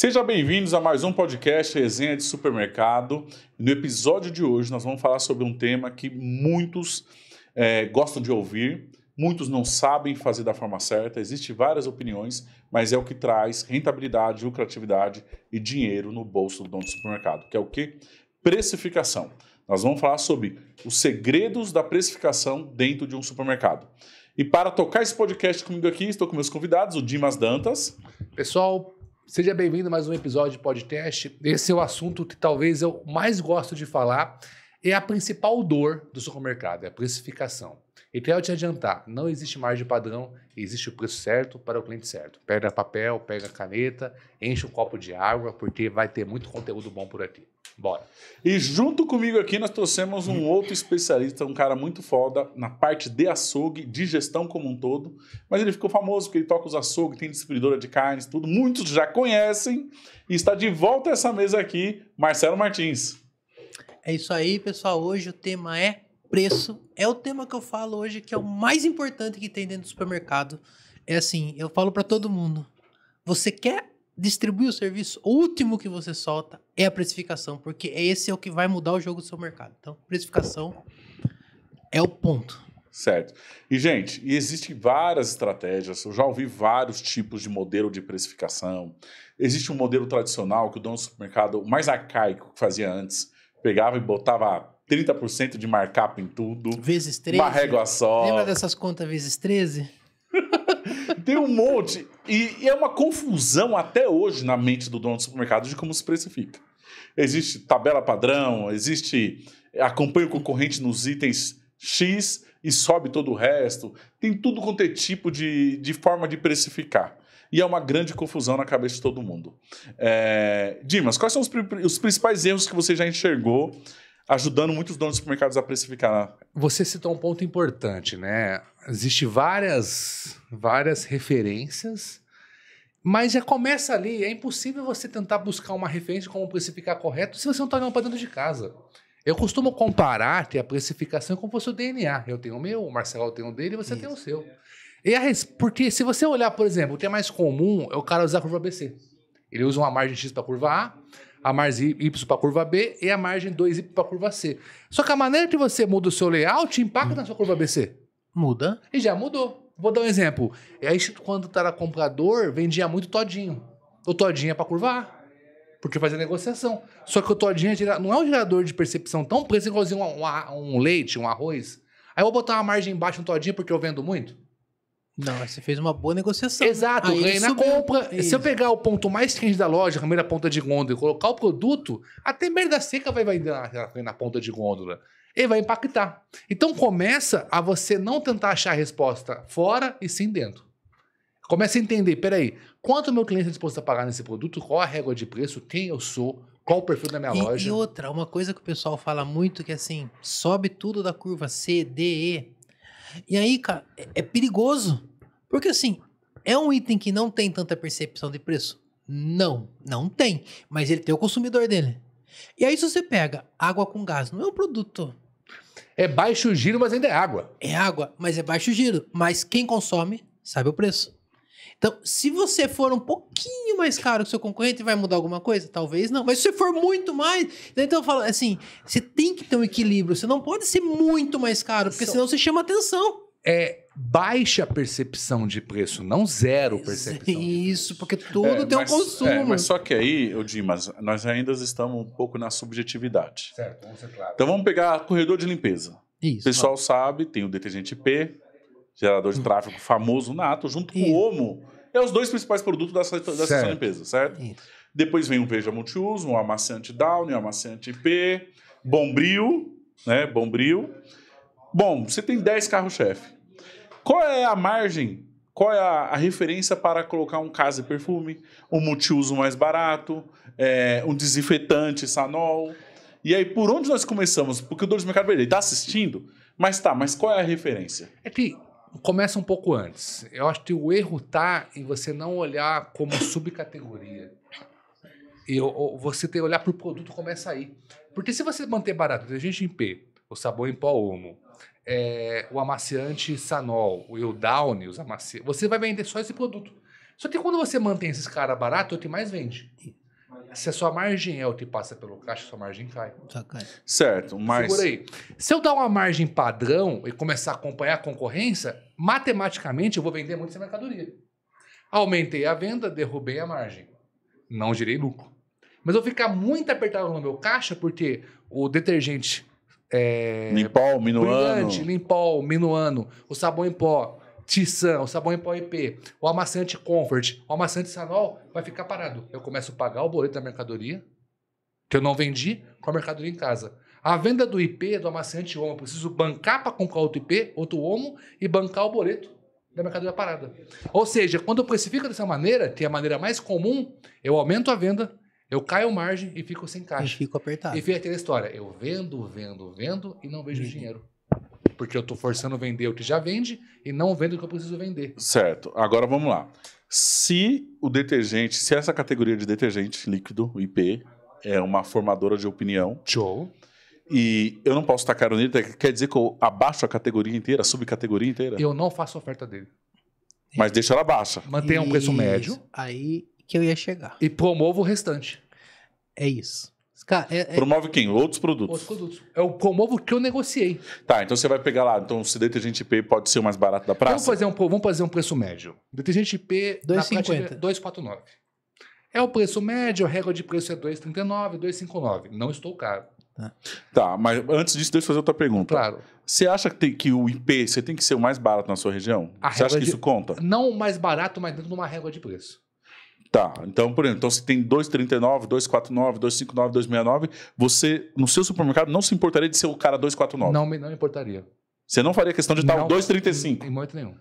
Sejam bem-vindos a mais um podcast Resenha de Supermercado. No episódio de hoje nós vamos falar sobre um tema que muitos é, gostam de ouvir, muitos não sabem fazer da forma certa, existem várias opiniões, mas é o que traz rentabilidade, lucratividade e dinheiro no bolso do dono do supermercado, que é o que? Precificação. Nós vamos falar sobre os segredos da precificação dentro de um supermercado. E para tocar esse podcast comigo aqui, estou com meus convidados, o Dimas Dantas. Pessoal, Seja bem-vindo a mais um episódio de podcast. Esse é o assunto que talvez eu mais gosto de falar. É a principal dor do supermercado, é a precificação. E quero então, te adiantar, não existe margem padrão, existe o preço certo para o cliente certo. Pega papel, pega caneta, enche um copo de água, porque vai ter muito conteúdo bom por aqui. Bora. E junto comigo aqui nós trouxemos um outro especialista, um cara muito foda na parte de açougue, de gestão como um todo. Mas ele ficou famoso porque ele toca os açougues, tem distribuidora de carnes, tudo. Muitos já conhecem. E está de volta a essa mesa aqui, Marcelo Martins. É isso aí, pessoal. Hoje o tema é preço. É o tema que eu falo hoje que é o mais importante que tem dentro do supermercado. É assim, eu falo para todo mundo. Você quer distribuir o serviço, o último que você solta é a precificação, porque esse é o que vai mudar o jogo do seu mercado. Então, precificação é o ponto. Certo. E, gente, existem várias estratégias, eu já ouvi vários tipos de modelo de precificação. Existe um modelo tradicional que o dono do supermercado, mais arcaico que fazia antes, pegava e botava 30% de markup em tudo. Vezes 13. Uma régua só. Lembra dessas contas vezes 13? Tem um monte. E, e, é uma confusão até hoje na mente do dono do supermercado de como se precifica. Existe tabela padrão, existe eh, acompanha o concorrente nos itens X e sobe todo o resto. Tem tudo quanto é tipo de, de forma de precificar. E é uma grande confusão na cabeça de todo mundo. É... Dimas, quais são os, os principais erros que você já enxergou ajudando muitos donos de supermercados a precificar. Você citou um ponto importante, né? Existem várias, várias referências, mas já começa ali. É impossível você tentar buscar uma referência como precificar correto se você não está olhando para dentro de casa. Eu costumo comparar que a precificação como fosse o DNA. Eu tenho o meu, o Marcelo tem o dele e você Isso. tem o seu. E a, porque se você olhar, por exemplo, o que é mais comum é o cara usar a curva BC. Ele usa uma margem X para a curva A, a margem Y para a curva B e a margem 2Y para a curva C. Só que a maneira que você muda o seu layout impacta hum. na sua curva BC. Muda. E já mudou. Vou dar um exemplo. A é gente, quando era comprador, vendia muito todinho. O todinho é para curva A. Porque fazia negociação. Só que o todinho é não é um gerador de percepção tão preto igualzinho um, um, um leite, um arroz. Aí eu vou botar uma margem embaixo no um todinho porque eu vendo muito. Não, você fez uma boa negociação. Né? Exato, né? na compra. Isso. Se eu pegar o ponto mais quente da loja, a primeira ponta de gôndola, e colocar o produto, até merda seca vai vender na, na, ponta de gôndola. E vai impactar. Então começa a você não tentar achar a resposta fora e sim dentro. Começa a entender, peraí, quanto meu cliente é disposto a pagar nesse produto, qual a régua de preço, quem eu sou, qual o perfil da minha e, loja. E outra, uma coisa que o pessoal fala muito que é assim, sobe tudo da curva C, D, E. E aí, cara, é, é perigoso. Porque assim, é um item que não tem tanta percepção de preço? Não, não tem. Mas ele tem o consumidor dele. E aí, se você pega água com gás, não é um produto. É baixo giro, mas ainda é água. É água, mas é baixo giro. Mas quem consome sabe o preço. Então, se você for um pouquinho mais caro que o seu concorrente, vai mudar alguma coisa? Talvez não. Mas se você for muito mais. Né, então, eu falo assim: você tem que ter um equilíbrio. Você não pode ser muito mais caro, porque senão você chama atenção. É baixa percepção de preço, não zero percepção. Isso, porque tudo é, tem mas, um consumo. É, mas só que aí, eu Dimas, nós ainda estamos um pouco na subjetividade. Certo, vamos ser claros. Então vamos pegar corredor de limpeza. Isso, o pessoal vai. sabe, tem o detergente P, gerador de tráfego famoso nato, junto com o Omo. É os dois principais produtos dessa, dessa certo. limpeza, certo? Isso. Depois vem o Veja Multiuso, um amaciante Down, um amaciante IP, Bombril, né? Bombril. Bom, você tem 10 carro chefe Qual é a margem, qual é a, a referência para colocar um casa perfume, um multiuso mais barato, é, um desinfetante, sanol? E aí, por onde nós começamos? Porque o dono mercado Verde está assistindo, mas tá, mas qual é a referência? É que começa um pouco antes. Eu acho que o erro está em você não olhar como subcategoria. E você tem que olhar para o produto começa é aí. Porque se você manter barato detergente em P, o sabor em pó homo, é, o amaciante Sanol, o Down, os amaciantes, você vai vender só esse produto. Só que quando você mantém esses caras baratos, é o que mais vende. Se a sua margem é o que passa pelo caixa, sua margem cai. Certo, mas. Segura aí. Se eu dar uma margem padrão e começar a acompanhar a concorrência, matematicamente eu vou vender muito essa mercadoria. Aumentei a venda, derrubei a margem. Não girei lucro. Mas eu vou ficar muito apertado no meu caixa porque o detergente. É, limpol, minuano. Brigante, limpol, minuano. O sabão em pó Tissan, o sabão em pó IP, o amaciante Comfort, o amaciante Sanol, vai ficar parado. Eu começo a pagar o boleto da mercadoria, que eu não vendi, com a mercadoria em casa. A venda do IP, do amaciante Omo, eu preciso bancar para comprar outro IP, outro Omo, e bancar o boleto da mercadoria parada. Ou seja, quando eu precifico dessa maneira, que é a maneira mais comum, eu aumento a venda, eu caio margem e fico sem caixa. E fico apertado. E fica aquela história, eu vendo, vendo, vendo e não vejo uhum. dinheiro porque eu estou forçando vender o que já vende e não vendo o que eu preciso vender. Certo. Agora vamos lá. Se o detergente, se essa categoria de detergente líquido, IP, é uma formadora de opinião. Show. E eu não posso tacar nele, tá? quer dizer que eu abaixo a categoria inteira, a subcategoria inteira? Eu não faço oferta dele. Mas deixa ela baixa. Mantenha um preço médio. Aí que eu ia chegar. E promovo o restante. É isso. Cara, é, é... Promove quem? Outros produtos. Outros produtos. É o promovo que eu negociei. Tá, então você vai pegar lá. Então, se detergente IP pode ser o mais barato da praça? Vamos fazer um, vamos fazer um preço médio. Detergente IP... 2,50. 2,49. É o preço médio, a regra de preço é 2,39, 2,59. Não estou caro. Tá. tá. mas antes disso, deixa eu fazer outra pergunta. Claro. Você acha que, tem, que o IP você tem que ser o mais barato na sua região? A você acha que de... isso conta? Não o mais barato, mas dentro de uma régua de preço. Tá, então, por exemplo, então você tem 239, 249, 259, 269. Você, no seu supermercado, não se importaria de ser o cara 249? Não, não importaria. Você não faria questão de estar o Não, 235. Em momento nenhum.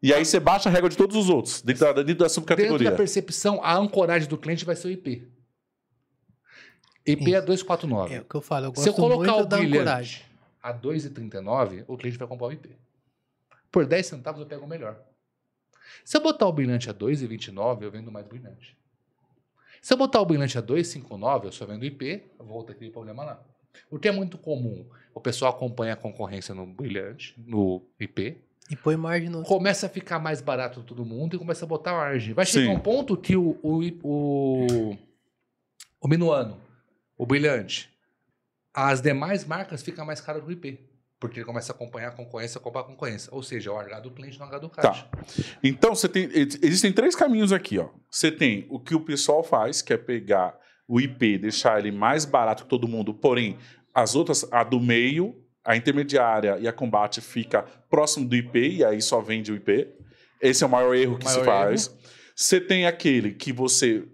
E aí você baixa a regra de todos os outros, dentro da, dentro da Dentro da percepção, a ancoragem do cliente vai ser o IP. IP é 249. É o que eu falo, eu Se eu colocar muito o da ancoragem. A 2,39, o cliente vai comprar o IP. Por 10 centavos eu pego o melhor. Se eu botar o brilhante a 2,29, eu vendo mais brilhante. Se eu botar o brilhante a 2,59, eu só vendo IP, volta aquele problema lá. O que é muito comum, o pessoal acompanha a concorrência no brilhante, no IP, e põe margem no... Começa a ficar mais barato todo mundo e começa a botar margem. Vai chegar Sim. um ponto que o, o, o, o minuano, o brilhante, as demais marcas ficam mais caras do IP porque ele começa a acompanhar a concorrência, comprar a concorrência. Ou seja, é o H do cliente o H do tá. caixa. Tá. Então, você tem, existem três caminhos aqui. Ó. Você tem o que o pessoal faz, que é pegar o IP, deixar ele mais barato que todo mundo, porém, as outras, a do meio, a intermediária e a combate fica próximo do IP e aí só vende o IP. Esse é o maior erro que maior se faz. Erro. Você tem aquele que você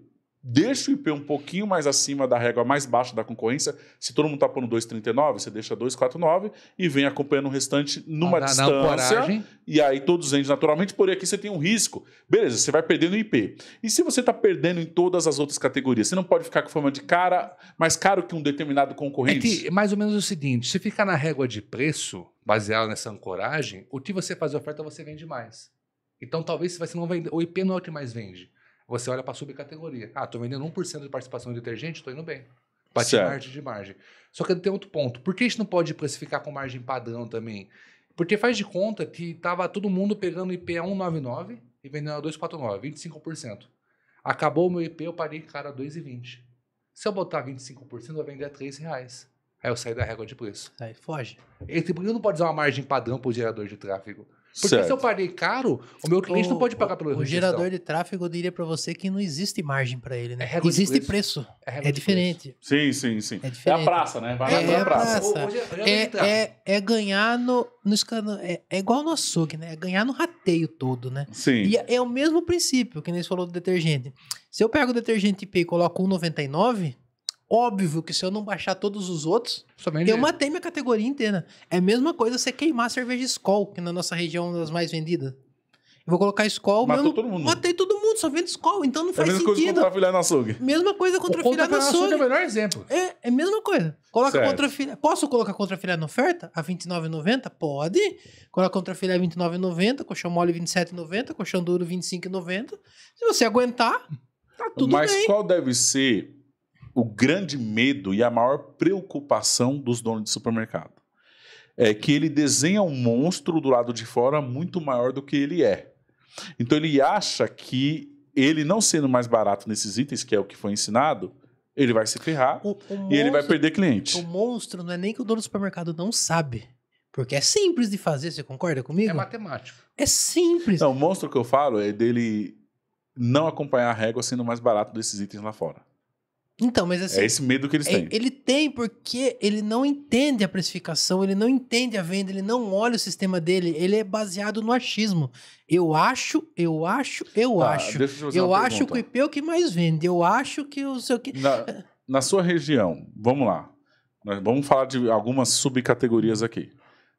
deixa o IP um pouquinho mais acima da régua mais baixa da concorrência. Se todo mundo está pondo 2,39, você deixa 2,49 e vem acompanhando o restante numa ah, distância. E aí todos vendem naturalmente, porém aqui você tem um risco. Beleza, você vai perdendo o IP. E se você está perdendo em todas as outras categorias? Você não pode ficar com forma de cara mais caro que um determinado é concorrente? É que, mais ou menos é o seguinte, se ficar na régua de preço, baseado nessa ancoragem, o que você faz oferta, você vende mais. Então talvez você não vende, o IP não é o que mais vende. Você olha para a subcategoria. Ah, estou vendendo 1% de participação em detergente, estou indo bem. Para margem de margem. Só que tem outro ponto. Por que a gente não pode precificar com margem padrão também? Porque faz de conta que estava todo mundo pegando IP a 199 e vendendo a 249, 25%. Acabou o meu IP, eu parei cara a 2,20. Se eu botar 25%, eu vou vender a 3 reais. Aí eu saí da régua de preço. Aí foge. Por que não pode usar uma margem padrão para o gerador de tráfego. Porque certo. se eu paguei caro, o meu cliente o, não pode pagar pelo O gerador de tráfego diria para você que não existe margem para ele, né? É existe preço. É, é diferente. Preço. Sim, sim, sim. É, é a praça, né? Vai é, é praça. praça. É, é, é, ganhar no, escano, cano... É, é, igual no açougue, né? É ganhar no rateio todo, né? Sim. E é o mesmo princípio que nem você falou do detergente. Se eu pego o detergente IP e coloco 1,99, Óbvio que se eu não baixar todos os outros, eu é. matei minha categoria inteira. É a mesma coisa você queimar a cerveja Skol, que na nossa região é uma das mais vendidas. Eu vou colocar Skol, Matou todo mundo. Matei todo mundo, só vendo Skol, então não é faz mesma sentido. Coisa contra filha na açougue. Mesma coisa contra o na no açougue. açougue é o melhor exemplo. É, é a mesma coisa. Coloca certo. contra filha Posso colocar contra filha na oferta? A 29,90? Pode. Coloca contra a 29,90, colchão mole 27,90, colchão duro 25,90. Se você aguentar, tá tudo Mas bem. Mas qual deve ser o grande medo e a maior preocupação dos donos de supermercado. É que ele desenha um monstro do lado de fora muito maior do que ele é. Então ele acha que ele não sendo mais barato nesses itens, que é o que foi ensinado, ele vai se ferrar o, o e monstro, ele vai perder cliente. O monstro não é nem que o dono do supermercado não sabe. Porque é simples de fazer, você concorda comigo? É matemático. É simples. Não, o monstro que eu falo é dele não acompanhar a régua sendo mais barato desses itens lá fora. Então, mas assim. É esse medo que eles é, têm. Ele tem porque ele não entende a precificação, ele não entende a venda, ele não olha o sistema dele, ele é baseado no achismo. Eu acho, eu acho, eu tá, acho. Deixa eu eu acho pergunta. que o IP é o que mais vende, eu acho que o seu que. Na, na sua região, vamos lá. Nós vamos falar de algumas subcategorias aqui.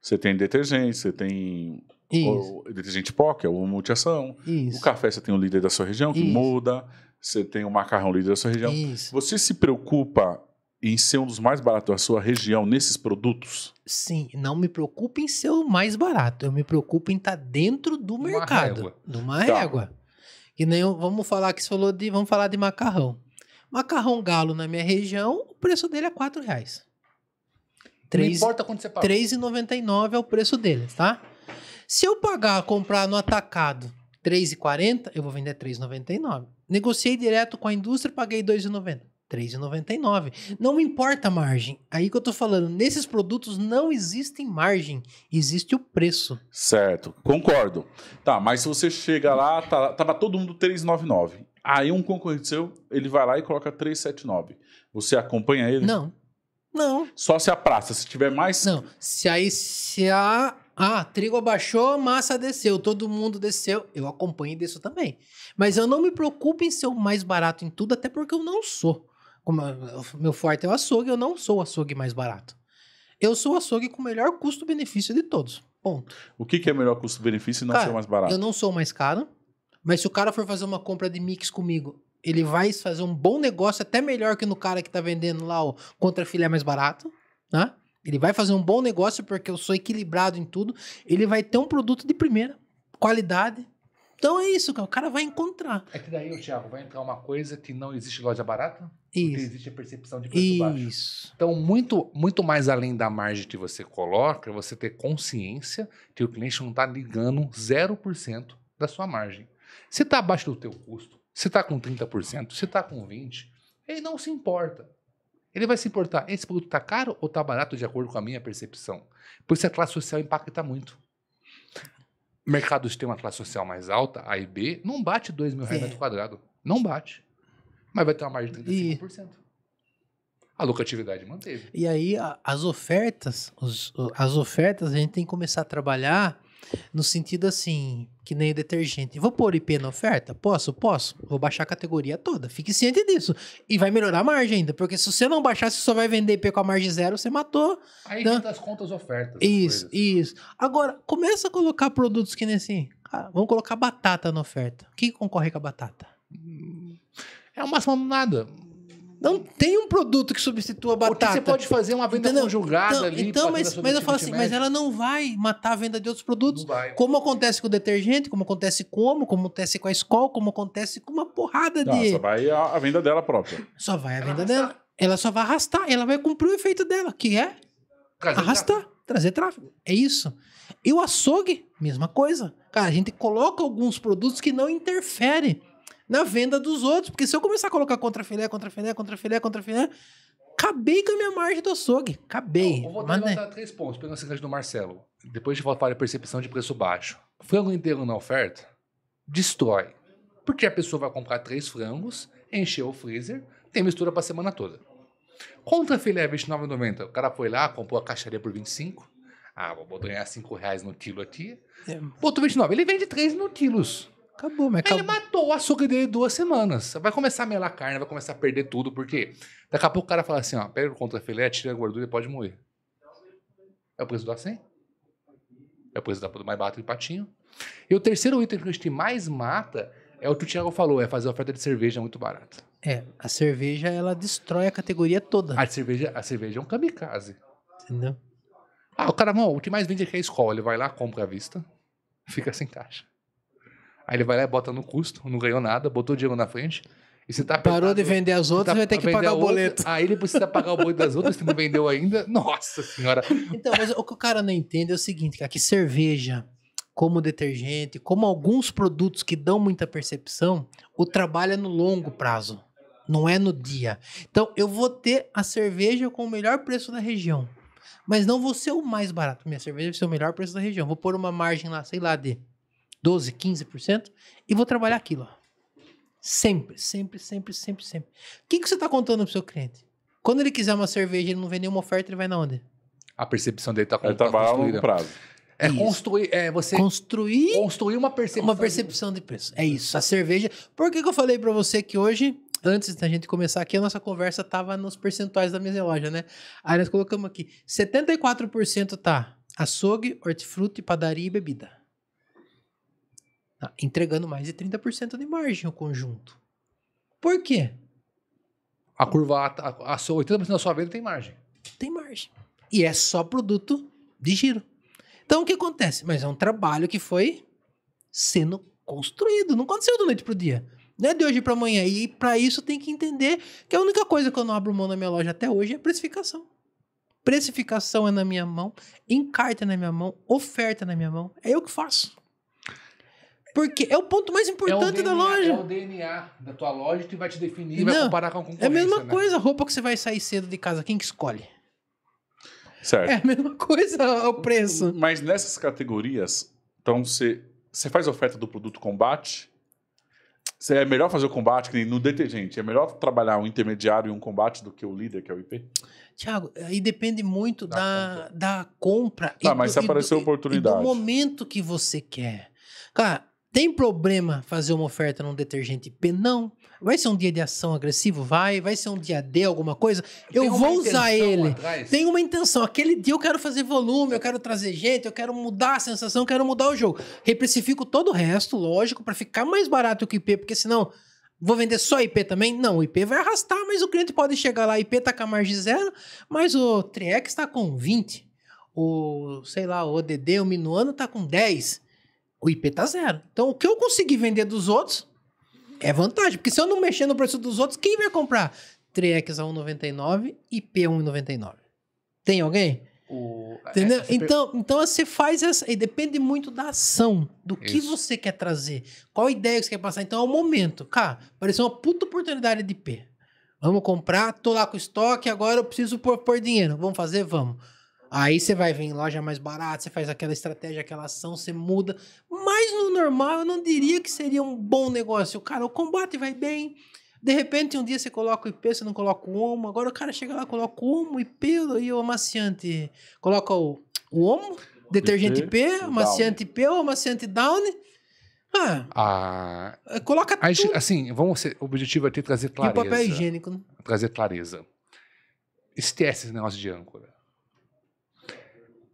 Você tem detergente, você tem o, detergente que é o multiação. Isso. O café você tem o líder da sua região que Isso. muda você tem o um macarrão líder da sua região. Isso. Você se preocupa em ser um dos mais baratos da sua região nesses produtos? Sim, não me preocupo em ser o mais barato. Eu me preocupo em estar tá dentro do uma mercado, régua. numa tá. régua. E nem vamos falar que você falou de, vamos falar de macarrão. Macarrão galo na minha região, o preço dele é quatro reais. 3, não importa quanto você paga. 3,99 é o preço dele, tá? Se eu pagar, comprar no atacado 3,40, eu vou vender 3,99. Negociei direto com a indústria, paguei 2,90. 3,99. Não importa a margem. Aí que eu tô falando, nesses produtos não existe margem, existe o preço. Certo, concordo. Tá, mas se você chega lá, tá, tava todo mundo 3,99. Aí um concorrente seu, ele vai lá e coloca 3,79. Você acompanha ele? Não. Não. Só se a praça, se tiver mais. Não. Se aí se a ah, trigo abaixou, massa desceu, todo mundo desceu. Eu acompanho e desço também. Mas eu não me preocupo em ser o mais barato em tudo, até porque eu não sou. Como meu forte é o açougue, eu não sou o açougue mais barato. Eu sou o açougue com o melhor custo-benefício de todos. Ponto. O que, que é melhor custo-benefício e não cara, ser mais barato? Eu não sou mais caro, mas se o cara for fazer uma compra de mix comigo, ele vai fazer um bom negócio, até melhor que no cara que tá vendendo lá o contra filé mais barato, né? Ele vai fazer um bom negócio porque eu sou equilibrado em tudo. Ele vai ter um produto de primeira qualidade. Então é isso, cara. O cara vai encontrar. É que daí, Thiago, vai entrar uma coisa que não existe loja barata? Isso. Porque existe a percepção de preço isso. baixo. Então, muito, muito mais além da margem que você coloca, você ter consciência que o cliente não está ligando 0% da sua margem. Se está abaixo do teu custo, se está com 30%, se está com 20%, ele não se importa. Ele vai se importar, esse produto está caro ou está barato de acordo com a minha percepção? Por isso a classe social impacta muito. Mercados que têm uma classe social mais alta, A e B, não bate 2 mil reais é. metro quadrado. Não bate. Mas vai ter uma margem de 35%. E... A lucratividade manteve. E aí, as ofertas, os, as ofertas a gente tem que começar a trabalhar no sentido assim, que nem detergente. Vou pôr IP na oferta? Posso? Posso. Vou baixar a categoria toda. Fique ciente disso. E vai melhorar a margem ainda. Porque se você não baixar, você só vai vender IP com a margem zero, você matou. Aí né? das contas ofertas. Isso, assim. isso. Agora, começa a colocar produtos que nem assim. Ah, vamos colocar batata na oferta. O que concorre com a batata? Hum, é o máximo nada. Não tem um produto que substitua a batata. Porque você pode fazer é uma venda Entendeu? conjugada então, ali. Então, mas, mas eu falo assim, mas ela não vai matar a venda de outros produtos. Não vai. Como acontece com o detergente, como acontece como, como acontece com a escola, como acontece com uma porrada não, de... Só vai a, a, venda dela própria. Só vai a ela venda arrastar. dela. Ela só vai arrastar. Ela vai cumprir o efeito dela, que é trazer arrastar, tráfego. trazer tráfego. É isso. E o açougue, mesma coisa. Cara, a gente coloca alguns produtos que não interferem na venda dos outros. Porque se eu começar a colocar contra filé, contra filé, contra filé, contra filé, acabei com a minha margem do açougue. Acabei. Eu vou mas, né. três pontos, pegando esse gancho do Marcelo. Depois de falar a percepção de preço baixo. Frango inteiro na oferta destrói. Porque a pessoa vai comprar três frangos, encher o freezer, tem mistura para a semana toda. Contra filé R$29,90, o cara foi lá, comprou a caixaria por 25. Ah, vou ganhar 5 reais no quilo aqui. É. Botou 29. Ele vende 3 no quilos. Acabou, mas acabou. Ele matou o açougue dele duas semanas. Vai começar a melar a carne, vai começar a perder tudo, porque daqui a pouco o cara fala assim, ó, pega o contrafilé, tira a gordura e pode morrer. É o preço do acém. É o preço do mais barata de patinho. E o terceiro item que a gente mais mata é o que o Thiago falou, é fazer oferta de cerveja muito barata. É, a cerveja ela destrói a categoria toda. A cerveja, a cerveja é um kamikaze. Entendeu? Ah, o cara, bom, o que mais vende aqui é a é escola. Ele vai lá, compra à vista, fica sem caixa. Aí ele vai lá e bota no custo, não ganhou nada, botou o dinheiro na frente. E você tá apertado, Parou de vender as outras, tá, vai ter que pagar o boleto. Outra, aí ele precisa pagar o boleto das outras, se não vendeu ainda. Nossa senhora. Então, mas o que o cara não entende é o seguinte, cara, que cerveja, como detergente, como alguns produtos que dão muita percepção, o trabalho é no longo prazo, não é no dia. Então, eu vou ter a cerveja com o melhor preço da região, mas não vou ser o mais barato. Minha cerveja vai ser o melhor preço da região. Vou pôr uma margem lá, sei lá, de 12, 15%, e vou trabalhar aquilo. Sempre, sempre, sempre, sempre, sempre. O que, que você está contando o seu cliente? Quando ele quiser uma cerveja ele não vê nenhuma oferta, ele vai na onde? A percepção dele está tá construída. a longo prazo. É isso. construir, é você construir, construir uma percepção, uma percepção de preço. É isso. A cerveja. Por que, que eu falei para você que hoje, antes da gente começar aqui, a nossa conversa tava nos percentuais da minha loja, né? Aí nós colocamos aqui: 74% tá açougue, hortifruti, padaria e bebida. Tá, entregando mais de 30% de margem o conjunto. Por quê? A curva, a, a, a 80% da sua venda tem margem. Tem margem. E é só produto de giro. Então o que acontece? Mas é um trabalho que foi sendo construído. Não aconteceu do noite para o dia. Não é de hoje para amanhã. E para isso tem que entender que a única coisa que eu não abro mão na minha loja até hoje é precificação. Precificação é na minha mão, encarta é na minha mão, oferta é na minha mão. É eu que faço. Porque é o ponto mais é importante é DNA, da loja. É o DNA da tua loja, que vai te definir e vai comparar com a concorrência. É a mesma né? coisa, a roupa que você vai sair cedo de casa, quem que escolhe? Certo. É a mesma coisa o preço. Mas nessas categorias, então você faz oferta do produto combate, você é melhor fazer o combate, que no detergente, é melhor trabalhar um intermediário e um combate do que o líder, que é o IP? Tiago, aí depende muito da, da compra, da compra tá, e, mas do, se e, do, oportunidade. e do momento que você quer. Cara, tem problema fazer uma oferta num detergente P? Não. Vai ser um dia de ação agressivo? Vai. Vai ser um dia D, alguma coisa? eu Tem vou usar ele. atrás. Tem uma intenção. Aquele dia eu quero fazer volume, eu quero trazer gente, eu quero mudar a sensação, eu quero mudar o jogo. Reprecifico todo o resto, lógico, para ficar mais barato que o IP, porque senão vou vender só IP também? Não, o IP vai arrastar, mas o cliente pode chegar lá, IP tá com a margem zero, mas o Triex está com 20. O, sei lá, o ODD, o Minuano tá com 10 o IP tá zero. Então, o que eu conseguir vender dos outros é vantagem. Porque se eu não mexer no preço dos outros, quem vai comprar? 3X a 1,99 e P a 1,99. Tem alguém? O... Entendeu? Essa... Então, então você faz essa. E depende muito da ação, do Isso. que você quer trazer, qual ideia que você quer passar. Então é o momento. Cara, pareceu uma puta oportunidade de P. Vamos comprar, tô lá com estoque, agora eu preciso pôr, pôr dinheiro. Vamos fazer? Vamos. Aí você vai ver em loja mais barata, você faz aquela estratégia, aquela ação, você muda. Mas no normal, eu não diria que seria um bom negócio. O cara, o combate vai bem. De repente, um dia você coloca o IP, você não coloca o homo. Agora o cara chega lá, coloca o homo, IP e o amaciante. Coloca o, o homo, detergente IP, amaciante IP ou amaciante down. Ah, ah, é, coloca a gente, tudo. Assim, vamos ser, o objetivo é ter trazer clareza. E o papel higiênico. Né? Trazer clareza. Esquece esse negócio de âncora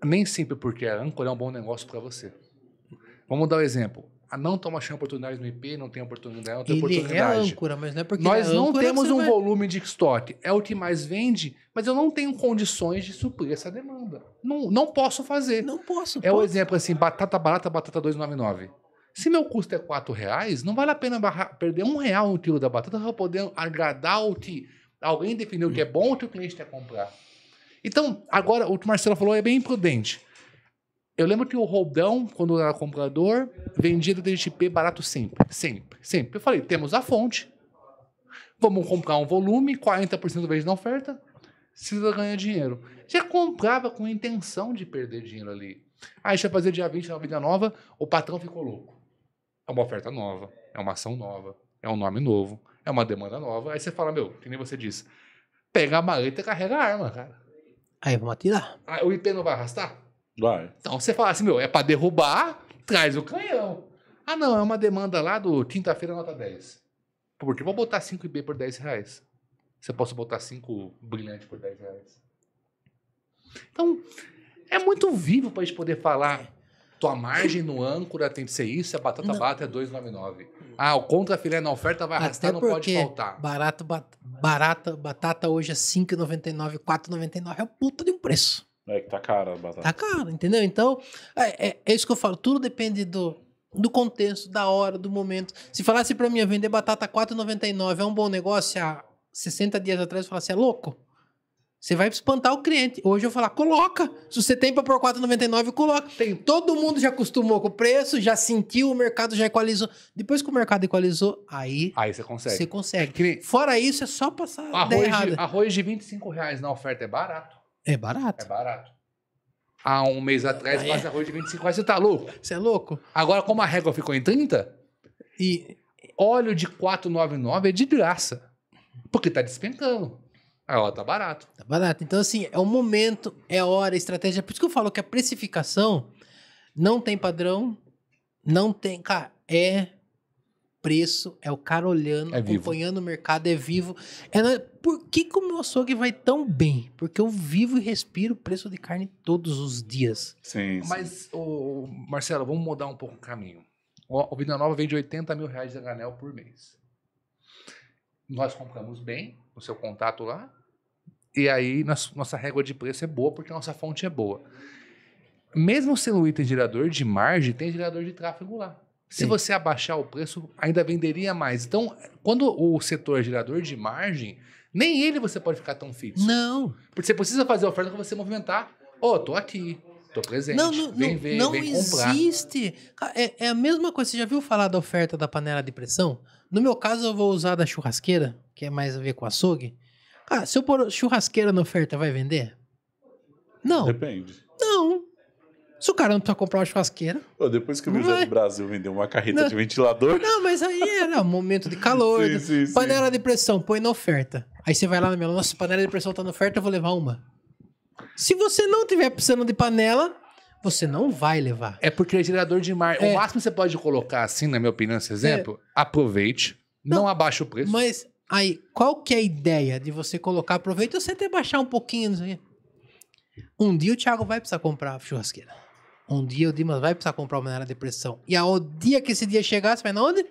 nem sempre porque é âncora é um bom negócio para você. Vamos dar um exemplo. A ah, não toma achando oportunidades no IP, não tem oportunidade, não tem ele é oportunidade. é âncora, mas não é porque Nós é não temos um vai... volume de estoque. É o que mais vende, mas eu não tenho condições de suprir essa demanda. Não, não posso fazer. Não posso. É o um exemplo assim, batata barata, batata 299. Se meu custo é 4 reais, não vale a pena perder um real no quilo da batata para poder agradar o que alguém definiu que é bom o que o cliente quer comprar. Então, agora, o que o Marcelo falou é bem imprudente. Eu lembro que o Roldão, quando eu era comprador, vendia do DGP barato sempre, sempre, sempre. Eu falei, temos a fonte, vamos comprar um volume, 40% do vez na oferta, se ganhar dinheiro. Já comprava com intenção de perder dinheiro ali. Aí já fazer dia 20 uma vida nova, o patrão ficou louco. É uma oferta nova, é uma ação nova, é um nome novo, é uma demanda nova. Aí você fala, meu, que nem você disse, pega a maleta e carrega a arma, cara. Aí vamos atirar. Ah, o IP não vai arrastar? Vai. Então você fala assim, meu, é pra derrubar, traz o canhão. Ah, não, é uma demanda lá do quinta-feira, nota 10. Porque eu vou botar 5 IP por 10 reais. Você posso botar 5 brilhantes por 10 reais. Então, é muito vivo pra gente poder falar. Tua margem no âncora tem que ser isso, a é batata não. bata é 2,99. Ah, o contra filé na oferta vai arrastar, Até não pode faltar. Barato, barata, batata hoje é 5,99, 4,99 é o puta de um preço. É que tá caro a batata. Tá caro, entendeu? Então, é, é, é isso que eu falo. Tudo depende do, do contexto, da hora, do momento. Se falasse para mim vender batata 4,99 é um bom negócio há 60 dias atrás, eu falasse, é louco? Você vai espantar o cliente. Hoje eu vou falar, coloca. Se você tem para por 4,99, coloca. Tem. Todo mundo já acostumou com o preço, já sentiu, o mercado já equalizou. Depois que o mercado equalizou, aí... Aí você consegue. Você consegue. Que... Fora isso, é só passar arroz errada. De, arroz de 25 reais na oferta é barato. É barato. É barato. Há um mês atrás, ah, é. arroz de 25 reais. Você tá louco? Você é louco? Agora, como a régua ficou em 30, e... óleo de 4,99 é de graça. Porque tá despencando. Ah, ó, tá barato. Tá barato. Então, assim, é o momento, é a hora, a estratégia. Por isso que eu falo que a precificação não tem padrão, não tem. Cara, é preço, é o cara olhando, é acompanhando o mercado, é vivo. É, por que, que o meu açougue vai tão bem? Porque eu vivo e respiro o preço de carne todos os dias. Sim. Mas, sim. Ô, Marcelo, vamos mudar um pouco o caminho. O, Vida Nova vende 80 mil reais de granel por mês. Nós compramos bem, o seu contato lá. E aí nossa, régua de preço é boa porque nossa fonte é boa. Mesmo sendo um item gerador de margem, tem gerador de tráfego lá. Se Sim. você abaixar o preço, ainda venderia mais. Então, quando o setor é gerador de margem, nem ele você pode ficar tão fixo. Não. Porque você precisa fazer a oferta para você movimentar. Ô, oh, tô aqui, tô presente. Não, não, vem, não, vem, não existe. É, é, a mesma coisa. Você já viu falar da oferta da panela de pressão? No meu caso, eu vou usar da churrasqueira, que é mais a ver com açougue. Ah, se eu pôr churrasqueira na oferta, vai vender? Não. Depende. Não. Se o cara não precisa comprar uma churrasqueira. Pô, depois que o Museu do Brasil vendeu uma carreta não. de ventilador. Não, mas aí era é, né, um momento de calor. sim, do... panela sim. de pressão, põe na oferta. Aí você vai lá na minha, nossa, panela de pressão tá na oferta, eu vou levar uma. Se você não tiver precisando de panela, você não vai levar. É porque é gerador de mar. É. O máximo que você pode colocar, assim, na minha opinião, esse exemplo, é. aproveite, não, não abaixa o preço. Mas Aí, qual que é a ideia de você colocar? Aproveita você até baixar um pouquinho. Um dia o Thiago vai precisar comprar a churrasqueira. Um dia o Dimas vai precisar comprar uma nela depressão. E ao dia que esse dia chegar, você vai na onde?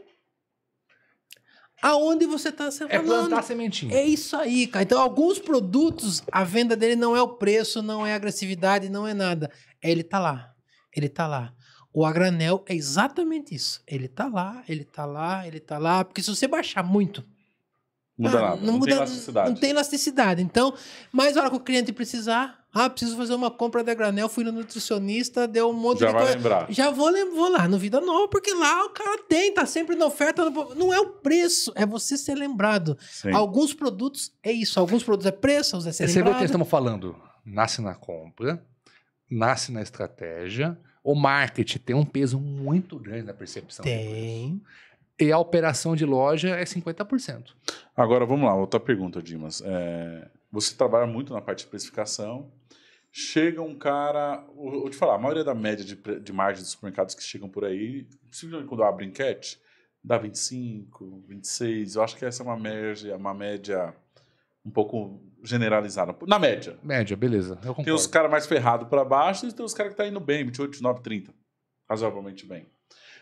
Aonde você está é falando. É plantar sementinha. É isso aí, cara. Então, alguns produtos, a venda dele não é o preço, não é agressividade, não é nada. Ele tá lá. Ele tá lá. O agranel é exatamente isso. Ele tá lá, ele tá lá, ele tá lá. Porque se você baixar muito, Muda ah, nada. Não, não tem elasticidade. Não tem elasticidade. Então, mais hora que o cliente precisar, ah, preciso fazer uma compra da granel, fui no nutricionista, deu um monte Já de coisa. Já vai lembrar. Já vou, vou lá no Vida Nova, porque lá o cara tem, tá sempre na oferta. Não é o preço, é você ser lembrado. Sim. Alguns produtos é isso, alguns produtos é preço, alguns é ser Esse é lembrado. Esse é que estamos falando. Nasce na compra, nasce na estratégia. O marketing tem um peso muito grande na percepção. Tem e a operação de loja é 50%. Agora vamos lá, outra pergunta, Dimas. É, você trabalha muito na parte de precificação. Chega um cara, vou te falar, a maioria da média de, de margem dos supermercados que chegam por aí, simplesmente quando abre enquete, dá 25, 26. Eu acho que essa é uma média, uma média um pouco generalizada. Na média. Média, beleza. Tem os caras mais ferrados para baixo e tem os caras que estão tá indo bem, 28, 29, 30. Razoavelmente bem.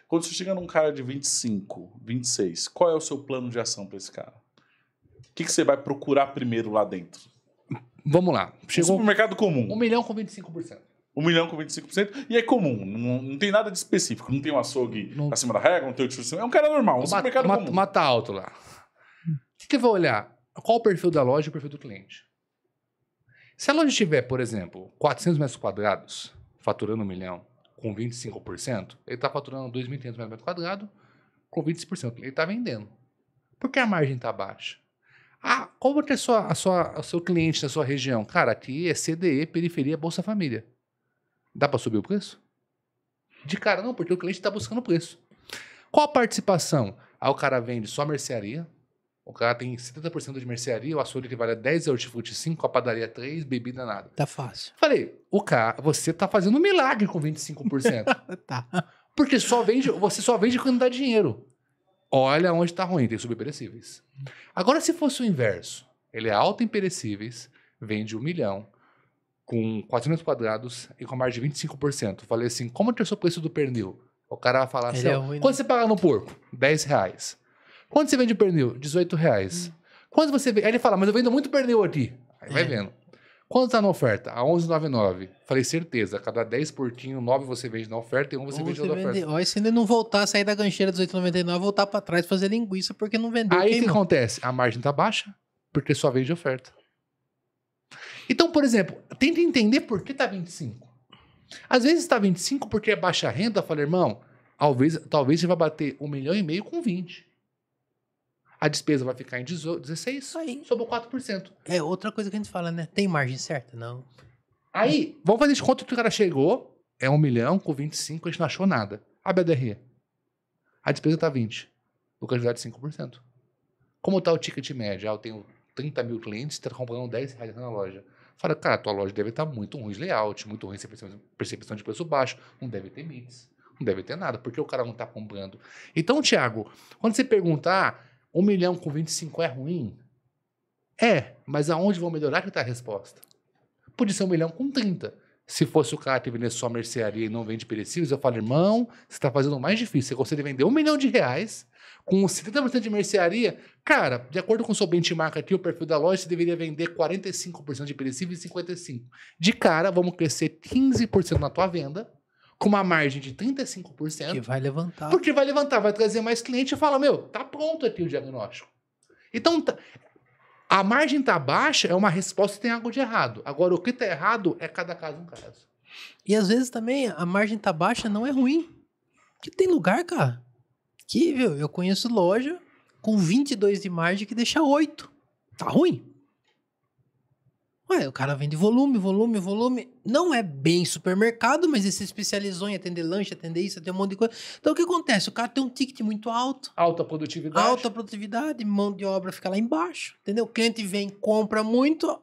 Quando você chega num cara de 25, 26, qual é o seu plano de ação para esse cara? O que, que você vai procurar primeiro lá dentro? Vamos lá. Chegou... Um supermercado comum. Um milhão com 25%. um milhão com 25%, e é comum, não, não, tem nada de específico, não tem um açougue não... acima da regra, não tem outro... tipo, é um cara normal, um supermercado comum. Mata alto lá. O que, que eu vou olhar? Qual o perfil da loja e o perfil do cliente? Se a loja tiver, por exemplo, 400 metros quadrados, faturando um milhão, com 25%, ele está faturando 2.500 metros quadrados com 25%. Ele está vendendo. Por que a margem está baixa? Ah, qual vai ter sua, a sua, o seu cliente na sua região? Cara, aqui é CDE, periferia, Bolsa Família. Dá para subir o preço? De cara não, porque o cliente está buscando preço. Qual a participação? Aí ah, o cara vende só mercearia, o cara tem 70% de mercearia, o açougue que vale 10, hortifruti 5, a padaria 3, bebida nada. Tá fácil. Falei, o cara, você tá fazendo um milagre com 25%. tá. Porque só vende, você só vende quando dá dinheiro. Olha onde tá ruim, tem subperecíveis. Agora, se fosse o inverso, ele é alto em perecíveis, vende um milhão, com 400 quadrados e com mais de 25%. Falei assim, como é que é o preço do pernil? O cara vai falar ele assim, é ruim, né? quanto né? você paga no porco? 10 reais. Quanto você vende o pernil? 18 reais. Hum. Quanto você vende? Aí ele fala, mas eu vendo muito pernil aqui. Aí vai é. vendo. Quanto tá na oferta? A 11,99. Falei, certeza. Cada 10 portinhos, 9 você vende na oferta e 1 você, vende na oferta. Olha se ainda não voltar, sair da gancheira 18,99, voltar para trás fazer linguiça porque não vendeu. Aí o que acontece? A margem tá baixa porque só vende oferta. Então, por exemplo, tenta entender por que tá 25. Às vezes está 25 porque é baixa renda. Falei, irmão, talvez, talvez você vai bater um milhão e meio com 20 a despesa vai ficar em 16, Aí. sobrou 4%. É outra coisa que a gente fala, né? Tem margem certa? Não. Aí, vamos fazer de conta que o cara chegou, é 1 milhão, com 25 a gente não achou nada. A bdr A despesa tá 20. O candidato é 5%. Como tá o ticket médio? Ah, eu tenho 30 mil clientes, tá comprando 10 reais na loja. Fala, cara, tua loja deve estar tá muito ruim de layout, muito ruim de percepção de preço baixo, não deve ter mix, não deve ter nada, porque o cara não tá comprando. Então, Thiago, quando você perguntar, ah, um milhão com 25 é ruim? É, mas aonde vão melhorar que está a resposta? Podia ser um milhão com 30. Se fosse o cara que vende só mercearia e não vende perecíveis, eu falo, irmão, você está fazendo o mais difícil. Você consegue vender um milhão de reais com 70% de mercearia. Cara, de acordo com o seu benchmark aqui, o perfil da loja, você deveria vender 45% de perecíveis e 55%. De cara, vamos crescer 15% na tua venda com uma margem de 35%. Que vai levantar. Porque vai levantar, vai trazer mais cliente e fala: meu, tá pronto aqui o diagnóstico. Então, tá, a margem tá baixa é uma resposta tem algo de errado. Agora, o que tá errado é cada caso um caso. E às vezes também a margem tá baixa não é ruim. Que tem lugar, cara. Que, viu, eu conheço loja com 22 de margem que deixa 8. Tá ruim? Ué, o cara vende volume, volume, volume. Não é bem supermercado, mas ele se especializou em atender lanche, atender isso, atender um monte de coisa. Então o que acontece? O cara tem um ticket muito alto. Alta produtividade. Alta produtividade, mão de obra fica lá embaixo. Entendeu? O cliente vem, compra muito,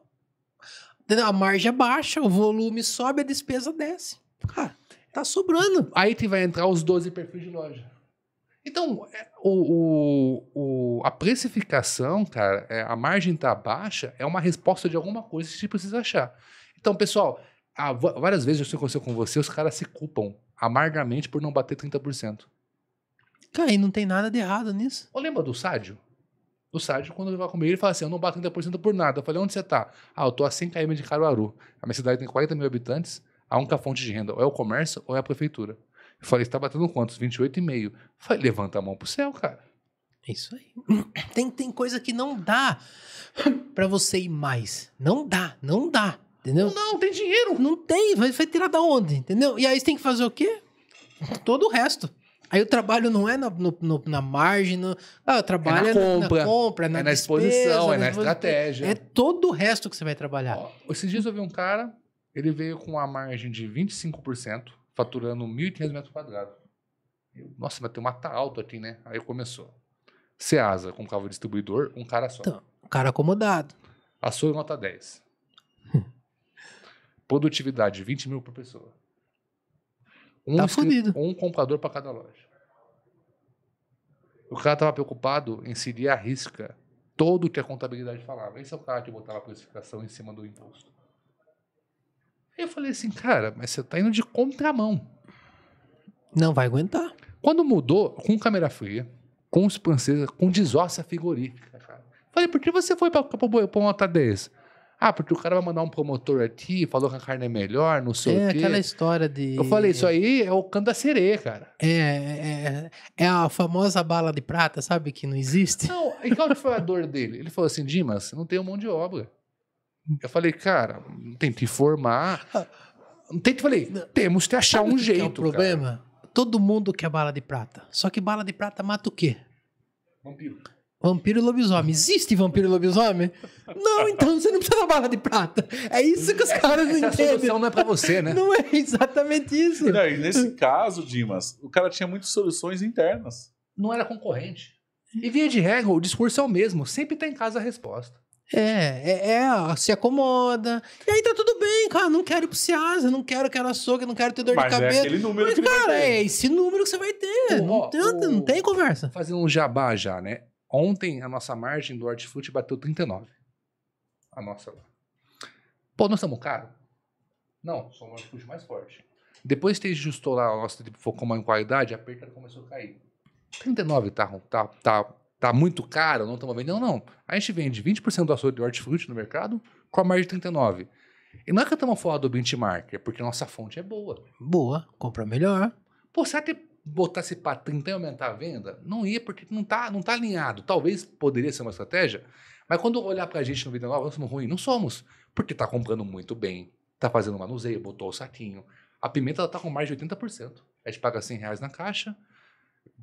entendeu? a margem é baixa, o volume sobe, a despesa desce. Cara, tá sobrando. Aí tu vai entrar os 12 perfis de loja. Então, é, o, o, o, a precificação, cara, é, a margem tá baixa, é uma resposta de alguma coisa que você precisa achar. Então, pessoal, ah, a, várias vezes isso aconteceu com você, os caras se culpam amargamente por não bater 30%. Cara, e não tem nada de errado nisso. Ou lembra do Sádio? O Sádio, quando ele vai comigo, ele fala assim: Eu não bato 30% por nada. Eu falei: Onde você tá? Ah, eu tô a 100 km de Caruaru. A minha cidade tem 40 mil habitantes. A única fonte de renda ou é o comércio ou é a prefeitura. Eu falei, você tá batendo quantos? 28,5. Falei, levanta a mão pro céu, cara. É isso aí. Tem, tem coisa que não dá para você ir mais. Não dá, não dá. Entendeu? Não, tem dinheiro. Não tem, vai, vai tirar da onde? Entendeu? E aí você tem que fazer o quê? Todo o resto. Aí o trabalho não é na, no, no, na margem, no, ah, o trabalho é na, é compra, na, compra, é na, é na despesa, exposição, é na estratégia. É todo o resto que você vai trabalhar. Ó, esses dias eu vi um cara, ele veio com a margem de 25% faturando 1.500 metros quadrados. Eu, nossa, mas tem uma mata tá alto aqui, né? Aí começou. com como cava distribuidor, um cara só. Então, um cara acomodado. Açougue nota 10. Produtividade, 20 mil por pessoa. Um tá fodido. Um comprador para cada loja. O cara estava preocupado em seguir a risca todo o que a contabilidade falava. Esse é o cara que botava a precificação em cima do imposto. Aí eu falei assim, cara, mas você tá indo de contramão. Não vai aguentar. Quando mudou, com câmera fria, com expansão, com desossa frigorífica, cara. Falei, por que você foi pra, pra, pra uma nota desse? Ah, porque o cara vai mandar um promotor aqui, falou que a carne é melhor, não sei é, o quê. É aquela história de. Eu falei, isso aí é o canto da sereia, cara. É, é, é, é a famosa bala de prata, sabe? Que não existe. Não, e qual foi a dor dele? Ele falou assim: Dimas, não tem um monte de obra. Eu falei, cara, tente informar. que falei, temos que achar Sabe um que jeito. Que é o problema? Cara. Todo mundo quer bala de prata. Só que bala de prata mata o quê? Vampiro. Vampiro e lobisomem. Existe vampiro e lobisomem? Não, então você não precisa da bala de prata. É isso que os é, caras não essa entendem. A solução não é pra você, né? Não é exatamente isso. Não, nesse caso, Dimas, o cara tinha muitas soluções internas. Não era concorrente. E via de regra, o discurso é o mesmo. Sempre tá em casa a resposta. É, é, é, se acomoda. E aí tá tudo bem, cara. Não quero ir pro Ciasa, não quero, quero açougue, não quero ter dor Mas de é cabeça. É aquele número Mas, que cara, é esse número que você vai ter. O, não, ó, tenta, o... não tem conversa. Fazendo um jabá já, né? Ontem a nossa margem do hortifruti bateu 39. A nossa lá. Pô, nós estamos caro? Não, somos o hortifruti mais forte. Depois que ajustou lá a nossa, tipo, focou em qualidade, a perda começou a cair. 39 tá, tá, tá tá muito caro, não estamos vendendo. Não, não. A gente vende 20% do açúcar de hortifruti no mercado com a margem de 39%. E não é que estamos fora do benchmark, é porque nossa fonte é boa. Boa, compra melhor. Pô, será que botasse para 30 e aumentar a venda? Não ia, porque não está não tá alinhado. Talvez poderia ser uma estratégia, mas quando olhar para a gente no Vida Nova, nós somos ruins. Não somos, porque está comprando muito bem, está fazendo manuseio, botou o saquinho. A pimenta está com mais de 80%. A gente paga 100 reais na caixa,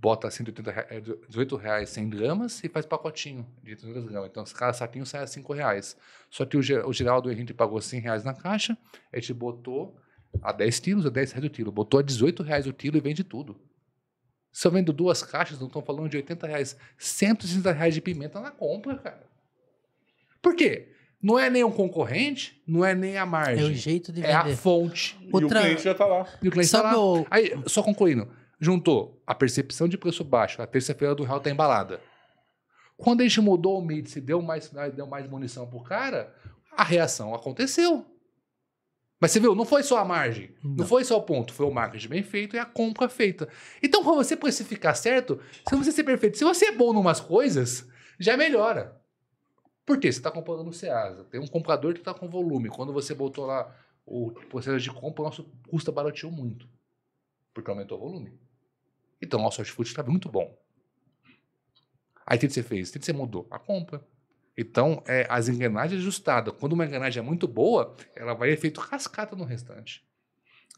bota 180, 18 é, reais 100 gramas e faz pacotinho de 300 gramas. Então, cada saquinho sai a 5 reais. Só que o, o Geraldo o Henrique pagou 100 reais na caixa, a gente botou a 10 quilos, a 10 reais o quilo. Botou a 18 reais o quilo e vende tudo. Se eu vendo duas caixas, não estão falando de 80 reais, 160 reais de pimenta na compra, cara. Por quê? Não é nem um concorrente, não é nem a margem. É o jeito de vender. É a fonte. Outra... E o cliente já está lá. E o cliente está lá. O... Aí, só concluindo. Juntou a percepção de preço baixo, a terça-feira do real está embalada. Quando a gente mudou o mid, deu mais, deu mais munição para o cara, a reação aconteceu. Mas você viu, não foi só a margem, não. não. foi só o ponto, foi o marketing bem feito e a compra feita. Então, para você precificar certo, você ser perfeito. Se você é bom em umas coisas, já melhora. Por quê? Você está comprando no Ceasa. Tem um comprador que está com volume. Quando você botou lá o processo de compra, nosso custo barateou muito. Porque aumentou o volume. Então, nosso hortifruti está muito bom. Aí o que você fez? O que você mudou? A compra. Então, é, as engrenagens ajustadas. Quando uma engrenagem é muito boa, ela vai efeito cascata no restante.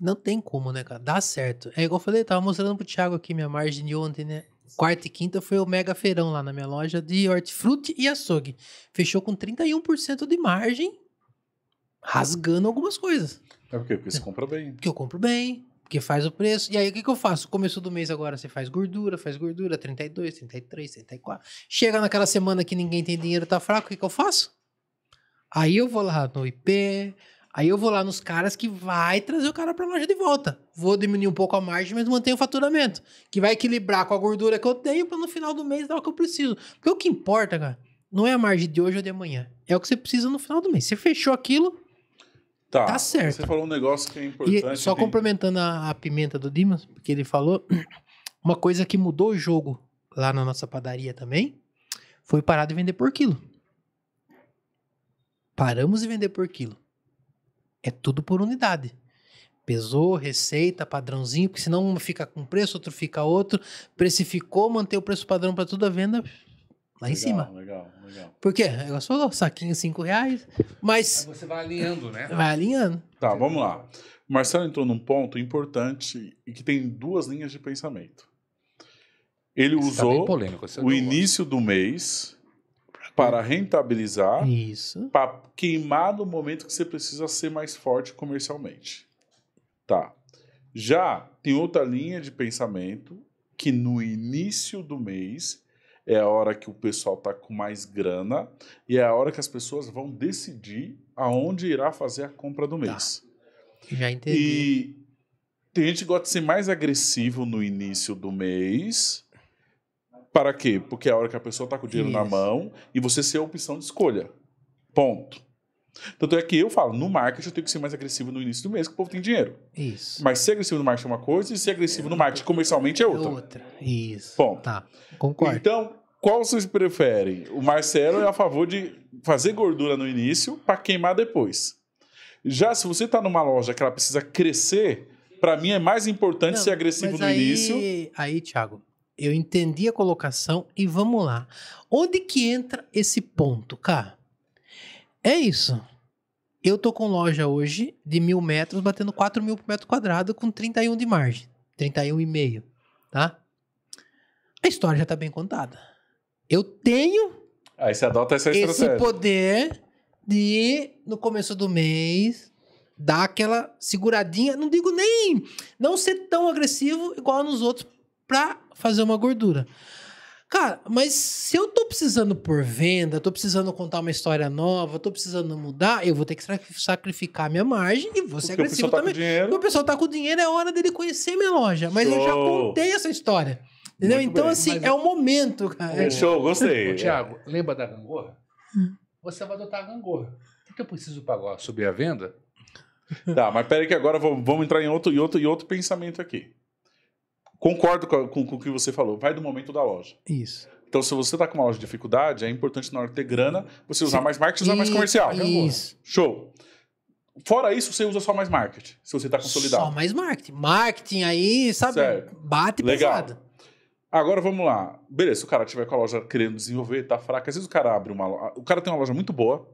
Não tem como, né, cara? Dá certo. É igual eu falei, eu tava mostrando pro Thiago aqui minha margem de ontem, né? Quarta e quinta foi o mega feirão lá na minha loja de hortifruti e açougue. Fechou com 31% de margem, rasgando algumas coisas. É porque, porque você compra bem. Porque eu compro bem. Porque faz o preço. E aí, o que, que eu faço? Começo do mês agora, você faz gordura, faz gordura, 32, 33, 34. Chega naquela semana que ninguém tem dinheiro, tá fraco, o que, que eu faço? Aí eu vou lá no IP, aí eu vou lá nos caras que vai trazer o cara pra loja de volta. Vou diminuir um pouco a margem, mas mantenho o faturamento. Que vai equilibrar com a gordura que eu tenho pra no final do mês dar o que eu preciso. Porque o que importa, cara, não é a margem de hoje ou de amanhã. É o que você precisa no final do mês. Você fechou aquilo, Tá, tá certo. Você falou um negócio que é importante. E só tem... complementando a, a pimenta do Dimas, porque ele falou, uma coisa que mudou o jogo lá na nossa padaria também foi parar de vender por quilo. Paramos de vender por quilo. É tudo por unidade. Pesou, receita, padrãozinho, porque senão um fica com preço, outro fica outro. Precificou, manter o preço padrão para toda a venda, Lá legal, em cima. Legal, legal. Por quê? negócio falou, saquinho 5 reais, mas... Aí você vai alinhando, né? Vai alinhando. Tá, vamos lá. O Marcelo entrou num ponto importante e que tem duas linhas de pensamento. Ele Isso tá usou tá polêmico, o início do mês para rentabilizar, Isso. para queimar no momento que você precisa ser mais forte comercialmente. Tá. Já tem outra linha de pensamento que no início do mês é a hora que o pessoal está com mais grana e é a hora que as pessoas vão decidir aonde irá fazer a compra do tá. mês. Tá. Já entendi. E tem gente que gosta de ser mais agressivo no início do mês. Para quê? Porque é a hora que a pessoa está com o dinheiro Isso. na mão e você ser a opção de escolha. Ponto. Tanto é que eu falo, no marketing eu tenho que ser mais agressivo no início do mês, que o povo tem dinheiro. Isso. Mas ser agressivo no marketing é uma coisa e ser agressivo no marketing comercialmente é outra. É outra. Isso. Bom. Tá. Concordo. Então, qual vocês preferem? O Marcelo é a favor de fazer gordura no início para queimar depois. Já se você está numa loja que ela precisa crescer, para mim é mais importante Não, ser agressivo no aí, início. Aí, Thiago, eu entendi a colocação e vamos lá. Onde que entra esse ponto, cara? É isso. Eu tô com loja hoje de mil metros, batendo 4 mil por metro quadrado com 31 de margem. 31,5, tá? A história já tá bem contada. Eu tenho Aí você adota essa estratégia. esse poder de, no começo do mês, dar aquela seguradinha. Não digo nem não ser tão agressivo igual nos outros pra fazer uma gordura. Cara, mas se eu tô precisando por venda, tô precisando contar uma história nova, tô precisando mudar, eu vou ter que sacrificar minha margem e vou ser Porque tá agressivo tá também. Porque o pessoal tá com dinheiro, é hora dele conhecer minha loja. Mas show. eu já contei essa história. Entendeu? Muito então, bem. assim, mas... é o momento, cara. É show, gostei. Ô, Thiago, lembra da gangorra? Hum. Você vai adotar a gangorra. O que eu preciso pagar? Subir a venda? Tá, mas peraí que agora vamos entrar em outro, e outro, em outro pensamento aqui. Concordo com, com, com, o que você falou. Vai do momento da loja. Isso. Então, se você está com uma loja de dificuldade, é importante na hora de ter grana você usar Sim. mais marketing, usar mais comercial. Isso. Show. Fora isso, você usa só mais marketing, se você está consolidado. Só mais marketing. Marketing aí, sabe? Certo. Bate Legal. pesado. Agora vamos lá. Beleza, se o cara tiver com a loja querendo desenvolver, tá fraca. Às vezes o cara abre uma loja. O cara tem uma loja muito boa.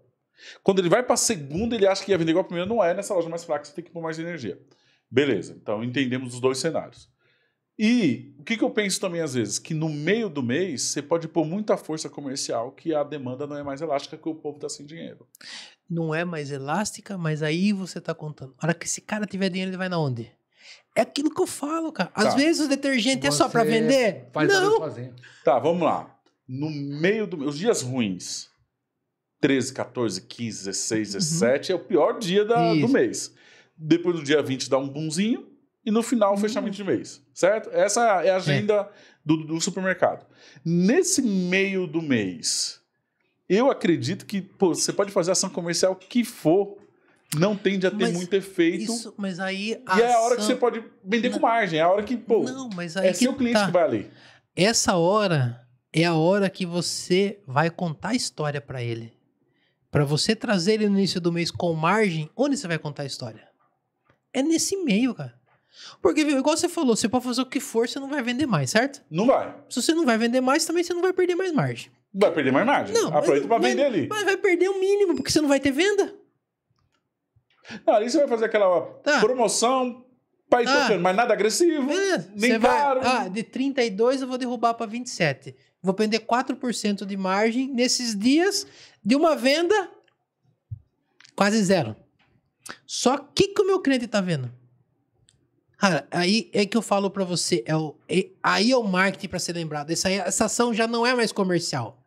Quando ele vai para a segunda, ele acha que ia vender igual a primeira. Não é nessa loja mais fraca, você tem que pôr mais energia. Beleza, então entendemos os dois cenários. E o que, que eu penso também às vezes? Que no meio do mês você pode pôr muita força comercial que a demanda não é mais elástica, que o povo está sem dinheiro. Não é mais elástica, mas aí você está contando. Na hora que esse cara tiver dinheiro, ele vai na onde? É aquilo que eu falo, cara. Tá. Às vezes o detergente você é só para vender. Faz não. Tá, vamos lá. No meio do mês, os dias ruins, 13, 14, 15, 16, 17 uhum. é o pior dia da, do mês. Depois do dia 20 dá um bunzinho e no final uhum. fechamento de mês, certo? Essa é a é. agenda é. Do, do supermercado. Nesse meio do mês, eu acredito que pô, você pode fazer ação comercial que for, não tende a ter mas muito efeito. Isso, mas aí a e é a hora ação... que você pode vender não, com margem, é a hora que, pô, não, mas aí é seu cliente tá. que vai ali. Essa hora é a hora que você vai contar a história para ele. Para você trazer ele no início do mês com margem, onde você vai contar a história? É nesse meio, cara. Porque, viu, igual você falou, você pode fazer o que for, você não vai vender mais, certo? Não vai. Se você não vai vender mais, também você não vai perder mais margem. Vai perder mais margem. Não, Aproveita para vender ali. Mas vai perder o mínimo, porque você não vai ter venda. Não, ah, ali você vai fazer aquela tá. promoção para ir ah. tocando, mas nada agressivo, é, nem caro. Vai, ah, de 32 eu vou derrubar para 27. Vou perder 4% de margem nesses dias de uma venda quase zero. Só que que o meu cliente está vendo? Cara, aí é que eu falo para você, é o, é, aí é o marketing para ser lembrado. Essa, essa ação já não é mais comercial.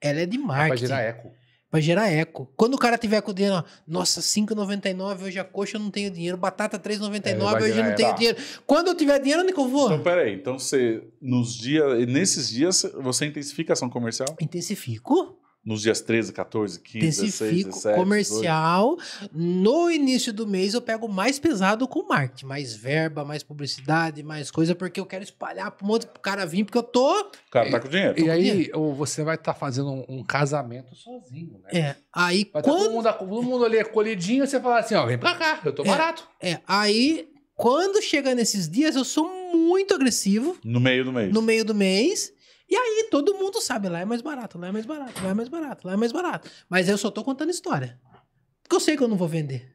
Ela é de marketing. É pra gerar eco. Pra gerar eco. Quando o cara tiver com o dinheiro, ó, nossa, 5,99, hoje a coxa eu não tenho dinheiro, batata 3,99, é, hoje eu não tenho dinheiro. Quando eu tiver dinheiro, onde que eu vou? Então, peraí. Então, você, nos dias, nesses dias, você intensifica a ação comercial? Intensifico nos dias 13, 14, 15, Decifico 16, 17, comercial. 18. No início do mês eu pego mais pesado com marketing, mais verba, mais publicidade, mais coisa, porque eu quero espalhar para um monte pro cara vir, porque eu tô. O cara tá com dinheiro. E, e aí dinheiro. você vai estar tá fazendo um, um, casamento sozinho, né? É. Aí vai tá quando... todo, mundo, todo mundo ali colhidinho, você fala assim, ó, vem para cá, eu tô é, barato. É, aí quando chega nesses dias eu sou muito agressivo. No meio do mês. No meio do mês. E aí todo mundo sabe, lá é mais barato, lá é mais barato, lá é mais barato, lá é mais barato. Mas eu só tô contando história. Porque eu sei que eu não vou vender.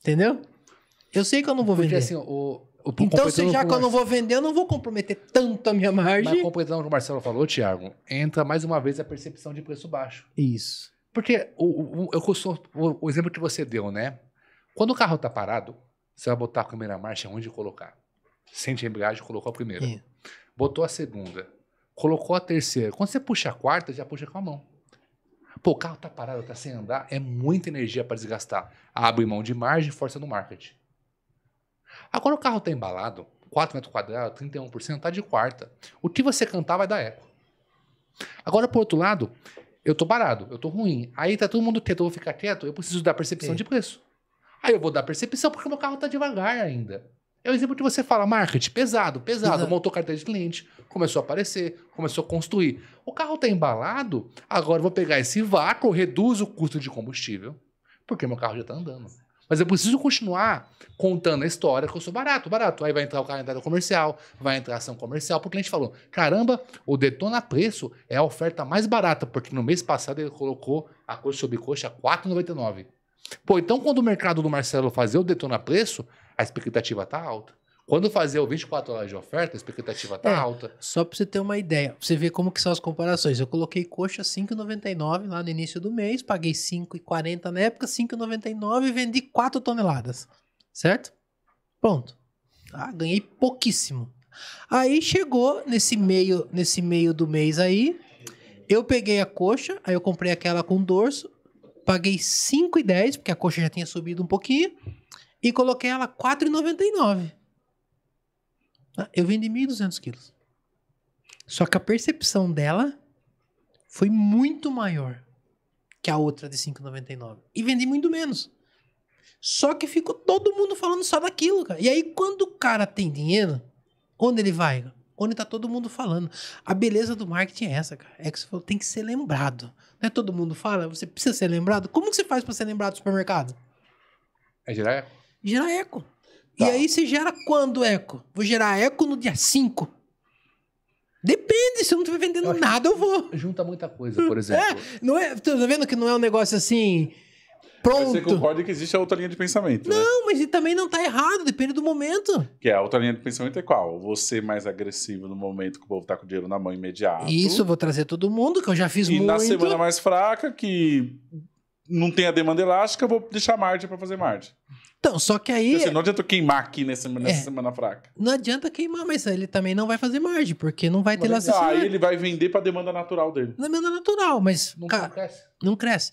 Entendeu? Eu sei que eu não vou Porque, vender. Assim, o, o, então, se já que eu não vou vender, eu não vou comprometer tanto a minha margem. Mas completando o que o Marcelo falou, Thiago, entra mais uma vez a percepção de preço baixo. Isso. Porque o, o, eu costumo, o, o exemplo que você deu, né? Quando o carro tá parado, você vai botar a primeira marcha onde colocar. Sente a embreagem, colocou a primeira. É. Botou a segunda colocou a terceira. Quando você puxa a quarta, já puxa com a mão. Pô, o carro tá parado, tá sem andar, é muita energia para desgastar. Abre mão de margem, força no market. Agora o carro tá embalado, 4 metros quadrados, 31%, tá de quarta. O que você cantar vai dar eco. Agora, por outro lado, eu tô parado, eu tô ruim. Aí tá todo mundo quieto, eu vou ficar quieto, eu preciso dar percepção Sim. de preço. Aí eu vou dar percepção porque meu carro tá devagar ainda. É o exemplo de você falar marketing, pesado, pesado, Exato. montou carteira de cliente, começou a aparecer, começou a construir. O carro está embalado, agora eu vou pegar esse vácuo, reduzo o custo de combustível, porque meu carro já está andando. Mas eu preciso continuar contando a história que eu sou barato, barato. Aí vai entrar o calendário comercial, vai entrar a ação comercial, porque o cliente falou: caramba, o Detona Preço é a oferta mais barata, porque no mês passado ele colocou a coxa sobre coxa R$ 4,99. Pô, então quando o mercado do Marcelo fazer o Detona Preço, a expectativa está alta. Quando fazer o 24 horas de oferta, a expectativa tá é, alta. Só para você ter uma ideia, pra você ver como que são as comparações. Eu coloquei coxa 5,99 lá no início do mês, paguei 5,40 na época, 5,99 e vendi 4 toneladas. Certo? Ponto. Ah, ganhei pouquíssimo. Aí chegou nesse meio, nesse meio do mês aí, eu peguei a coxa, aí eu comprei aquela com dorso, paguei 5,10, porque a coxa já tinha subido um pouquinho e coloquei ela R$ 4,99. Ah, eu vendi 1.200 quilos. Só que a percepção dela foi muito maior que a outra de 5,99. E vendi muito menos. Só que ficou todo mundo falando só daquilo, cara. E aí, quando o cara tem dinheiro, onde ele vai? Onde tá todo mundo falando. A beleza do marketing é essa, cara. É que você falou, tem que ser lembrado. Não é todo mundo fala, você precisa ser lembrado. Como que você faz para ser lembrado do supermercado? É gerar Gera eco. Tá. E aí você gera quando eco? Vou gerar eco no dia 5. Depende, se eu não estiver vendendo eu nada, eu vou. Junta muita coisa, por é, exemplo. É, não é, tá vendo que não é um negócio assim. Pronto. Você concorda que existe a outra linha de pensamento. Né? Não, né? mas ele também não está errado, depende do momento. Que é a outra linha de pensamento é qual? Você mais agressivo no momento que o povo está com o dinheiro na mão imediato. Isso, vou trazer todo mundo, que eu já fiz e muito. E na semana mais fraca, que não tem a demanda elástica, eu vou deixar margem para fazer margem. Então, só que aí. Assim, não adianta queimar aqui nessa, nessa é, semana fraca. Não adianta queimar, mas ele também não vai fazer margem, porque não vai ter mas, lá Ah, assim, né? ele vai vender pra demanda natural dele. Demanda natural, mas. Não, cara, não cresce. Não cresce.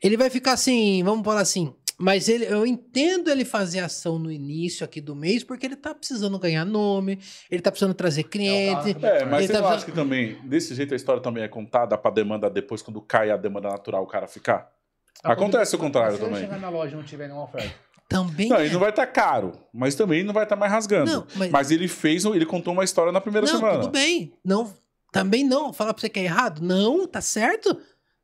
Ele vai ficar assim, vamos falar assim. Mas ele, eu entendo ele fazer ação no início aqui do mês, porque ele tá precisando ganhar nome, ele tá precisando trazer é cliente. Né? É, mas você tá precisando... acha que também, desse jeito a história também é contada pra demanda depois, quando cai a demanda natural, o cara ficar? Ah, Acontece o contrário se também. Se chegar na loja e não tiver nenhuma oferta. Também. Não, é. ele não vai estar tá caro, mas também não vai estar tá mais rasgando. Não, mas... mas... ele fez, ele contou uma história na primeira não, semana. Tudo bem. Não, também não. Falar pra você que é errado? Não, tá certo?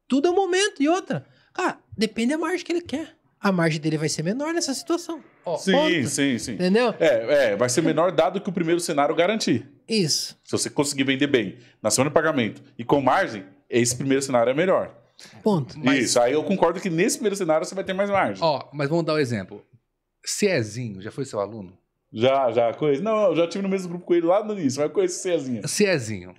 Tudo é um momento. E outra, cara, depende da margem que ele quer. A margem dele vai ser menor nessa situação. Ó, sim, ponto. sim, sim. Entendeu? É, é, vai ser menor dado que o primeiro cenário garantir. Isso. Se você conseguir vender bem na semana de pagamento e com margem, esse primeiro cenário é melhor. Ponto. Mas... Isso, aí eu concordo que nesse primeiro cenário você vai ter mais margem. Ó, mas vamos dar um exemplo. Ciezinho, já foi seu aluno? Já, já, coisa. Não, eu já tive no mesmo grupo com ele lá no início, mas conheço Ciezinho. Ciezinho,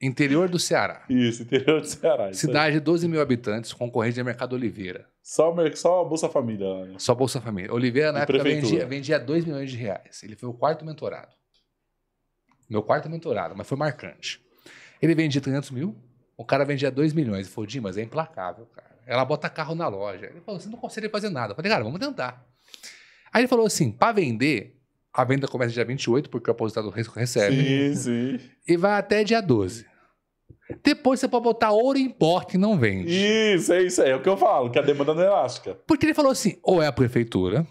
interior do Ceará. Isso, interior do Ceará. Cidade de 12 mil habitantes, concorrente a Mercado Oliveira. Só, só Bolsa Família. Né? Só Bolsa Família. Oliveira, na e época, vendia, vendia 2 milhões de reais. Ele foi o quarto mentorado. Meu quarto mentorado, mas foi marcante. Ele vendia 300 mil, o cara vendia 2 milhões. Ele falou, Dimas, é implacável, cara. Ela bota carro na loja. Ele falou, você não consegue fazer nada. Eu falei, cara, vamos tentar. Aí ele falou assim: para vender, a venda começa dia 28, porque o aposentado recebe. Sim, sim. E vai até dia 12. Depois você pode botar ouro em pó que não vende. Isso, é isso aí. É o que eu falo, que a demanda não é elástica. Porque ele falou assim: ou é a prefeitura,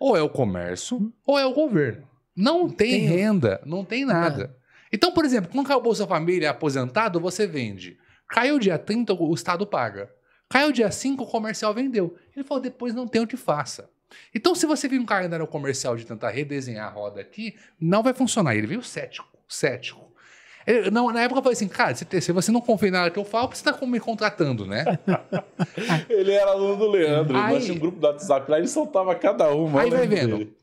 ou é o comércio, ou é o governo. Não tem, tem renda, não tem nada. Então, por exemplo, quando caiu o Bolsa Família aposentado, você vende. Caiu dia 30, o Estado paga. Caiu dia 5, o comercial vendeu. Ele falou: depois não tem o que faça. Então, se você vir um cara no comercial de tentar redesenhar a roda aqui, não vai funcionar. Ele veio cético, cético. Ele, não, na época eu falei assim, cara, se, se você não confia em nada que eu falo, você tá me contratando, né? ele era aluno do Leandro, aí, nós tinha um grupo do WhatsApp lá, ele soltava cada uma. Aí né, vai vendo. Dele.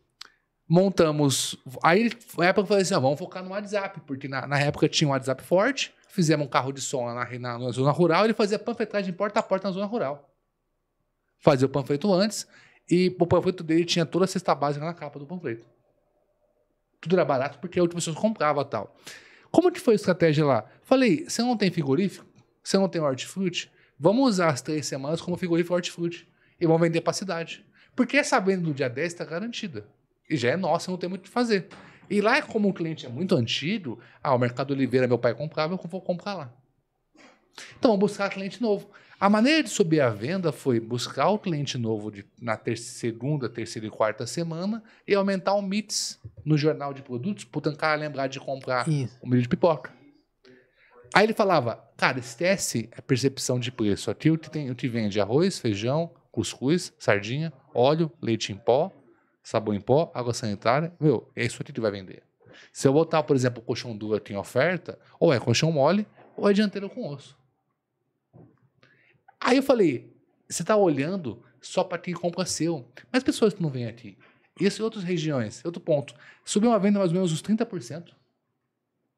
Montamos. Aí na época eu falei assim: ah, vamos focar no WhatsApp, porque na, na época tinha um WhatsApp forte, fizemos um carro de som lá na, na, na zona rural, ele fazia panfletagem porta a porta na zona rural. Fazia o panfleto antes, e o panfleto dele tinha toda a cesta básica na capa do panfleto. Tudo era barato porque é a última pessoa comprava tal. Como que foi a estratégia lá? Falei, você não tem frigorífico? Você não tem hortifruti? Vamos usar as três semanas como frigorífico hortifruti. E vão vender para a cidade. Porque sabendo do dia 10 está garantida. E já é nossa, não tem muito o que fazer. E lá, é como o cliente é muito antigo, ah, o Mercado Oliveira, meu pai comprava, eu vou comprar lá. Então, vamos buscar cliente novo. A maneira de subir a venda foi buscar o cliente novo de, na ter segunda, terceira e quarta semana e aumentar o MITS no jornal de produtos para o cara lembrar de comprar Isso. o milho de pipoca. Aí ele falava, cara, esquece a é percepção de preço. Aqui eu te, tem, eu te vende arroz, feijão, cuscuz, sardinha, óleo, leite em pó, sabão em pó, água sanitária. Meu, é isso aqui que vai vender. Se eu botar, por exemplo, o colchão duro aqui em oferta, ou é colchão mole, ou é dianteiro com osso. Aí eu falei, você está olhando só para quem compra seu. Mas pessoas que não vêm aqui. Isso em outras regiões. Outro ponto. Subiu uma venda mais ou menos uns 30%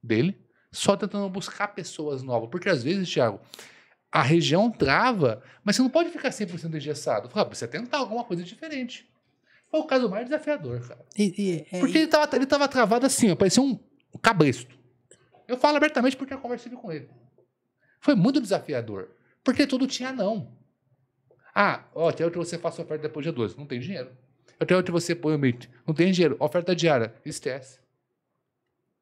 dele, só tentando buscar pessoas novas. Porque às vezes, Thiago, a região trava, mas você não pode ficar 100% engessado. Fala, precisa tentar alguma coisa diferente. Foi o caso mais desafiador, cara. E, e, é porque e... ele estava ele tava travado assim, ó, parecia um cabresto. Eu falo abertamente porque eu conversei com ele. Foi muito desafiador. Porque tudo tinha não. Ah, ó, tem outro você faça oferta depois de 12. Não tem dinheiro. Até outro você põe o MIT. Não tem dinheiro. Oferta diária. Esquece.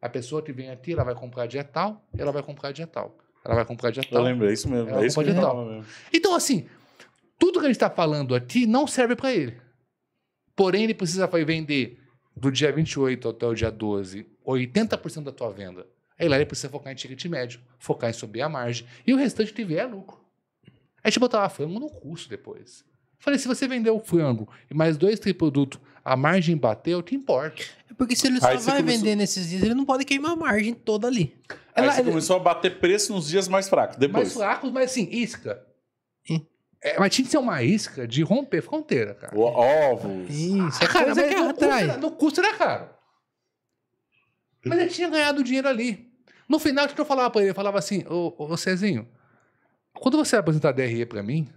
A pessoa que vem aqui, ela vai comprar dia tal, ela vai comprar dia tal. Ela vai comprar dia tal. Eu lembro, é isso mesmo. Ela é isso mesmo, mesmo. Então, assim, tudo que a gente está falando aqui não serve para ele. Porém, ele precisa vender do dia 28 até o dia 12, 80% da tua venda. Aí lá ele precisa focar em ticket médio, focar em subir a margem. E o restante que vier é lucro. A gente tipo, botava ah, frango no custo depois. Falei, se você vendeu o frango e mais dois, três produtos, a margem bateu, que importa. É porque se ele só Aí vai começou... vender nesses dias, ele não pode queimar a margem toda ali. Aí Ela, você ele... começou a bater preço nos dias mais fracos, depois. Mais fracos, mas assim, isca. É, mas tinha que ser uma isca de romper fronteira, cara. O, ovos. Isso, é ah, cara, mas é no, custo era, no custo era caro. Mas ele tinha ganhado dinheiro ali. No final, o que eu falava pra ele? Eu falava assim, ô, ô Cezinho, quando você apresentar a DRE para mim,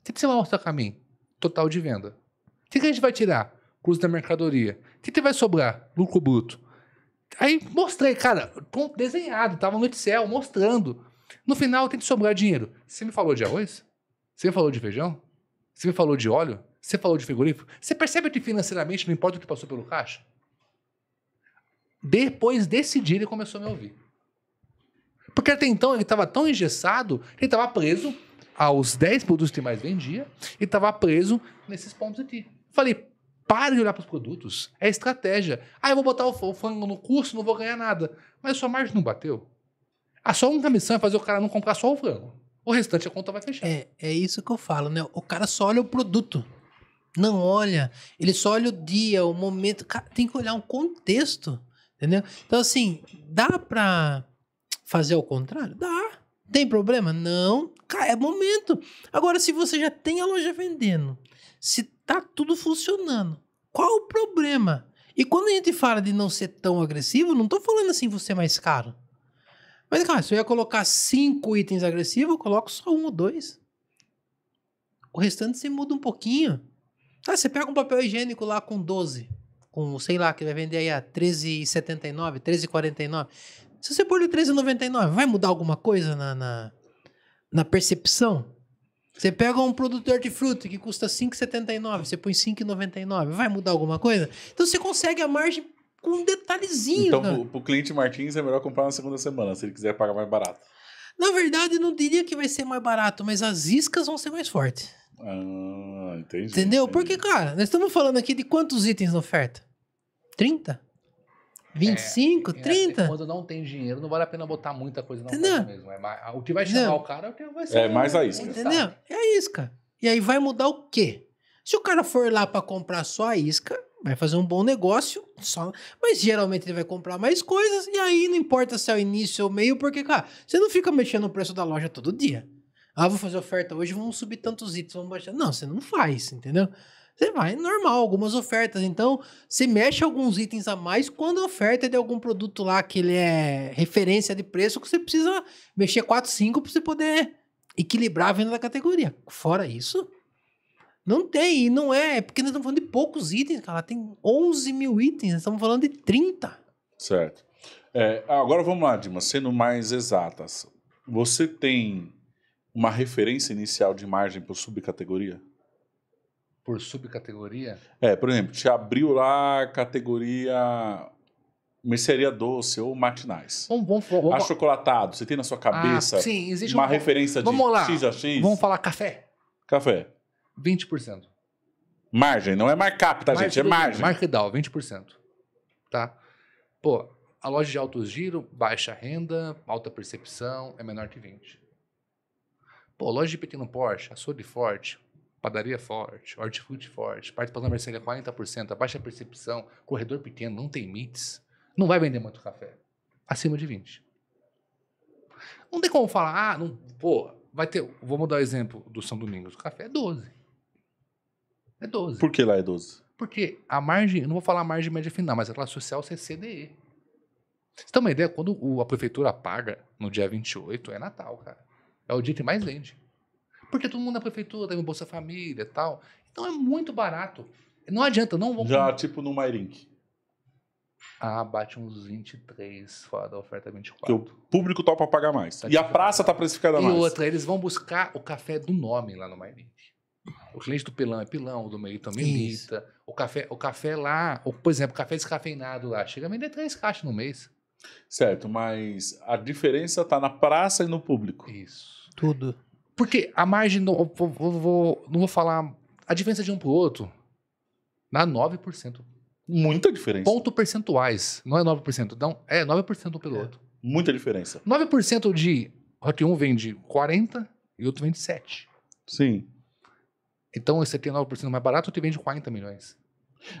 o que você vai mostrar para mim? Total de venda. O que a gente vai tirar? Custo da mercadoria. O que vai sobrar? Lucro bruto. Aí mostrei, cara, desenhado, tava no Excel, mostrando. No final tem que sobrar dinheiro. Você me falou de arroz? Você me falou de feijão? Você me falou de óleo? Você falou de frigorífico? Você percebe que financeiramente não importa o que passou pelo caixa? Depois desse dia ele começou a me ouvir. Porque até então ele estava tão engessado, ele estava preso aos 10 produtos que mais vendia e estava preso nesses pontos aqui. Falei, para de olhar para os produtos, é estratégia. Ah, eu vou botar o frango no curso, não vou ganhar nada. Mas sua margem não bateu. A sua única missão é fazer o cara não comprar só o frango. O restante a conta vai fechar. É, é isso que eu falo, né? O cara só olha o produto. Não olha. Ele só olha o dia, o momento. Cara, tem que olhar um contexto, entendeu? Então, assim, dá para fazer ao contrário? Dá. Tem problema? Não. Cara, é momento. Agora, se você já tem a loja vendendo, se tá tudo funcionando, qual o problema? E quando a gente fala de não ser tão agressivo, não tô falando assim você é mais caro. Mas, cara, se eu ia colocar cinco itens agressivos, eu coloco só um ou dois. O restante você muda um pouquinho. Ah, você pega um papel higiênico lá com 12, com sei lá, que vai vender aí a 13,79, 13,49. Se você pôr ele 13,99, vai mudar alguma coisa na, na, na percepção? Você pega um produtor de hortifruti que custa 5,79, você põe 5,99, vai mudar alguma coisa? Então você consegue a margem com um detalhezinho. Então, cara. Pro, cliente Martins é melhor comprar na segunda semana, se ele quiser pagar mais barato. Na verdade, não diria que vai ser mais barato, mas as iscas vão ser mais fortes. Ah, entendi. Entendeu? Entendi. Porque, cara, nós estamos falando aqui de quantos itens na oferta? 30? 25, é, 30? É, é, quando não tem dinheiro, não vale a pena botar muita coisa na Entendeu? mesmo. É, o que vai chamar não. o cara é o que vai ser. É mais a isca. Entendeu? É a isca. E aí vai mudar o quê? Se o cara for lá para comprar só a isca, vai fazer um bom negócio, só, mas geralmente ele vai comprar mais coisas, e aí não importa se é o início ou o meio, porque, cara, você não fica mexendo no preço da loja todo dia. Ah, vou fazer oferta hoje, vamos subir tantos itens, vamos baixar. Não, você não faz, entendeu? Você vai é normal, algumas ofertas. Então, você mexe alguns itens a mais quando a oferta é de algum produto lá que ele é referência de preço, que você precisa mexer 4, 5 para você poder equilibrar a venda da categoria. Fora isso, não tem, não é. É porque nós estamos falando de poucos itens, cara. Tem 11 mil itens, nós estamos falando de 30. Certo. É, agora vamos lá, Dima, sendo mais exatas. Você tem uma referência inicial de margem para subcategoria? Por subcategoria? É, por exemplo, te abriu lá a categoria mercearia doce ou matinais. bom, bom vamos, Achocolatado, você tem na sua ah, cabeça ah, sim, existe uma um... referência de vamos lá. X a X? Vamos falar café. Café. 20%. Margem, não é markup, tá, margem gente? É margem. Markedal, 20%. Tá? Pô, a loja de alto giro, baixa renda, alta percepção, é menor que 20. Pô, loja de pequeno Porsche, açougue forte, padaria forte, hortifruti forte, parte para a mercearia 40%, a baixa percepção, corredor pequeno, não tem mites, não vai vender muito café. Acima de 20. Não tem como falar, ah, não, pô, vai ter, vamos dar o exemplo do São Domingos, o café é 12. É 12. Por que lá é 12? Porque a margem, não vou falar a margem média final, mas a classe social é CDE. Você tem uma ideia? Quando a prefeitura paga no dia 28, é Natal, cara. É o dia que mais vende. Porque todo mundo na prefeitura tem o Bolsa Família e tal. Então é muito barato. Não adianta, não vamos. Já, tipo no Mairink. Ah, bate uns 23 fora da oferta 24. Porque o público topa pagar mais. Tá e a praça tá precificada mais. E outra, eles vão buscar o café do nome lá no Mairink. O cliente do Pilão é Pilão, o do meio também lita O café, o café lá, ou, por exemplo, café descafeinado lá, chega a vender três caixas no mês. Certo, mas a diferença tá na praça e no público. Isso. Tudo. Porque a margem, não vou, vou, não vou falar a diferença de um para o outro, dá 9%. Muita diferença. Ponto percentuais. Não é 9%, não, então, é 9% um pelo é. outro. Muita diferença. 9% de Hot 1 vende 40 e outro vende 7. Sim. Então você tem 9% mais barato, outro vende 40 milhões.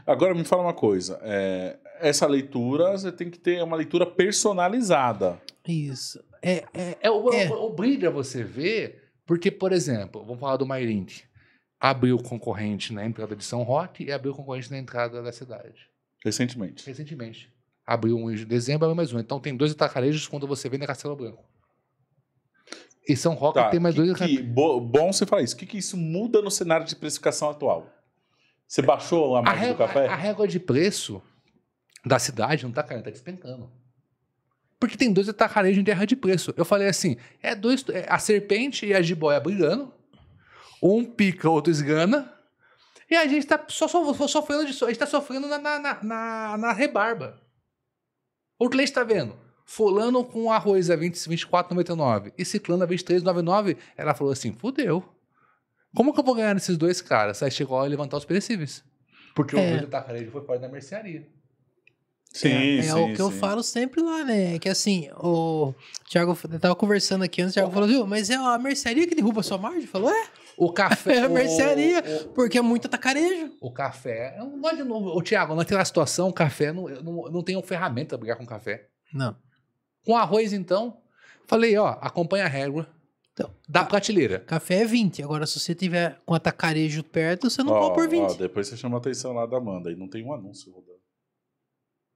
Agora me fala uma coisa. É, essa leitura você tem que ter uma leitura personalizada. Isso. É, é, é, o, é. O, é. É brilho é você ver porque, por exemplo, vamos falar do MyLink. Abriu concorrente na entrada de São Roque e abriu concorrente na entrada da cidade. Recentemente. Recentemente. Abriu um em dezembro, abriu mais um. Então tem dois atacarejos quando você vem na Castelo Branco. E São Roque tá, tem mais que, dois atacarejos. Bo, bom você falar isso. O que, que isso muda no cenário de precificação atual? Você baixou a margem a régua, do café? A, a régua de preço da cidade não está caindo, está despencando. Porque tem dois atacarejos em terra de preço. Eu falei assim: é dois. É a serpente e a jiboia brigando. Um pica, outro esgana. E a gente tá só, só sofrendo de, A gente tá sofrendo na, na, na, na rebarba. O cliente tá vendo. Fulano com arroz é a 24,99 e ciclano é a 23,99. Ela falou assim: fudeu. Como que eu vou ganhar nesses dois caras? Aí chegou a levantar os perecíveis. Porque é. o arroz atacarejo foi fora da mercearia. Sim, né? é, é sim, o que sim. eu falo sempre lá, né? É que assim, o Thiago eu tava conversando aqui antes, o Thiago falou, viu, mas é a mercearia que derruba a sua margem? Falou, é. O café. É a mercearia, o, o, porque é muito atacarejo. O café. Nós é de novo, ô Thiago, naquela situação, o café não, não, não tenho ferramenta pra brigar com café. Não. Com arroz, então, falei, ó, acompanha a régua. Então, da ca prateleira. Café é 20. Agora, se você tiver com atacarejo perto, você não ó, pode por 20. Ó, depois você chama a atenção lá da Amanda. E não tem um anúncio rodando.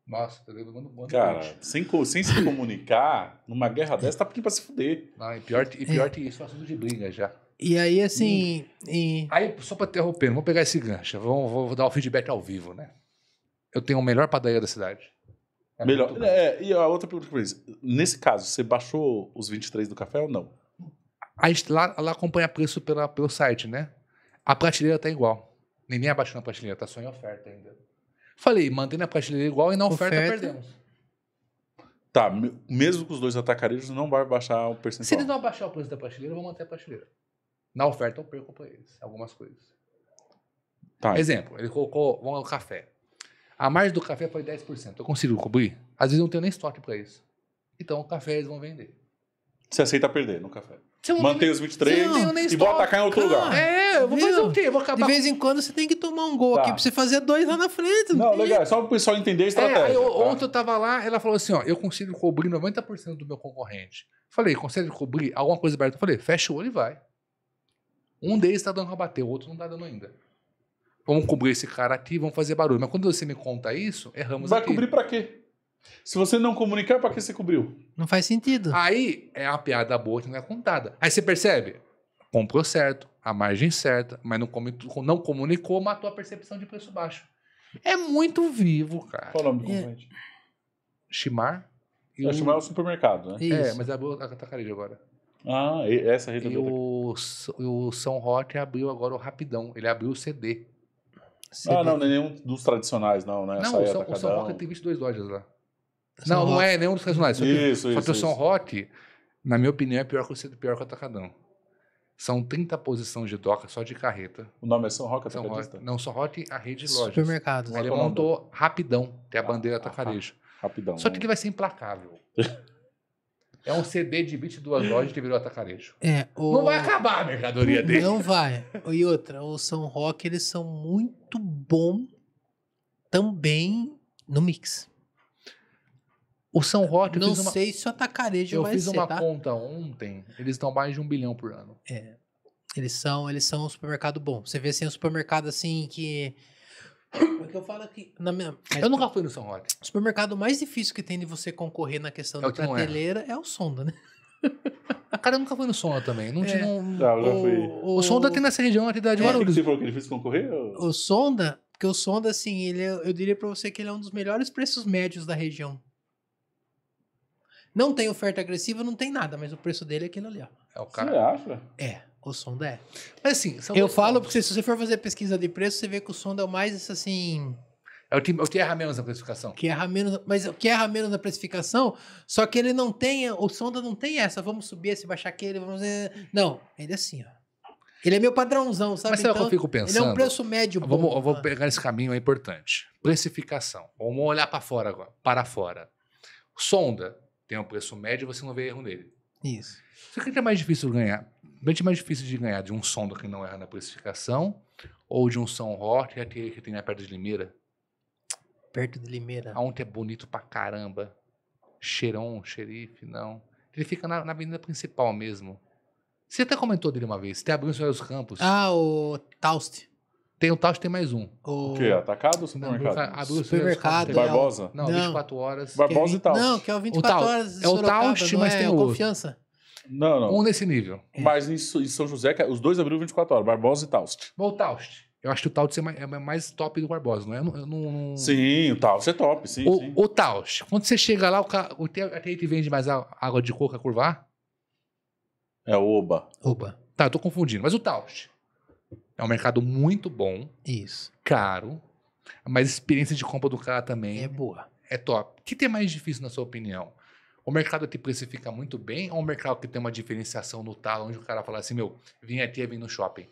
Nossa, tá levando um monte Cara, de sem, sem se comunicar, numa guerra dessa, tá pedindo pra se fuder. Não, ah, e pior, e pior é. que isso, é um assunto de briga já. E aí, assim. Hum. E... Aí, só pra interromper, vou pegar esse gancho, vou, vou dar o um feedback ao vivo, né? Eu tenho o melhor padaria da cidade. É melhor. É, e a outra pergunta que eu fiz: nesse caso, você baixou os 23 do café ou não? A gente lá, lá acompanha preço pela, pelo site, né? A prateleira tá igual. Ninguém abaixou na prateleira, tá só em oferta ainda. Falei, mantendo a prateleira igual e na oferta, oferta. perdemos. Tá, mesmo com os dois atacarejos, não vai baixar o percentual. Se eles não abaixar o preço da prateleira, eu vou manter a prateleira. Na oferta, eu perco para eles algumas coisas. Tá. Exemplo, ele colocou, vamos lá, o café. A margem do café foi 10%. Eu consigo cobrir? Às vezes eu não tenho nem estoque para isso. Então, o café eles vão vender. Você aceita perder no café? Seu Mantém os 23 e vou atacar em outro lugar. É, eu vou fazer o quê? vou acabar. De vez em quando você tem que tomar um gol tá. aqui pra você fazer dois lá na frente. Não, não legal, é só pro pessoal entender a é, estratégia. É, aí, eu, tá? Ontem eu tava lá, ela falou assim: ó, eu consigo cobrir 90% do meu concorrente. Falei, consegue cobrir alguma coisa aberta? Eu falei, fecha o olho e vai. Um deles tá dando pra bater, o outro não tá dando ainda. Vamos cobrir esse cara aqui, vamos fazer barulho. Mas quando você me conta isso, erramos Vai aqui. cobrir pra quê? Se você não comunicar, para que você cobriu? Não faz sentido. Aí é a piada boa que não é contada. Aí você percebe, comprou certo, a margem certa, mas não, não comunicou, matou a percepção de preço baixo. É muito vivo, cara. Qual o nome do é. concorrente? Shimar. E é, o... é o supermercado, né? Isso. É, mas abriu a Atacarejo agora. Ah, essa é rede e o, o São Roque abriu agora o Rapidão. Ele abriu o CD. CD. Ah, não, nenhum dos tradicionais, não, né? Não, o São, o São Roque tem 22 lojas lá. Tá não, não é nenhum dos regionais. Só que, isso, só que o São Roque, na minha opinião, é pior que o, pior que o Atacadão. São 30 posições de doca só de carreta. O nome é São Roque São Roque, Não, São Roque, a rede de lojas. Supermercado. Ele é montou rapidão, tem é a ah, bandeira ah, atacarejo. Ah, rapidão. Só que né? ele vai ser implacável. é um CD de 22 lojas que virou atacarejo. É, o... Não vai acabar a mercadoria dele. Não vai. E outra, o São Roque, eles são muito bom também no mix. O São Roque. Não uma... sei se o atacarejo eu vai ser. Eu fiz uma tá? conta ontem, eles estão mais de um bilhão por ano. É. Eles são, eles são um supermercado bom. Você vê assim, um supermercado assim que. É que eu falo aqui. Na minha, Mas eu nunca fui no São Roque. O supermercado mais difícil que tem de você concorrer na questão é da prateleira é o Sonda, né? a Cara, eu nunca foi no Sonda também. Não é. tinha um. Não, ah, já fui. O, o Sonda tem nessa região aqui da de é, Guarulhos. Você falou que ele é fez concorrer? Ou... O Sonda, porque o Sonda, assim, ele, eu diria pra você que ele é um dos melhores preços médios da região. Não tem oferta agressiva, não tem nada, mas o preço dele é aquilo ali, ó. É o cara. Você acha? É, o Sonda é. Mas assim, eu falo porque se você for fazer pesquisa de preço, você vê que o Sonda é o mais assim. É o que, o que erra menos na precificação. Que erra menos, mas o que erra menos na precificação, só que ele não tem, o Sonda não tem essa, vamos subir esse, baixar aquele, vamos... Eh, não, ele é assim, ó. Ele é meu padrãozão, sabe? Mas sabe então, que eu então, fico pensando? Ele é um preço médio bom. Vamos, eu vou pegar esse caminho, é importante. Precificação. Vamos olhar para fora agora, para fora. Sonda, tem um preço médio, você não vê erro nele. Isso. Só que é mais difícil de ganhar. Bem, é mais difícil de ganhar de um som do que não erra na precificação ou de um som rock que é aquele que tem perto de Limeira. Perto de Limeira. Aonde ah, é bonito pra caramba. Cheiron, xerife, não. Ele fica na, na avenida principal mesmo. Você até comentou dele uma vez. Você abriu os dos campos. Ah, o Taust. Tem o Taos, tem mais um. O, o quê? Atacado ou supermercado? Não, tá, supermercado. Barbosa? Não, não, 24 horas. Barbosa e Taos. Não, que é o 24 o horas. É o Taos, mas tem é o Confiança. Não, não. Um nesse nível. É. Mas em, São José, é- os dois abriram 24 horas, Barbosa e Taust. Bom, o Taust. Eu acho que o Taust é mais top do Barbosa, não é? Não, não... Sim, o Taust é top, sim. O, sim. O Taust, quando você chega lá, o, ca... o vende mais água de coca curvar? É o Oba. Oba. Tá, eu tô confundindo. Mas o Taust. É um mercado muito bom. Isso. Caro. Mas a experiência de compra do cara também. É boa. É top. O que tem mais difícil, na sua opinião? O mercado te precifica muito bem ou o mercado que tem uma diferenciação no tal, onde o cara fala assim, meu, vim aqui e vim no shopping?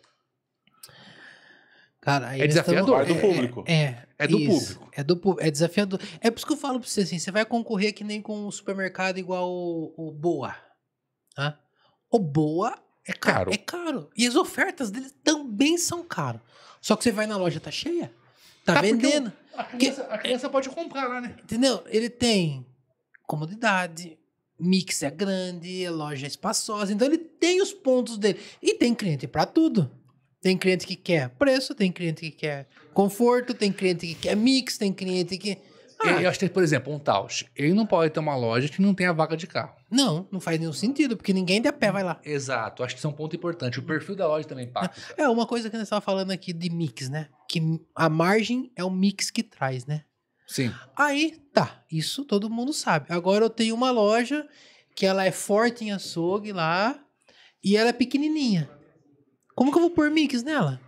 Cara, é desafiador. Estamos... É do público. É, é, é do isso. público. É, do, é desafiador. É por isso que eu falo pra você assim, você vai concorrer que nem com um supermercado igual o, o Boa. Né? O Boa é caro. É caro. E as ofertas deles também são caras. Só que você vai na loja, tá cheia. Tá, tá vendendo. A criança, a criança, pode comprar lá, né? Entendeu? Ele tem comodidade, mix é grande, a loja é espaçosa. Então ele tem os pontos dele. E tem cliente para tudo. Tem cliente que quer preço, tem cliente que quer conforto, tem cliente que quer mix, tem cliente que. Ah. Eu acho que, por exemplo, um Tausch, ele não pode ter uma loja que não tenha vaga de carro. Não, não faz nenhum sentido, porque ninguém de a pé vai lá. Exato, acho que isso é um ponto importante. O perfil da loja também impacta. Ah, é, uma coisa que a gente estava falando aqui de mix, né? Que a margem é o mix que traz, né? Sim. Aí, tá, isso todo mundo sabe. Agora eu tenho uma loja que ela é forte em açougue lá e ela é pequenininha. Como que eu vou pôr mix nela?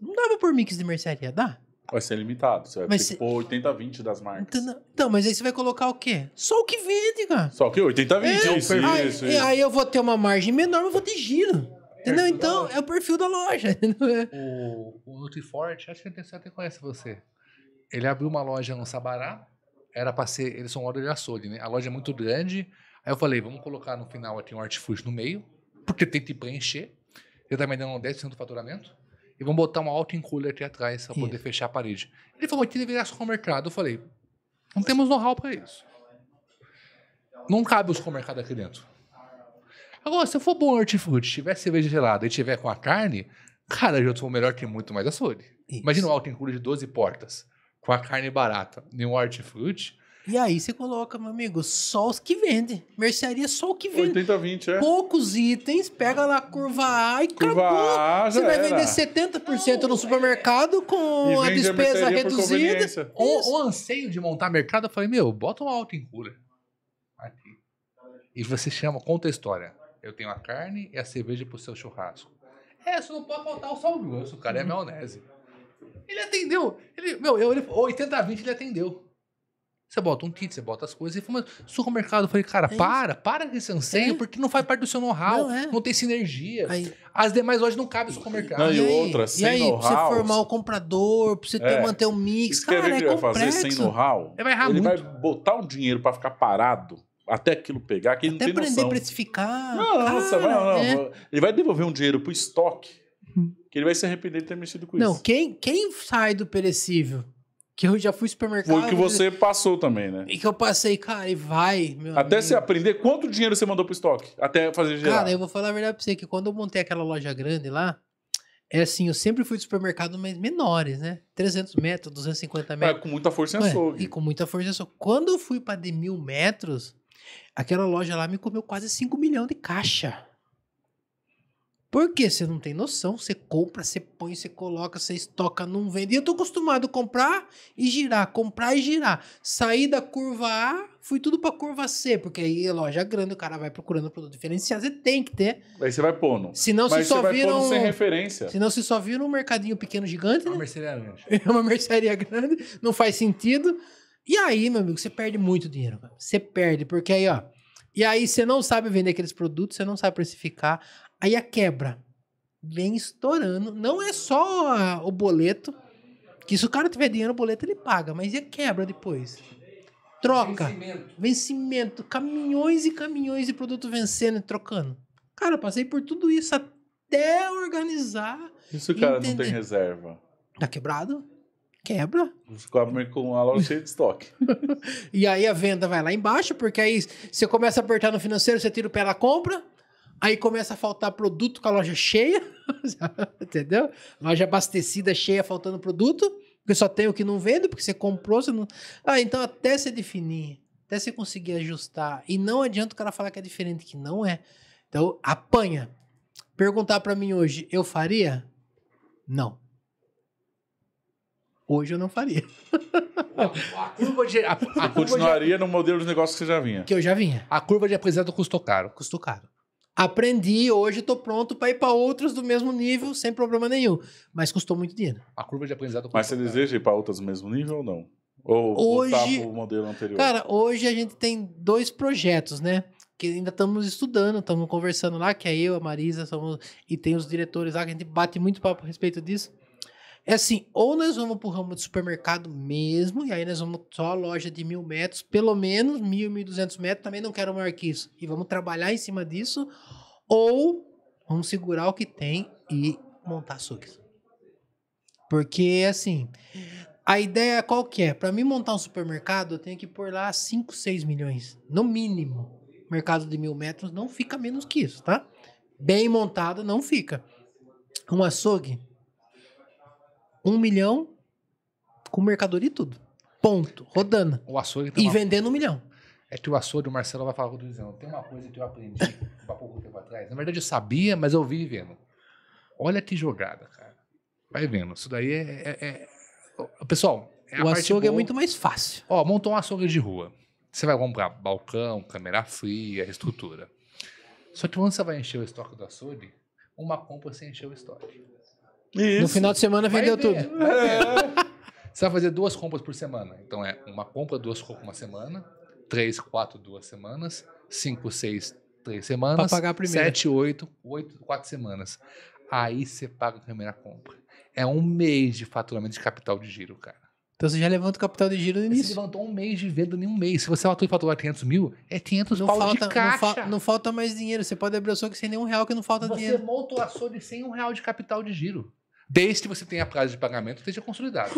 Não dá pra pôr mix de mercearia, dá? Vai ser limitado. Você vai mas ter se... pôr 80-20 das marcas. Então, então, mas aí você vai colocar o quê? Só o que vende, cara. Só é, o que? 80-20. É, isso, aí, isso, aí eu vou ter uma margem menor, mas vou ter giro. Entendeu? Então, é o perfil da loja. O, o Nutrifort, acho que você até conhece você. Ele abriu uma loja no Sabará. Era pra ser... Eles são loja de açougue, né? A loja é muito grande. Aí eu falei, vamos colocar no final aqui um hortifruti no meio. Porque tem que preencher. Ele tá vendendo 10% do faturamento e vão botar um alto cooler aqui atrás para poder fechar a parede. Ele falou que deveria ser supermercado. Eu falei, não temos know-how para isso. Não cabe os supermercado aqui dentro. Agora, se eu for bom hortifruti, tiver cerveja gelada e tiver com a carne, cara, eu sou melhor que muito mais açougue. Isso. Imagina um alto cooler de 12 portas, com a carne barata e um hortifruti, e aí você coloca, meu amigo, só os que vende. Mercearia só o que vende. 80 20, é. Poucos itens, pega lá a curva A e curva acabou. A você vai era. vender 70% Não, no é. supermercado com a despesa a reduzida. O, o, anseio de montar mercado, eu falei, meu, bota um alto em cura. Aqui. E você chama, conta a história. Eu tenho a carne e a cerveja pro seu churrasco. É, isso não pode faltar o sal grosso, o cara é uhum. maionese. Ele atendeu. Ele, meu, eu, ele, 80 a 20 ele atendeu. Você bota um kit, você bota as coisas. E fuma supermercado. Eu falei, cara, é para, para com esse anseio, é. porque não faz parte do seu know-how. Não, é. não, tem sinergia. Aí. As demais lojas não cabem no supermercado. Não, e, e outra, sem know-how. E aí, know pra você formar o comprador, pra você ter, é. manter o um mix. Isso é cara, quer ver é que ele complexo. vai fazer sem know-how? Ele é, vai errar Ele muito. vai botar um dinheiro pra ficar parado até aquilo pegar, que ele até não tem noção. Até aprender a precificar. cara, não, não, não. Ele vai devolver um dinheiro pro estoque, uhum. que ele vai se arrepender de ter mexido com não, isso. Não, quem, quem sai do perecível que eu já fui supermercado. Foi o que você passou também, né? E que eu passei, cara, e vai, meu Até amigo. você aprender quanto dinheiro você mandou pro estoque, até fazer gerar. Cara, eu vou falar a verdade pra você, que quando eu montei aquela loja grande lá, é assim, eu sempre fui de supermercado, mas menores, né? 300 metros, 250 ah, metros. É, com muita força em açougue. E com muita força em açougue. Quando eu fui pra de mil metros, aquela loja lá me comeu quase 5 milhões de caixa. Porque você não tem noção, você compra, você põe, você coloca, você estoca, não vende. E eu tô acostumado a comprar e girar, comprar e girar. Saí da curva A, fui tudo pra curva C, porque aí é loja grande, o cara vai procurando produto diferenciado, você tem que ter. Aí você vai pondo. Senão Mas você só vira um... sem referência. Senão você só vira um mercadinho pequeno gigante, é né? Uma mercearia grande. É uma mercearia grande, não faz sentido. E aí, meu amigo, você perde muito dinheiro. Você perde, porque aí, ó... E aí você não sabe vender aqueles produtos, você não sabe precificar. Aí a quebra vem estourando. Não é só o boleto, que se o cara tiver dinheiro, o boleto ele paga, mas e a quebra depois? Troca. Vencimento. vencimento caminhões e caminhões de produto vencendo e trocando. Cara, passei por tudo isso até organizar. Isso o cara entender. não tem reserva. Tá quebrado? Quebra. Cobre com a loja cheia de estoque. e aí a venda vai lá embaixo, porque aí você começa a apertar no financeiro, você tira o pé da compra, Aí começa a faltar produto com a loja cheia, entendeu? Loja abastecida, cheia, faltando produto, porque só tem o que não vende, porque você comprou, você não. Ah, então até você definir, até você conseguir ajustar. E não adianta o cara falar que é diferente, que não é. Então, apanha. Perguntar para mim hoje, eu faria? Não. Hoje eu não faria. a curva de. a, a continuaria de... no modelo de negócio que você já vinha. Que eu já vinha. A curva de aprendizado custou caro. Custou caro. Aprendi, hoje estou pronto para ir para outras do mesmo nível sem problema nenhum. Mas custou muito dinheiro. A curva de aprendizado. Mas você deseja ir para outras do mesmo nível ou não? Ou hoje, o modelo anterior? Cara, hoje a gente tem dois projetos, né? Que ainda estamos estudando, estamos conversando lá, que é eu, a Marisa, somos, e tem os diretores lá, que a gente bate muito papo a respeito disso. É assim, ou nós vamos pro ramo de supermercado mesmo, e aí nós vamos só loja de mil metros, pelo menos mil, mil duzentos metros, também não quero maior que isso. E vamos trabalhar em cima disso, ou vamos segurar o que tem e montar açougues. Porque, assim, a ideia qual que é? Para mim montar um supermercado, eu tenho que pôr lá 5, 6 milhões, no mínimo. Mercado de mil metros não fica menos que isso, tá? Bem montado não fica. Um açougue, um milhão com mercadoria e tudo. Ponto. Rodando. O açougue E uma... vendendo um milhão. É que o açougue, o Marcelo vai falar, Rodrigão, tem uma coisa que eu aprendi há pouco tempo atrás. Na verdade, eu sabia, mas eu vi vendo. Olha que jogada, cara. Vai vendo. Isso daí é. é, é... Pessoal, é o açougue é muito mais fácil. Ó, montou um açougue de rua. Você vai comprar balcão, câmera fria, estrutura. Só que quando você vai encher o estoque do açougue, uma compra você encheu o estoque. Isso. No final de semana vendeu tudo. É. Você vai fazer duas compras por semana. Então é uma compra, duas compras uma semana, três, quatro, duas semanas, cinco, seis, três semanas. Pra pagar a primeira. Sete, oito, oito, quatro semanas. Aí você paga a primeira compra. É um mês de faturamento de capital de giro, cara. Então você já levanta o capital de giro no início. Você levantou um mês de venda em um mês. Se você matou e faturar 500 mil, é 500 não falta, de caixa. Não, fa não, falta mais dinheiro. Você pode abrir o açougue sem nenhum real que não falta você dinheiro. Você monta o açougue sem um real de capital de giro. Desde que você tenha prazo de pagamento, esteja consolidado.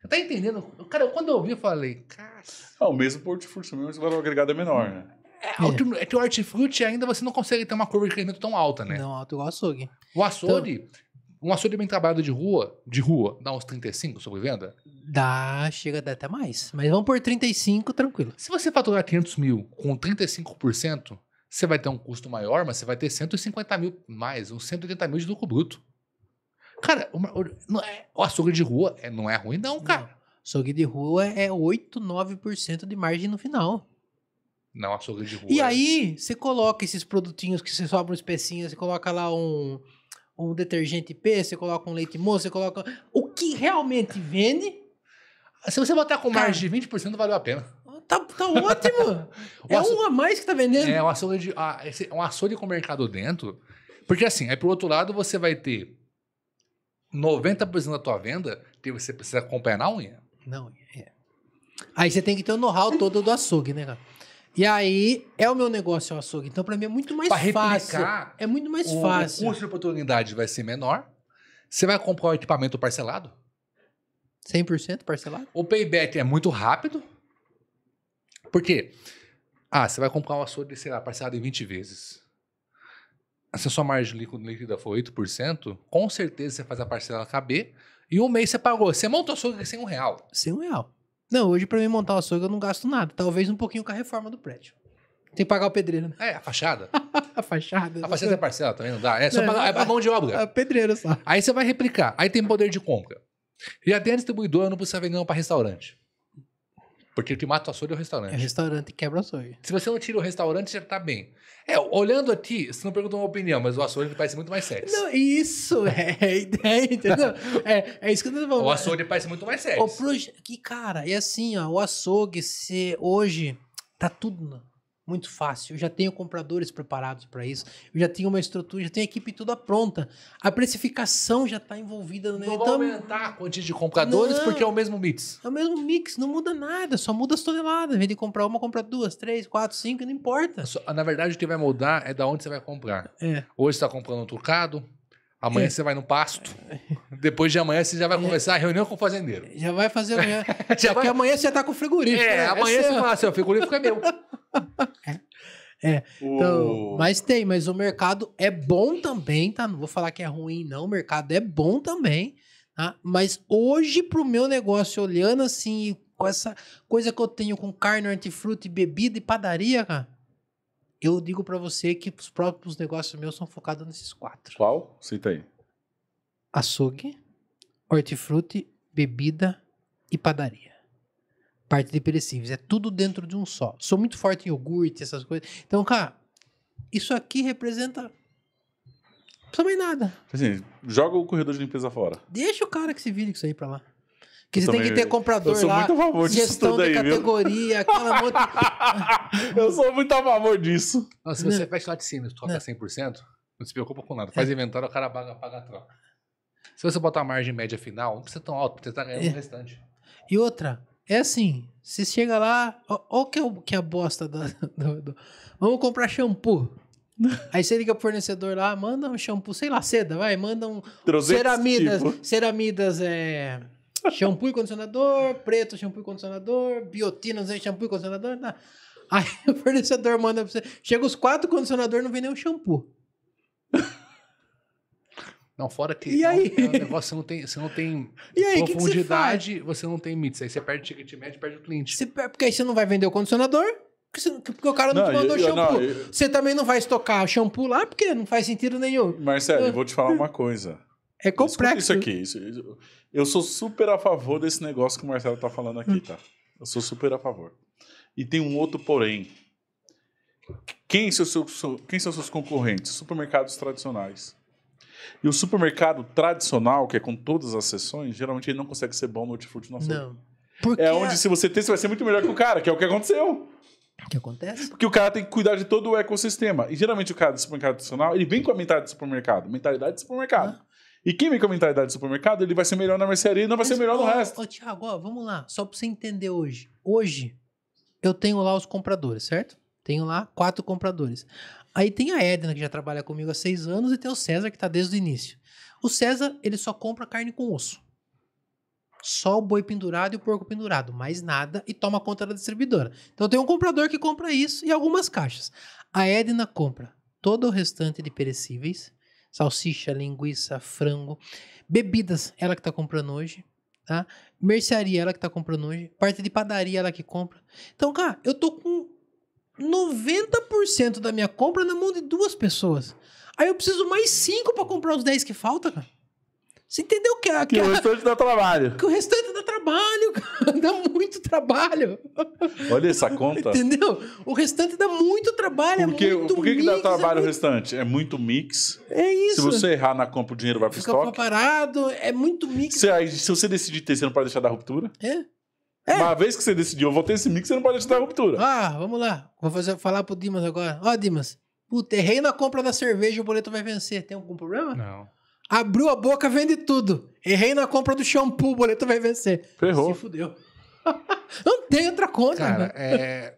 Você tá entendendo? Cara, quando eu ouvi, eu falei, cara. É ah, o mesmo hortifruti, o mesmo valor agregado é menor, né? É, é. é que é o hortifruti ainda você não consegue ter uma curva de crescimento tão alta, né? Não, alto igual açougue. O açougue, então, um açougue bem trabalhado de rua, de rua, dá uns 35 sobre venda? Dá, chega até mais. Mas vamos por 35, tranquilo. Se você faturar 500 mil com 35%, você vai ter um custo maior, mas você vai ter 150 mil mais, uns 180 mil de lucro bruto. Cara, uma, não é, o açúcar de rua é, não é ruim, não, cara. Não. Açougue de rua é 8, 9% de margem no final. Não, açougue de rua. E é... aí, você coloca esses produtinhos que você sobra uns especinhas, você coloca lá um, um detergente P, você coloca um leite moço, você coloca. O que realmente vende. Se você botar com margem de 20%, valeu a pena. Tá, tá ótimo! é açougue... um a mais que tá vendendo. É, um açougue, de, ah, esse, um açougue com mercado dentro. Porque assim, aí pro outro lado você vai ter 90% da tua venda, você precisa acompanhar na unha. Não, é. Aí você tem que ter o know-how todo do açougue, né, cara? E aí é o meu negócio é o açougue. Então, para mim é muito mais pra fácil. É muito mais o fácil. O custo de oportunidade vai ser menor. Você vai comprar o equipamento parcelado? 100% parcelado. O payback é muito rápido. Por quê? Ah, você vai comprar um açougue, sei lá, parcelado em 20 vezes se a sua margem líquida for 8%, com certeza você faz a parcela caber e um mês você pagou. Você montou a açougue sem um real. Sem um real. Não, hoje para mim montar o açougue eu não gasto nada. Talvez um pouquinho com a reforma do prédio. Tem que pagar o pedreiro, né? É, a fachada. a fachada. A fachada é parcela também, não dá. É só não, pagar, é a mão de obra. A é pedreiro só. Aí você vai replicar. Aí tem poder de compra. E até a distribuidora, não precisa vender não para restaurante. Porque o que mata o açougue é o restaurante. É o restaurante quebra o açougue. Se você não tira o restaurante, já tá bem. É, olhando aqui, você não pergunta uma opinião, mas o açougue parece muito mais sexy. Não, isso é a é, ideia, entendeu? é, é isso que eu tô falando. O açougue parece muito mais sexy. O proje... Que, cara, e assim, ó, o açougue, se hoje tá tudo muito fácil. Eu já tenho compradores preparados para isso. Eu já tenho uma estrutura, já tenho a equipe toda pronta. A precificação já está envolvida no meio. então, aumentar a quantidade de compradores não, porque é o mesmo mix. É o mesmo mix, não muda nada, só muda as toneladas. Em vez de comprar uma, comprar duas, três, quatro, cinco, não importa. Na verdade, o que vai mudar é da onde você vai comprar. É. Hoje você está comprando um trucado, Amanhã é. você vai no pasto. É. Depois de amanhã você já vai é. começar a reunião com o fazendeiro. Já vai fazer amanhã. já vai... amanhã você já tá com o frigorífico. É, né? amanhã você é fala assim, o frigorífico é meu. é. Então, mas tem, mas o mercado é bom também, tá? Não vou falar que é ruim, não. O mercado é bom também, tá? Mas hoje, pro meu negócio, olhando assim, com essa coisa que eu tenho com carne, hortifruti, bebida e padaria, cara, eu digo para você que os próprios negócios meus são focados nesses quatro. Qual? Cita aí. Açougue, hortifruti, bebida e padaria parte de perecíveis. É tudo dentro de um só. Sou muito forte em iogurte, essas coisas. Então, cara, isso aqui representa. Também nada. Assim, joga o corredor de limpeza fora. Deixa o cara que se vire com isso aí pra lá. Que você tem que ter comprador eu sou lá, muito a favor disso gestão daí, de categoria, aquela monte... Eu sou muito a favor disso. Não, se você né? fecha lá de cima e troca não. Né? 100%, não se preocupa com nada. É. Faz é. o cara paga, paga a troca. Se você botar a margem média final, não precisa tão alto, porque você tá ganhando é. o restante. E outra, é assim, você chega lá, ó, ó que, é que é a bosta da, do, do, Vamos comprar shampoo. Aí você liga pro fornecedor lá, manda um shampoo, sei lá, seda, vai, manda um ceramidas, tipo. ceramidas é shampoo e condicionador, preto shampoo e condicionador, biotina, né, shampoo e condicionador, tá. Aí o fornecedor manda pra você, chega os quatro condicionador, não vem nenhum shampoo. Não, fora que e aí? É um negócio, você não tem, você não tem e aí, profundidade, que que você, você, não tem mitos. Aí você perde o ticket médio perde o cliente. Você, porque aí você não vai vender o condicionador, porque, porque o cara não, não te mandou eu, shampoo. não, eu... Você também não vai estocar shampoo lá, porque não faz sentido nenhum. Marcelo, eu vou te falar uma coisa. É complexo. Isso aqui, isso, isso, Eu sou super a favor desse negócio que o Marcelo tá falando aqui, hum. tá? Eu sou super a favor. E tem um outro porém. Quem são, seus, quem são seus concorrentes? Supermercados tradicionais. E o supermercado tradicional, que é com todas as sessões, geralmente ele não consegue ser bom no hortifruti no açougue. Não. Porque... É onde, se você tem, você vai ser muito melhor que o cara, que é o que aconteceu. O que acontece? Porque o cara tem que cuidar de todo o ecossistema. E geralmente o cara do supermercado tradicional, ele vem com a mentalidade de supermercado. Mentalidade de supermercado. Ah. E quem vem com a mentalidade de supermercado, ele vai ser melhor na mercearia e não vai Mas, ser melhor ó, no resto. Ô, Thiago, ó, vamos lá. Só pra você entender hoje. Hoje, eu tenho lá os compradores, certo? Tenho lá quatro compradores. Aí tem a Edna, que já trabalha comigo há seis anos, e tem o César, que está desde o início. O César, ele só compra carne com osso. Só o boi pendurado e o porco pendurado, mais nada, e toma conta da distribuidora. Então tem um comprador que compra isso e algumas caixas. A Edna compra todo o restante de perecíveis, salsicha, linguiça, frango, bebidas, ela que está comprando hoje, tá? Mercearia, ela que está comprando hoje, parte de padaria, ela que compra. Então, cara, eu tô com 90% da minha compra na mão de duas pessoas. Aí eu preciso mais cinco para comprar os 10 que falta, cara. Você entendeu que, é? que, que o restante dá trabalho. Que o restante dá trabalho, cara. Dá muito trabalho. Olha essa conta. Entendeu? O restante dá muito trabalho. Porque, é muito por que, mix, que dá é trabalho é muito... o restante? É muito mix. É isso. Se você errar na compra, o dinheiro vai pro Fica estoque. Fica parado, é muito mix. Se, se você decidir ter, você não pode deixar da ruptura. É. É. vez que você decidiu, eu vou ter esse mix, você não pode te dar ruptura. Ah, vamos lá. Vou fazer, falar pro Dimas agora. Ó, Dimas, puta, errei na compra da cerveja, o boleto vai vencer. Tem algum problema? Não. Abriu a boca, vende tudo. Errei na compra do shampoo, o boleto vai vencer. Ferrou. Se fudeu. não tem outra conta, Cara, mano. é...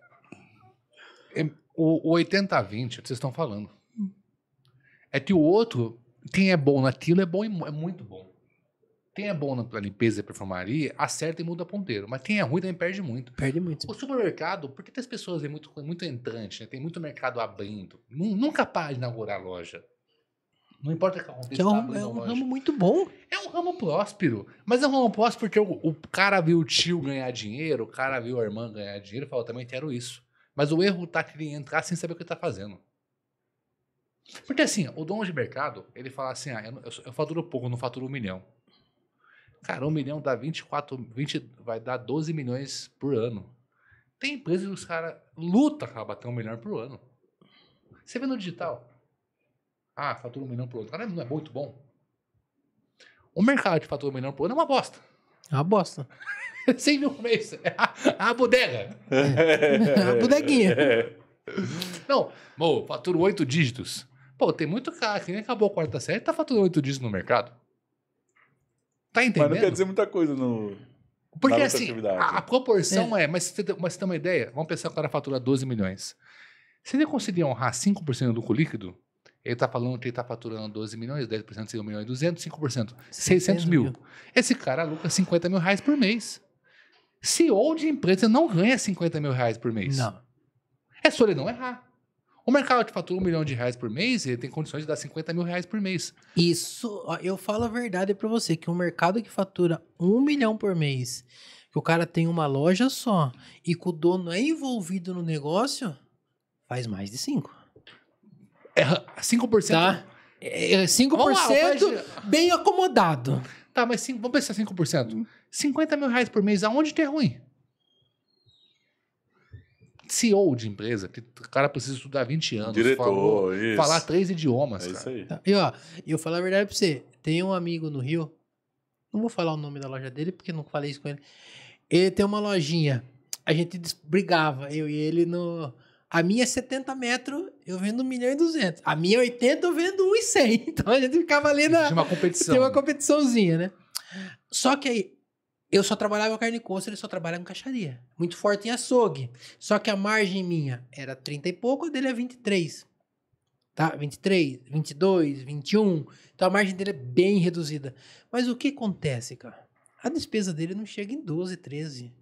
é... O, o 80-20 é vocês estão falando. É que o outro, quem é bom naquilo, é bom e é muito bom. Quem é bom na limpeza e perfumaria, acerta e muda ponteiro. Mas quem é ruim também perde muito. Perde muito. O supermercado, por que as pessoas têm muito, muito entrante, né? Tem muito mercado abrindo. Nunca para de inaugurar loja. Não importa que aconteça. É um, é um é ramo muito bom. É um ramo próspero. Mas é um ramo próspero porque o, o cara viu o tio ganhar dinheiro, o cara viu a irmã ganhar dinheiro e falou, também quero isso. Mas o erro tá aquele entrar sem saber o que ele tá fazendo. Porque assim, o dono de mercado, ele fala assim, ah, eu, eu, eu faturo pouco, não faturo um milhão. Cara, um milhão dá 24, 20, vai dar 12 milhões por ano. Tem empresas que os caras lutam para bater um milhão por ano. Você vê no digital. Ah, fatura um milhão por ano. Cara, não é muito bom. O mercado de fatura um milhão por ano é uma bosta. É uma bosta. 100 mil por mês. É a, a bodega. É. a bodeguinha. Não, mo, fatura oito dígitos. Pô, tem muito cara que nem acabou a quarta série tá faturando oito dígitos no mercado. Tá entendendo? Mas não quer dizer muita coisa no. Porque assim, a, a, proporção é. é mas, você, mas você tem uma ideia? Vamos pensar que o cara fatura 12 milhões. Se ele conseguir honrar 5% do líquido, ele está falando que ele está faturando 12 milhões, 10% seria 1 milhão e 200, 5%, 600 mil. mil. Esse cara lucra 50 mil reais por mês. CEO de empresa não ganha 50 mil reais por mês. Não. É só ele não errar. O mercado que fatura um milhão de reais por mês, ele tem condições de dar 50 mil reais por mês. Isso, eu falo a verdade para você, que o um mercado que fatura um milhão por mês, que o cara tem uma loja só e que o dono é envolvido no negócio, faz mais de 5. É 5%? Tá. É 5% é, lá, bem acomodado. Tá, mas cinco. vamos pensar 5%. 50 mil reais por mês, aonde que é ruim? CEO de empresa, que o cara precisa estudar 20 anos. Diretor, falou, isso. Falar três idiomas, é cara. Isso aí. E ó, eu falar a verdade pra você, tem um amigo no Rio, não vou falar o nome da loja dele, porque não falei isso com ele. Ele tem uma lojinha. A gente brigava, eu e ele no... A minha é 70 metros, eu vendo 1 milhão e 200. A minha é 80, eu vendo 1 e 100. Então a gente ficava ali na... Tinha uma competição. Tinha uma né? competiçãozinha, né? Só que aí, eu só trabalhava carne e coça, ele só trabalha com caixaria. Muito forte em açougue. Só que a margem minha era 30 e pouco, a dele é 23. Tá? 23, 22, 21. Então a margem dele é bem reduzida. Mas o que acontece, cara? A despesa dele não chega em 12, 13.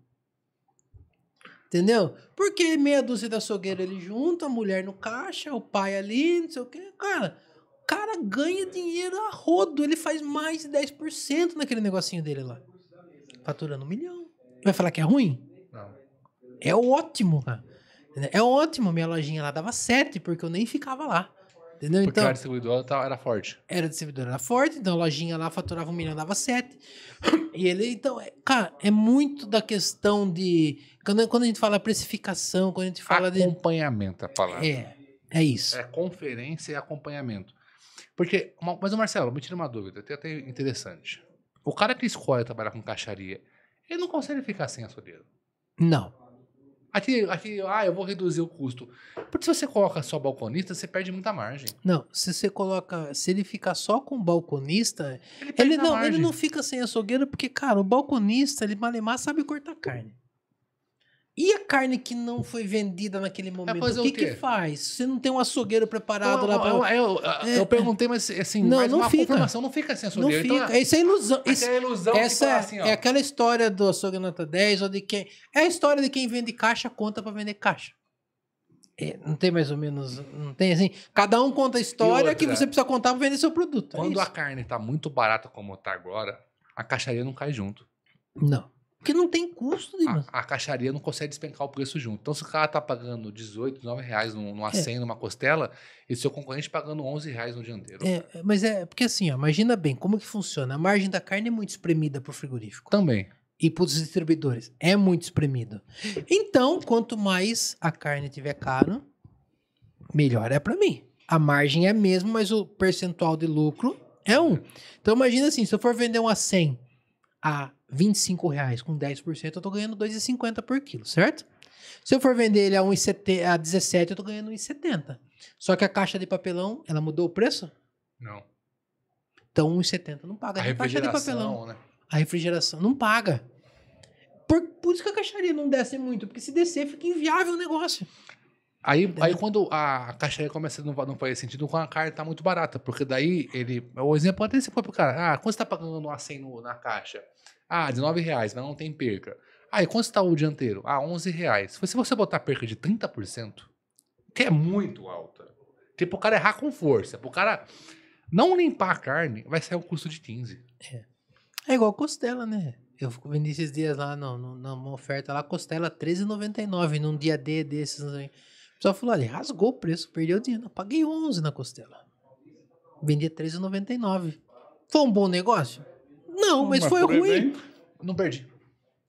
Entendeu? Porque meia dúzia de açougueira ele junta, a mulher no caixa, o pai ali, não sei o quê Cara, o cara ganha dinheiro a rodo. Ele faz mais de 10% naquele negocinho dele lá faturando um milhão. Vai falar que é ruim? Não. É ótimo, cara. É. é ótimo, minha lojinha lá dava sete, porque eu nem ficava lá. Entendeu? Porque então, a distribuidora tá, era forte. Era distribuidora, era forte, então a lojinha lá faturava um milhão, dava sete. E ele, então, é, cara, é muito da questão de. Quando, quando a gente fala precificação, quando a gente fala acompanhamento, de. Acompanhamento a palavra. É, é isso. É conferência e acompanhamento. Porque, mas o Marcelo, me tira uma dúvida, até, até interessante. O cara que escolhe trabalhar com caixaria, ele não consegue ficar sem açougueiro. Não. Aqui, aqui, ah, eu vou reduzir o custo. Porque se você coloca só balconista, você perde muita margem. Não, se você coloca, se ele ficar só com balconista, ele, ele não, margem. ele não fica sem açougueiro, porque, cara, o balconista, ele malemar sabe cortar carne. E a carne que não foi vendida naquele é, momento, é o que, que faz? Você não tem um açougueiro preparado não, lá Eu, eu, eu, é, eu, é. perguntei, mas assim, não, mas não uma fica. não fica sem açougueiro. Não fica. Então, Isso é ilusão. Isso, é ilusão essa é, assim, é aquela história do açougueiro nota 10 ou de quem. É a história de quem vende caixa, conta para vender caixa. É, não tem mais ou menos. Não tem assim. Cada um conta a história outra, que você precisa contar para vender seu produto. Quando a carne está muito barata como está agora, a caixaria não cai junto. Não. Porque não tem custo, Dimas. A, a, caixaria não consegue despencar o preço junto. Então, se o cara tá pagando 18, 9 reais num, num acém, é. numa costela, e seu concorrente pagando 11 reais no dianteiro. É, é, mas é porque assim, ó, imagina bem como que funciona. A margem da carne é muito espremida pro frigorífico. Também. E pros distribuidores. É muito espremido. Então, quanto mais a carne tiver caro, melhor é para mim. A margem é mesmo, mas o percentual de lucro é um. Então, imagina assim, se eu for vender um a a 25 reais com 10%, eu tô ganhando 2,50 por quilo, certo? Se eu for vender ele a, 1, 7, a 17, eu tô ganhando 1,70. Só que a caixa de papelão, ela mudou o preço? Não. Então 1,70 não paga. A, a caixa de papelão. Né? A refrigeração não paga. Por, por, isso que a caixaria não desce muito, porque se descer fica inviável o negócio. Aí, aí quando a caixaria começa a não, não fazer sentido, quando a carne tá muito barata, porque daí ele. O exemplo até esse próprio cara. Ah, quanto você tá pagando no A100 na caixa? Ah, 19 reais, mas não tem perca. Ah, e quanto está o dianteiro? Ah, 11 reais. Se você botar perca de 30%, que é muito alta, tipo, o cara errar com força, pro cara não limpar a carne, vai sair o um custo de 15. É. É igual costela, né? Eu vendi esses dias lá no, no, numa oferta lá, costela R$13,99 num dia D desses pessoal falou, olha, rasgou o preço, perdeu dinheiro. Eu paguei 11 na costela. Vendia 13,99. Foi um bom negócio? Não, mas, mas foi ruim. Evento, não perdi.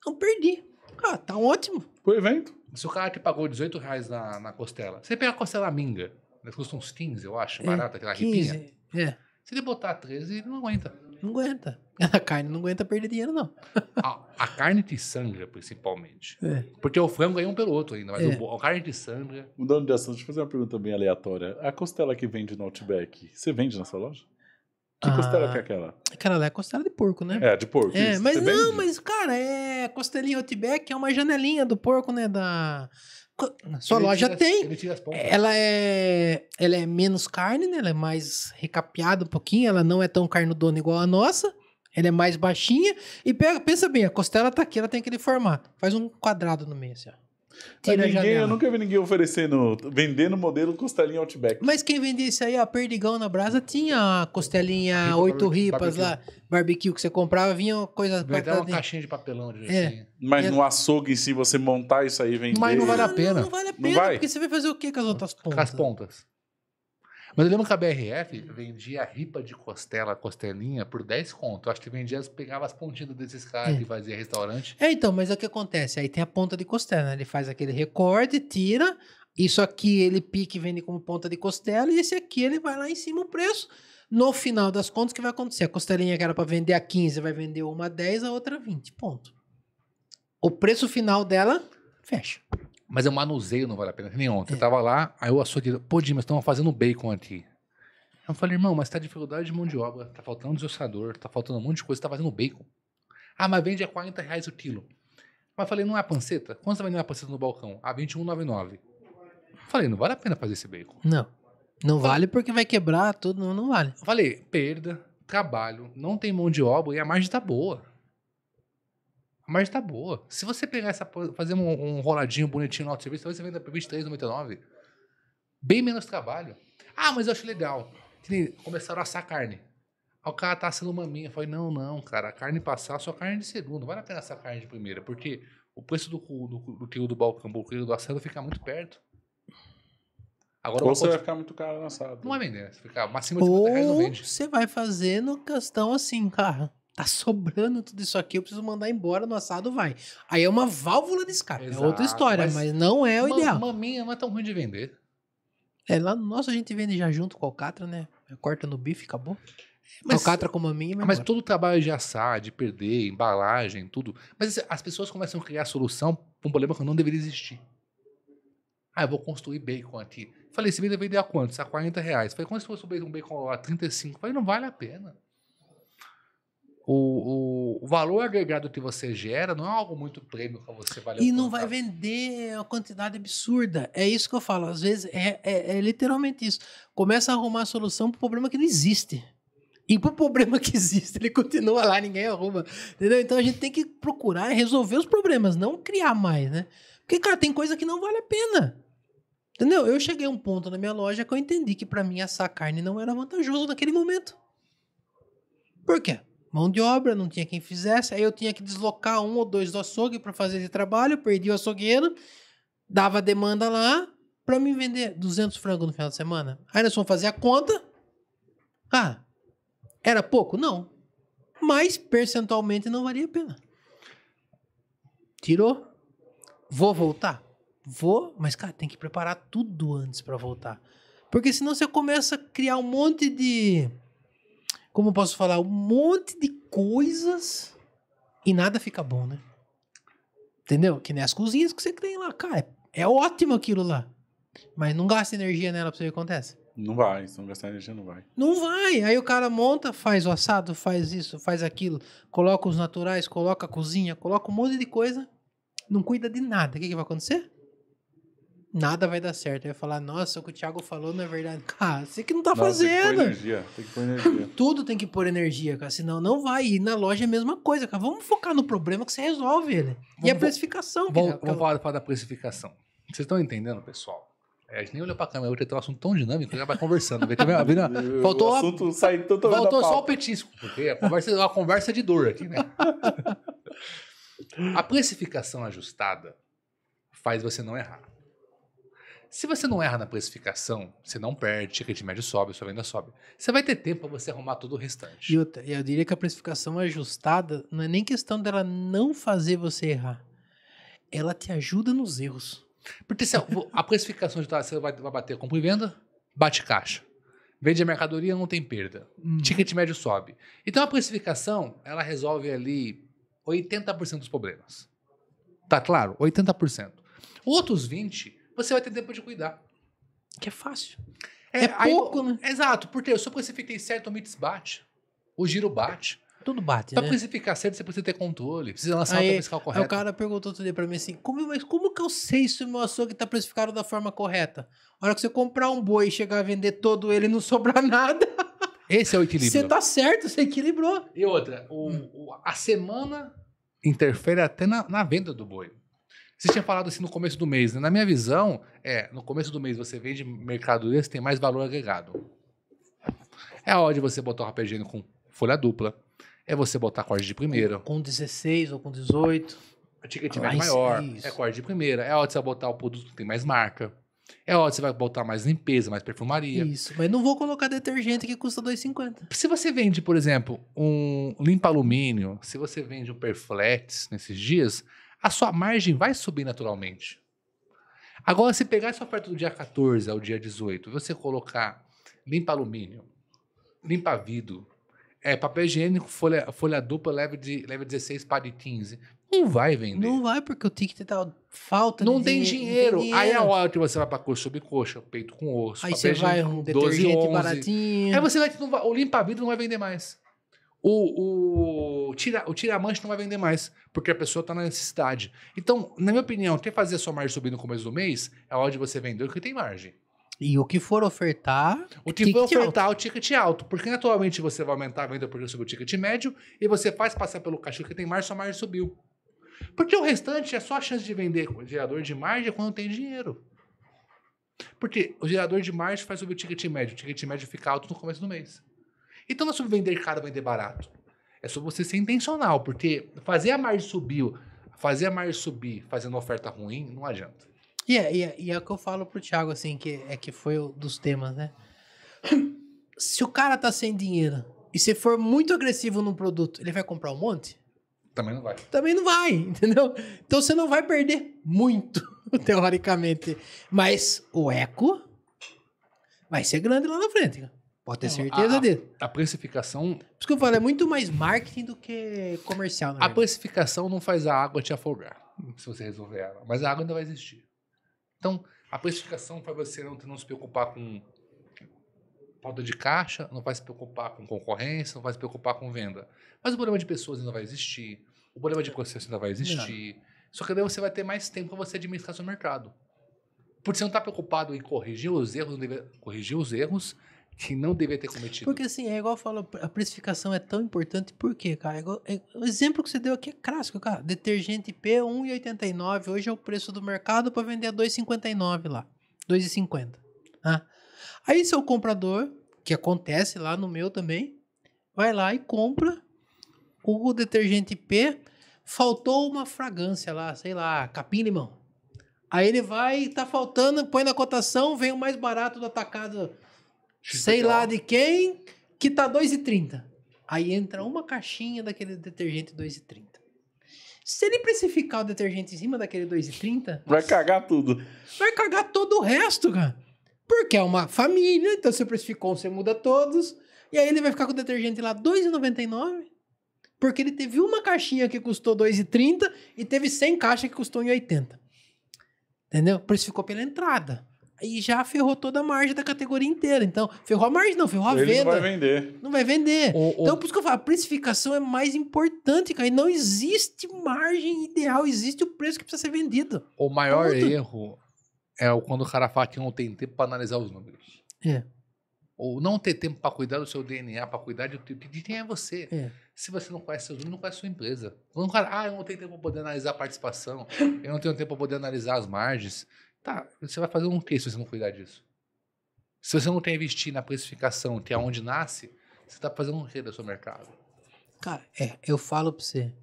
Não perdi. Ah, tá ótimo. Foi evento. Se o cara que pagou 18 reais na, na costela, você pega a costela minga, né, custa uns 15, eu acho, é, barata, aquela 15, ripinha. É. Se ele botar 13, ele não aguenta. Né? Não aguenta. A carne não aguenta perder dinheiro, não. a, a, carne te sangra, principalmente. É. Porque o frango é um pelo outro ainda, mas é. o, a carne te sangra. Mudando de assunto, deixa eu fazer uma pergunta bem aleatória. A costela que vende no Outback, você vende na sua loja? Que ah, costela que é aquela? Cara, ela é costela de porco, né? É, de porco. É, isso. mas você não, vende? mas, cara, é costelinha Outback é uma janelinha do porco, né? Da sua ele loja tira, tem. Ela é, ela é menos carne, né? Ela é mais recapeada um pouquinho. Ela não é tão carnudona igual a nossa. Ela é mais baixinha. E pega, pensa bem, a costela tá aqui, ela tem aquele formato. Faz um quadrado no meio, assim, ó. Tira ninguém, Eu nunca vi ninguém oferecendo, vendendo modelo costelinha Outback. Mas quem vendia isso aí, ó, perdigão na brasa, tinha costelinha oito ripas barbecue. lá, barbecue que você comprava, vinha coisa... Vai uma caixinha de papelão direitinho. É. Assim. Mas é. no açougue em si, você montar isso aí e vender... Mas não vale a pena. Não, não vale a pena, não vai? porque você vai fazer o que com as outras pontas? Com as pontas. Mas eu lembro que a BRF vendia ripa de costela, costelinha, por 10 conto. Eu acho que vendia, pegava as pontinhas desses caras é. fazia restaurante. É, então, mas é o que acontece? Aí tem a ponta de costela, né? Ele faz aquele recorte, tira. Isso aqui ele pique e vende como ponta de costela. E esse aqui ele vai lá em cima o preço. No final das contas, o que vai acontecer? A costelinha que era para vender a 15 vai vender uma a 10, a outra a 20. Ponto. O preço final dela fecha. Mas eu manuseio não vale a pena. Nem ontem. É. Eu tava lá, aí o açougueiro, pô, Dimas, estão fazendo bacon aqui. Eu falei, irmão, mas tá dificuldade de mão de obra, tá faltando desossador, tá faltando um monte de coisa, tá fazendo bacon. Ah, mas vende a 40 reais o quilo. Mas falei, não é panceta? Quanto você vai uma panceta no balcão? Ah, a 21,99. Falei, não vale a pena fazer esse bacon. Não. Não vale porque vai quebrar tudo, não, não vale. Falei, perda, trabalho, não tem mão de obra e a margem tá boa. A margem tá boa. Se você pegar essa. fazer um, um roladinho bonitinho no auto-serviço, talvez você venda por R$23,99. Bem menos trabalho. Ah, mas eu acho legal. Começaram a assar carne. Aí o cara tá assando maminha. Eu falei, não, não, cara. A carne passar, só carne de segundo. Vale a pena assar carne de primeira. Porque o preço do, do, do do balcão, do quilo do assado fica muito perto. Agora, Ou você pode... vai ficar muito caro no assado. Não vai vender. Né? Se ficar acima de 50 reais, não vende. você vai fazer no castão assim, cara tá sobrando tudo isso aqui, eu preciso mandar embora no assado, vai. Aí é uma válvula de escape, Exato, é outra história, mas, mas não é o ma ideal. Maminha não é tão ruim de vender. É, lá no nosso a gente vende já junto com alcatra, né? Corta no bife, acabou. Mas, alcatra com maminha, mas, mas todo o trabalho de assar, de perder, embalagem, tudo. Mas assim, as pessoas começam a criar solução para um problema que não deveria existir. Ah, eu vou construir bacon aqui. Falei, esse bacon vai vender a quanto? Tá a 40 reais. Falei, como se fosse o bacon, um bacon a 35? Falei, não vale a pena. O, o, o, valor agregado que você gera não é algo muito prêmio para você valer. E não vai vender a quantidade absurda. É isso que eu falo. Às vezes é, é, é literalmente isso. Começa a arrumar a solução para o problema que não existe. E para o problema que existe, ele continua lá, ninguém arruma. Entendeu? Então a gente tem que procurar resolver os problemas, não criar mais, né? Porque, cara, tem coisa que não vale a pena. Entendeu? Eu cheguei a um ponto na minha loja que eu entendi que para mim essa carne não era vantajoso naquele momento. Por quê? mão de obra, não tinha quem fizesse. Aí eu tinha que deslocar um ou dois do açougue para fazer esse trabalho, perdi o açougueiro, dava demanda lá para me vender 200 frangos no final de semana. Aí nós fomos fazer a conta. Ah, era pouco? Não. Mas percentualmente não valia a pena. Tirou. Vou voltar? Vou, mas cara, tem que preparar tudo antes para voltar. Porque senão você começa a criar um monte de como eu posso falar, um monte de coisas e nada fica bom, né? Entendeu? Que nem as cozinhas que você tem lá, cara, é, é ótimo aquilo lá. Mas não gasta energia nela pra você ver o que acontece. Não vai, se não gastar energia, não vai. Não vai. Aí o cara monta, faz o assado, faz isso, faz aquilo, coloca os naturais, coloca a cozinha, coloca um monte de coisa, não cuida de nada. O que, que vai acontecer? nada vai dar certo. Eu ia falar, nossa, o que o Thiago falou não é verdade. Cara, ah, você que não tá não, fazendo. Tem que pôr energia, tem que pôr energia. Tudo tem que pôr energia, cara, senão não vai. E na loja é a mesma coisa, cara. Vamos focar no problema que você resolve ele. e vamos, a precificação. Vamos, vamos falar, falar da precificação. Vocês estão entendendo, pessoal? É, a gente nem olhou pra câmera, hoje tem um assunto tão dinâmico, já vai conversando. Vê, tá vendo? Faltou, o assunto a, sai faltou só o petisco, porque conversa é uma conversa de dor aqui, né? a precificação ajustada faz você não errar. Se você não erra na precificação, você não perde, ticket médio sobe, sua venda sobe. Você vai ter tempo para você arrumar todo o restante. E eu, eu diria que a precificação ajustada não é nem questão dela não fazer você errar. Ela te ajuda nos erros. Porque se assim, a, a precificação ajustada você vai, vai bater compra e venda, bate caixa. Vende a mercadoria, não tem perda. Hum. Ticket médio sobe. Então a precificação, ela resolve ali 80% dos problemas. Tá claro? 80%. Outros 20 você vai ter tempo de cuidar. Que é fácil. É, é pouco, aí, né? Exato, porque só porque você fica certo, o MITS bate. O giro bate. Tudo bate, pra né? Pra você ficar certo, você precisa ter controle. Precisa lançar aí, a fiscal correta. Aí o cara perguntou outro dia pra mim assim, como, mas como que eu sei se o meu açougue tá precificado da forma correta? A hora que você comprar um boi e chegar a vender todo ele e não sobrar nada... Esse é o equilíbrio. Você tá certo, você equilibrou. E outra, o, hum. o, a semana interfere até na, na venda do boi. Você tinha falado assim no começo do mês, né? Na minha visão, é, no começo do mês você vende mercadorias que tem mais valor agregado. É a hora de você botar o papel higiênico com folha dupla. É você botar corte de primeira. Com 16 ou com 18. A ticket é ah, maior. É corte de primeira. É a hora de você botar o produto que tem mais marca. É óbvio, você vai botar mais limpeza, mais perfumaria. Isso, mas não vou colocar detergente que custa 2,50. Se você vende, por exemplo, um limpa-alumínio, se você vende um Perflex nesses dias, a sua margem vai subir naturalmente. Agora, se pegar essa oferta do dia 14 ao dia 18, você colocar limpa alumínio, limpa vidro, é, papel higiênico, folha, folha dupla, leve, de, leve 16, para de 15. Não vai vender. Não vai, porque o ticket tá falta Não tem dinheiro. dinheiro. Aí é hora que você vai pra coxa sobre coxa, peito com osso. Aí você vai um 12, detergente baratinho. Aí você vai. vai o limpa-vidro não vai vender mais o, o, tira, o tiramanche não vai vender mais, porque a pessoa está na necessidade. Então, na minha opinião, quer fazer a sua margem subir no começo do mês, é hora de você vender o que tem margem. E o que for ofertar. O que for ofertar alto. o ticket alto. Porque atualmente você vai aumentar a venda por subiu o ticket médio e você faz passar pelo caixa que tem margem, sua margem subiu. Porque o restante é só a chance de vender o gerador de margem quando tem dinheiro. Porque o gerador de margem faz subir o ticket médio. O ticket médio fica alto no começo do mês. Então não é sobre vender caro, ou vender barato. É sobre você ser intencional, porque fazer a margem subir, fazer a margem subir fazendo oferta ruim, não adianta. E é, e é, e é o que eu falo pro Thiago, assim, que é que foi um dos temas, né? Se o cara tá sem dinheiro e você for muito agressivo num produto, ele vai comprar um monte? Também não vai. Também não vai, entendeu? Então você não vai perder muito, teoricamente. Mas o eco vai ser grande lá na frente. Pode ter certeza a, dele. A precificação. Por isso que eu falo, é muito mais marketing do que comercial. A precificação não faz a água te afogar, se você resolver ela. Mas a água ainda vai existir. Então, a precificação faz você não, não se preocupar com falta de caixa, não vai se preocupar com concorrência, não vai se preocupar com venda. Mas o problema de pessoas ainda vai existir, o problema de processo ainda vai existir. Não. Só que daí você vai ter mais tempo para você administrar seu mercado. Porque você não está preocupado em corrigir os erros, corrigir os erros que não deveria ter cometido. Porque assim, é igual eu falo, a precificação é tão importante, por quê, cara? É igual, é, o exemplo que você deu aqui é clássico, cara. Detergente P, 1,89, hoje é o preço do mercado para vender a 2,59 lá, 2,50. Ah. Né? Aí seu comprador, que acontece lá no meu também, vai lá e compra o detergente P, faltou uma fragrância lá, sei lá, capim-limão. Aí ele vai, tá faltando, põe na cotação, vem o mais barato do atacado sei lá de quem, que tá 2,30. Aí entra uma caixinha daquele detergente 2,30. Se ele precificar o detergente em cima daquele 2,30... Vai cagar tudo. Vai cagar todo o resto, cara. Porque é uma família, então você precificou, você muda todos. E aí ele vai ficar com o detergente lá 2,99. Porque ele teve uma caixinha que custou 2,30 e teve 100 caixas que custou em 80. Entendeu? Precificou pela entrada e já ferrou toda a margem da categoria inteira. Então, ferrou a margem, não, ferrou a Ele venda. Não vai vender. Não vai vender. O, então, o... por isso que eu falo, a precificação é mais importante, cara. E não existe margem ideal, existe o preço que precisa ser vendido. O maior erro é quando o cara fala que não tem tempo para analisar os números. É. Ou não ter tempo para cuidar do seu DNA, para cuidar de, de quem é você. É. Se você não conhece seus números, não conhece sua empresa. Quando o cara, ah, eu não tenho tempo para poder analisar a participação, eu não tenho tempo para poder analisar as margens. Tá, você vai fazer um quê se você não cuidar disso? Se você não tem investir na precificação, que é onde nasce, você está fazendo um quê do seu mercado? Cara, é, eu falo para você.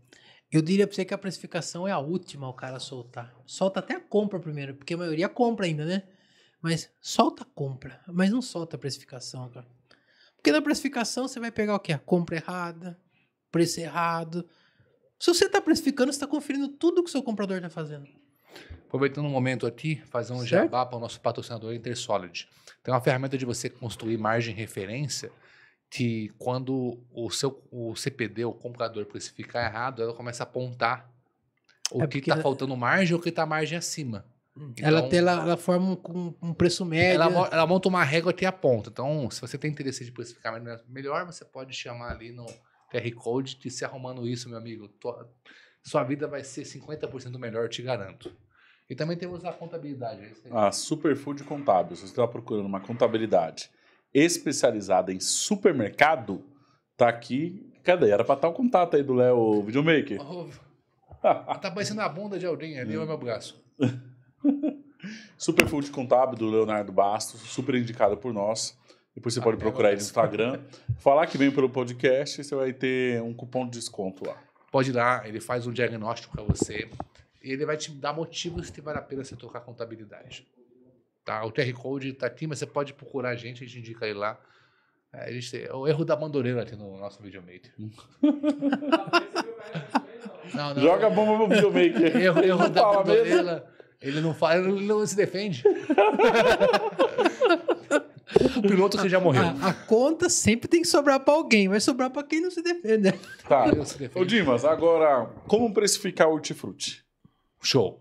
Eu diria para você que a precificação é a última o cara soltar. Solta até a compra primeiro, porque a maioria compra ainda, né? Mas solta a compra, mas não solta a precificação, cara. Porque na precificação você vai pegar o quê? A compra errada, preço errado. Se você está precificando, você está conferindo tudo que o seu comprador está fazendo. Aproveitando o um momento aqui, fazer um certo? jabá para o nosso patrocinador InterSolid. Tem uma ferramenta de você construir margem referência que quando o seu o CPD, o comprador, precificar errado, ela começa a apontar o é que está ela... faltando margem ou o que está margem acima. Hum. Então, ela, ela, ela, forma um, um preço médio. Ela, ela, monta uma régua que aponta. Então, se você tem interesse de precificar melhor, você pode chamar ali no QR Code que se arrumando isso, meu amigo, tua, sua vida vai ser 50% melhor, eu te garanto. E também temos a contabilidade. É a Superfood Contábil. Se você está procurando uma contabilidade especializada em supermercado, tá aqui. Cadê? Era para estar tá o contato aí do Léo Videomaker. Oh, tá parecendo a bunda de alguém ali, é o meu abraço. Superfood Contábil do Leonardo Bastos, super indicado por nós. Depois você pode procurar ele no Instagram. Falar que vem pelo podcast, você vai ter um cupom de desconto lá. Pode ir lá, ele faz um diagnóstico para você, ele vai te dar motivos que vale a pena você tocar contabilidade. Tá? O QR Code está aqui, mas você pode procurar a gente, a gente indica ele lá. É, gente, é o erro da bandoleira aqui no nosso videomaker. não, não, Joga a bomba no videomaker. Erro, erro da bandoleira. Ele não fala, ele não se defende. O piloto você já morreu. A, a, conta sempre tem que sobrar para alguém, vai sobrar para quem não se defende. Tá. Ô, Dimas, agora, como precificar o hortifruti? Show.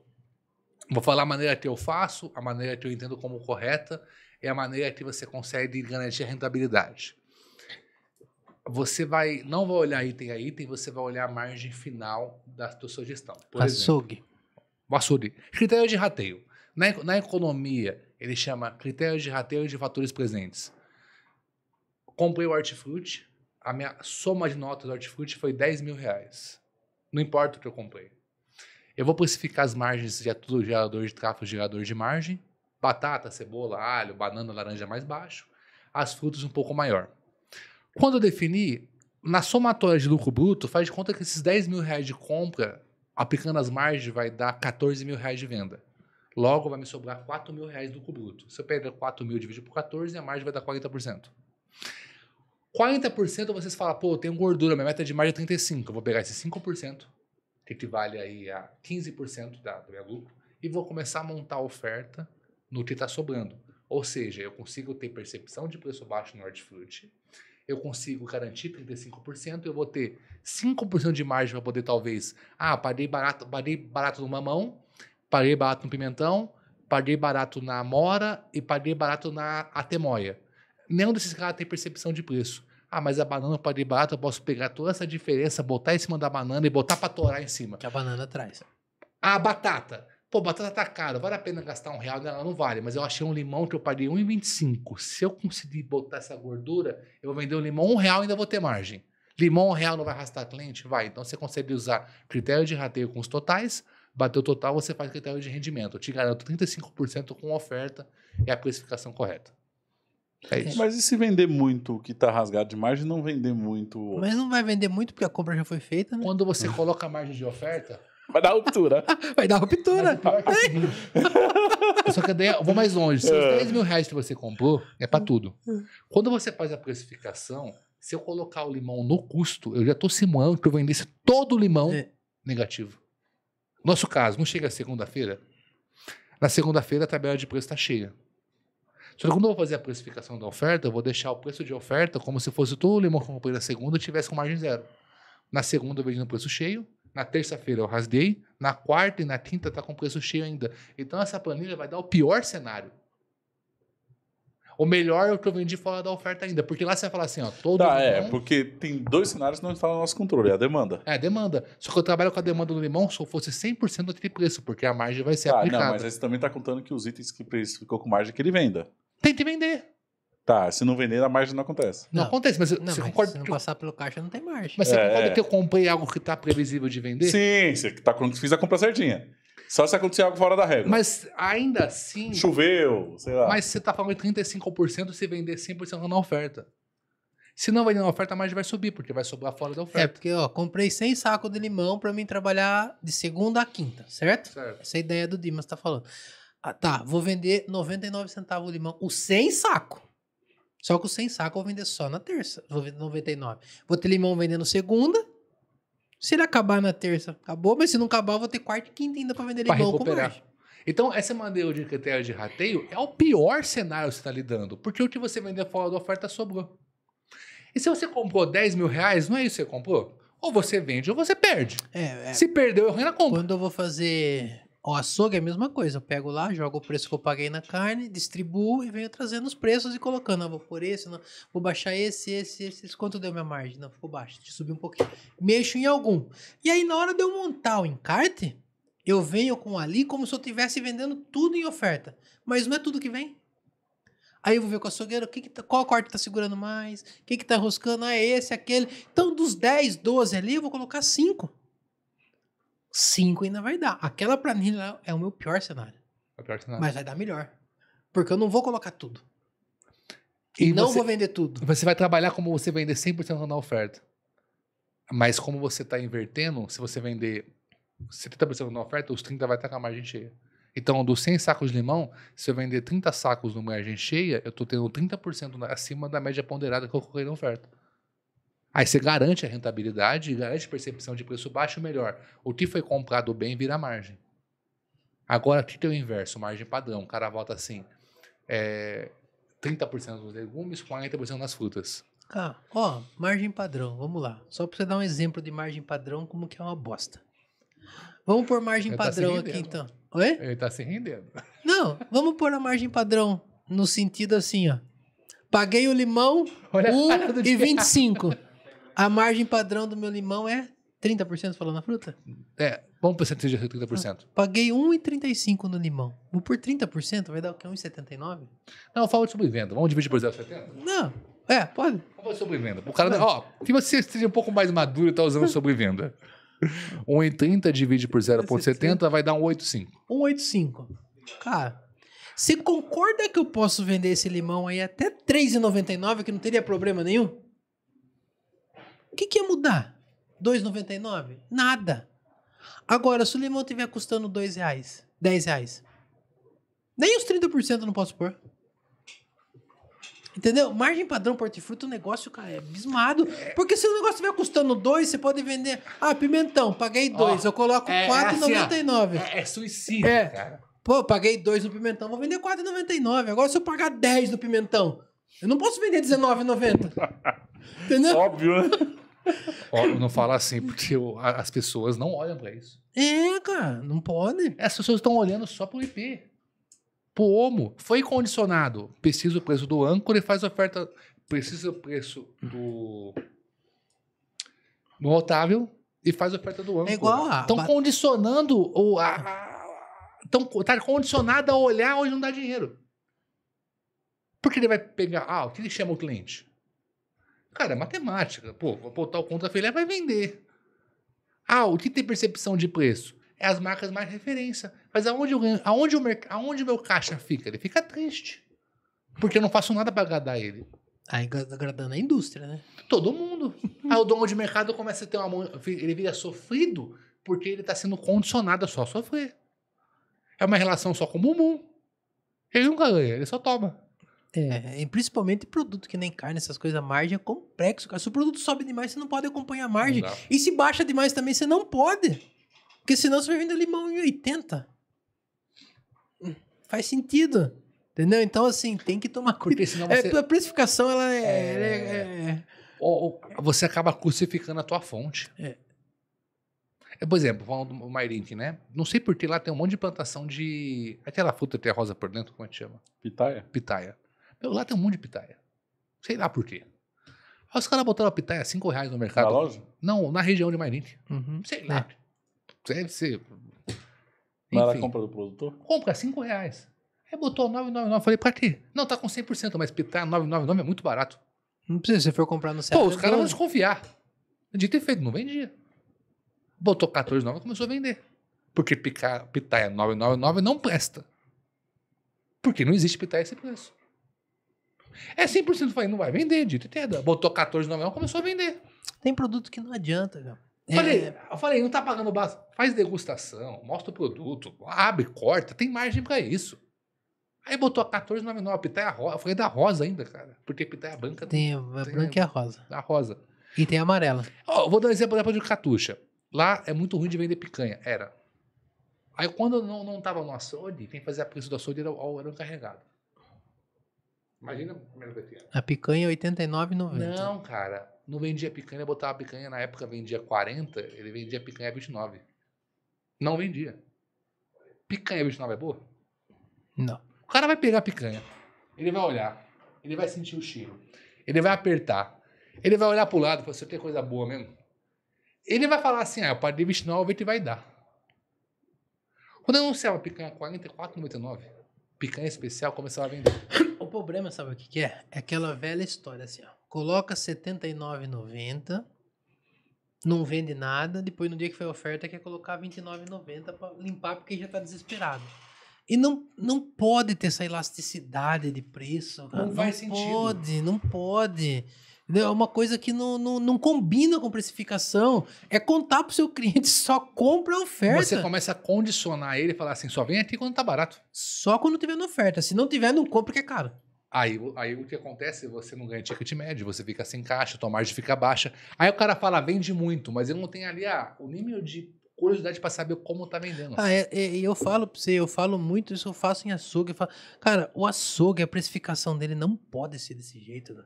Vou falar a maneira que eu faço, a maneira que eu entendo como correta é a maneira que você consegue garantir a rentabilidade. Você vai não vai olhar item a item, você vai olhar a margem final da, sua sugestão. açougue. o açougue. Critério de rateio. Na, na economia, ele chama critério de rateio de fatores presentes. Comprei o hortifruti, a minha soma de notas do hortifruti foi 10 mil reais. Não importa o que eu comprei. Eu vou precificar as margens, já tudo gerador de tráfego, gerador de margem. Batata, cebola, alho, banana, laranja mais baixo. As frutas um pouco maior. Quando eu defini, na somatória de lucro bruto, faz de conta que esses 10 mil reais de compra, aplicando as margens, vai dar 14 mil reais de venda. Logo, vai me sobrar 4 mil reais de lucro bruto. Se eu pegar 4 mil dividido por 14, a margem vai dar 40%. 40% vocês falam, pô, eu tenho gordura, minha meta de margem é 35%. Eu vou pegar esses 5%, que equivale aí a 15% da, do meu lucro, e vou começar a montar a oferta no que está sobrando. Ou seja, eu consigo ter percepção de preço baixo no hortifruti, eu consigo garantir 35%, eu vou ter 5% de margem para poder talvez, ah, paguei barato, paguei barato no mamão, paguei barato no pimentão, paguei barato na mora e paguei barato na atemoia. Nenhum desses caras tem percepção de preço. Ah, mas a banana pode ir barato, eu posso pegar toda essa diferença, botar em cima da banana e botar para torar em cima. Que a banana traz. Ah, a batata. Pô, batata tá cara, vale a pena gastar um real nela? Né? Não vale, mas eu achei um limão que eu paguei 1,25. Se eu conseguir botar essa gordura, eu vou vender um limão um real e ainda vou ter margem. Limão um real não vai arrastar cliente? Vai. Então você consegue usar critério de rateio com os totais, bateu total, você faz critério de rendimento. Eu te garanto 35% com oferta e a precificação correta. É, é isso. Mas e se vender muito o que está rasgado de margem não vender muito. Mas não vai vender muito porque a compra já foi feita, né? Quando você coloca a margem de oferta. Vai dar ruptura. Vai dar ruptura. É é Só que daí, eu vou mais longe. Se os 10 mil reais que você comprou, é para tudo. Quando você faz a precificação, se eu colocar o limão no custo, eu já estou simulando que eu vendesse todo o limão é. negativo. Nosso caso, não chega segunda-feira? Na segunda-feira a tabela de preço está cheia. Só que quando eu vou fazer a precificação da oferta, eu vou deixar o preço de oferta como se fosse todo o limão que eu comprei na segunda tivesse com margem zero. Na segunda eu vendi no preço cheio, na terça-feira eu rasguei, na quarta e na quinta está com preço cheio ainda. Então essa planilha vai dar o pior cenário. O melhor é o que eu vendi fora da oferta ainda. Porque lá você vai falar assim, ó, todo tá, limão... é, porque tem dois cenários que não estão tá no nosso controle, é a demanda. É, a demanda. Só que eu trabalho com a demanda do limão se eu fosse 100% daquele preço, porque a margem vai ser tá, aplicada. Não, mas aí você também está contando que os itens que ficou com margem é que ele venda. Tente vender. Tá, se não vender, a margem não acontece. Não, não acontece, mas não, você mas concorda. Se não que... passar pelo caixa, não tem margem. Mas você é... concorda é. que eu comprei algo que está previsível de vender? Sim, você tá, fiz a compra certinha. Só se acontecer algo fora da regra. Mas ainda assim. Choveu, sei lá. Mas você está falando 35% se vender 100% na é oferta. Se não vender na oferta, a margem vai subir, porque vai sobrar fora da oferta. É, porque, ó, comprei 100 sacos de limão para mim trabalhar de segunda a quinta, certo? certo? Essa é a ideia do Dimas tá falando. Ah, tá, vou vender 99 centavos o limão. O sem saco. Só que o sem saco eu vou vender só na terça. Vou vender 99. Vou ter limão vendendo segunda. Se ele acabar na terça, acabou. Mas se não acabar, eu vou ter quarta e quinta ainda pra vender pra limão recuperar. com Então, essa maneira de critério de rateio é o pior cenário que você está lidando. Porque o que você vendeu fora da oferta sobrou. E se você comprou 10 mil reais, não é isso que você comprou? Ou você vende ou você perde. É, é... Se perdeu, eu é ainda compro. Quando eu vou fazer o açougue é a mesma coisa. Eu pego lá, jogo o preço que eu paguei na carne, distribuo e venho trazendo os preços e colocando. Ah, vou por esse, não, vou baixar esse, esse, esse, esse. Quanto deu minha margem? Não, ficou baixo. Deixa eu subir um pouquinho. Mexo em algum. E aí, na hora de eu montar o encarte, eu venho com ali como se eu estivesse vendendo tudo em oferta. Mas não é tudo que vem. Aí eu vou ver com o açougueiro que que tá, qual corte tá segurando mais, o que, que tá roscando, ah, é esse, aquele. Então, dos 10, 12 ali, eu vou colocar 5. 5 ainda vai dar. Aquela planilha é o meu pior cenário. É o pior cenário. Mas vai dar melhor. Porque eu não vou colocar tudo. E não você, vou vender tudo. Você vai trabalhar como você vender 100% na oferta. Mas como você está invertendo, se você vender 70% na oferta, os 30 vai estar com a margem cheia. Então, dos 100 sacos de limão, se eu vender 30 sacos numa margem cheia, eu estou tendo 30% acima da média ponderada que eu coloquei na oferta. Aí você garante a rentabilidade, garante a percepção de preço baixo, melhor. O que foi comprado bem vira margem. Agora, o que tem é o inverso? Margem padrão. O cara volta assim, é, 30% dos legumes, 40% nas frutas. Ah, ó, margem padrão, vamos lá. Só para você dar um exemplo de margem padrão, como que é uma bosta. Vamos pôr margem Ele tá padrão tá aqui, então. Oi? Ele está se rendendo. Não, vamos pôr a margem padrão no sentido assim, ó. Paguei o limão 1,25. A margem padrão do meu limão é 30% falando na fruta? É, vamos pensar que seja 30%. Ah, paguei 1,35 no limão. Vou por 30%, vai dar o quê? 1,79? Não, fala de sobrevenda. Vamos dividir por 0,70? Não. É, pode. Fala de sobrevenda. O cara, ó, se você esteja um pouco mais maduro e tá usando sobrevenda. 1,30 divide por 0,70 vai dar 1,85. 1,85. Cara, você concorda que eu posso vender esse limão aí até 3,99 que não teria problema nenhum? O que, que ia mudar? 2,99? Nada. Agora, se o limão estiver custando 2 reais, 10 reais, nem os 30% eu não posso pôr. Entendeu? Margem padrão fruto o negócio, cara, é abismado. Porque se o negócio estiver custando 2, você pode vender. Ah, pimentão, paguei 2, eu coloco é, 4,99. É, assim, é, é, suicídio, é. cara. Pô, paguei 2 no pimentão, vou vender 4,99. Agora, se eu pagar 10 no pimentão, eu não posso vender 19,90. Entendeu? Óbvio, né? Eu não fala assim, porque eu, as pessoas não olham para isso. É, cara, não pode. As pessoas estão olhando só pro IP. Pro homo. Foi condicionado. Precisa o preço do âncora e faz oferta. Precisa o preço do. do notável e faz oferta do é âncora. É igual a. Estão condicionando. Ou a, tão, tá condicionado a olhar onde não dá dinheiro. Porque ele vai pegar. Ah, o que ele chama o cliente? Cara, é matemática. Pô, vou botar o contra filé, vai vender. Ah, o que tem percepção de preço? É as marcas mais referência. Mas aonde, eu ganho, aonde, o, aonde o meu caixa fica? Ele fica triste. Porque eu não faço nada para agradar ele. Aí agradando a indústria, né? Todo mundo. Aí o dono de mercado começa a ter uma mão. Ele vira sofrido porque ele está sendo condicionado a só sofrer. É uma relação só com o bumbum. Ele nunca ganha, ele só toma. É, é principalmente produto que nem carne, essas coisas, a margem é complexo, cara. Se o produto sobe demais, você não pode acompanhar a margem. E se baixa demais também, você não pode. Porque senão você vai vender limão em 80. Hum, faz sentido. Entendeu? Então, assim, tem que tomar cuidado. Porque senão você... é, a precificação, ela é... é... é, é você acaba crucificando a tua fonte. É. Por exemplo, falando do Mairink, né? Não sei por que lá tem um monte de plantação de. Aquela fruta que tem rosa por dentro, como é que chama? Pitaia. Pitaia. Meu, lá tem um monte de pitaia. Sei lá por quê. Aí os caras botaram a pitaia 5 reais no mercado. Na loja? Não, na região de Mairink. Uhum. Sei tá. lá. Deve ser. Mas ela compra do produtor? Compra 5 reais. Aí botou 999. Falei, pra quê? Não, tá com 100%, mas pitaia 999 é muito barato. Não precisa, você for comprar no certo. Pô, os caras vão desconfiar. De ter feito, não vendia. Botou 14,99 e começou a vender. Porque picar, pitaia 999 não presta. Porque não existe pitaia esse preço. É 100% falei, não vai vender, dito e terda. Botou 14,99, começou a vender. Tem produto que não adianta, cara. Falei, é, é... Eu falei, não tá pagando base. Faz degustação, mostra o produto, abre, corta, tem margem para isso. Aí botou a 14,99, pitaia rosa. Eu falei da rosa ainda, cara. Porque pitaia branca... Tem, a branca tem, e a rosa. A rosa. E tem a amarela. Oh, vou dar um exemplo da de catuxa. Lá é muito ruim de vender picanha. Era. Aí quando eu não, não tava no açougue, quem fazia a preço do açougue era o, era carregado. Imagina a primeira pepiana. A picanha R$89,90. Não, cara. Não vendia picanha, botava picanha na época, vendia 40, ele vendia picanha 29. Não vendia. Picanha 29 é boa? Não. O cara vai pegar a picanha, ele vai olhar, ele vai sentir o cheiro, ele vai apertar, ele vai olhar pro lado e falar, você tem coisa boa mesmo? Ele vai falar assim, ah, eu parei de 29, e vai dar. Quando eu anunciava picanha 44,99, picanha especial começava a vender problema, sabe o que, que é? É aquela velha história assim, ó. Coloca 79,90, não vende nada, depois no dia que foi a oferta quer colocar 29,90 para limpar porque já tá desesperado. E não, não pode ter essa elasticidade de preço. Cara. Não, não faz pode, sentido. Não pode, não pode. É uma coisa que não, não, não combina com precificação. É contar para o seu cliente, só compra a oferta. Você começa a condicionar ele e falar assim, só vem aqui quando tá barato. Só quando tiver na oferta. Se não tiver, não compra porque é caro. Aí, aí o que acontece? Você não ganha ticket médio, você fica sem caixa, tua margem fica baixa. Aí o cara fala, vende muito, mas ele não tem ali ah, o nível de curiosidade para saber como tá vendendo. Ah, é, é, eu falo para você, eu falo muito isso, eu faço em açougue. Falo, cara, o açougue, a precificação dele não pode ser desse jeito. Né?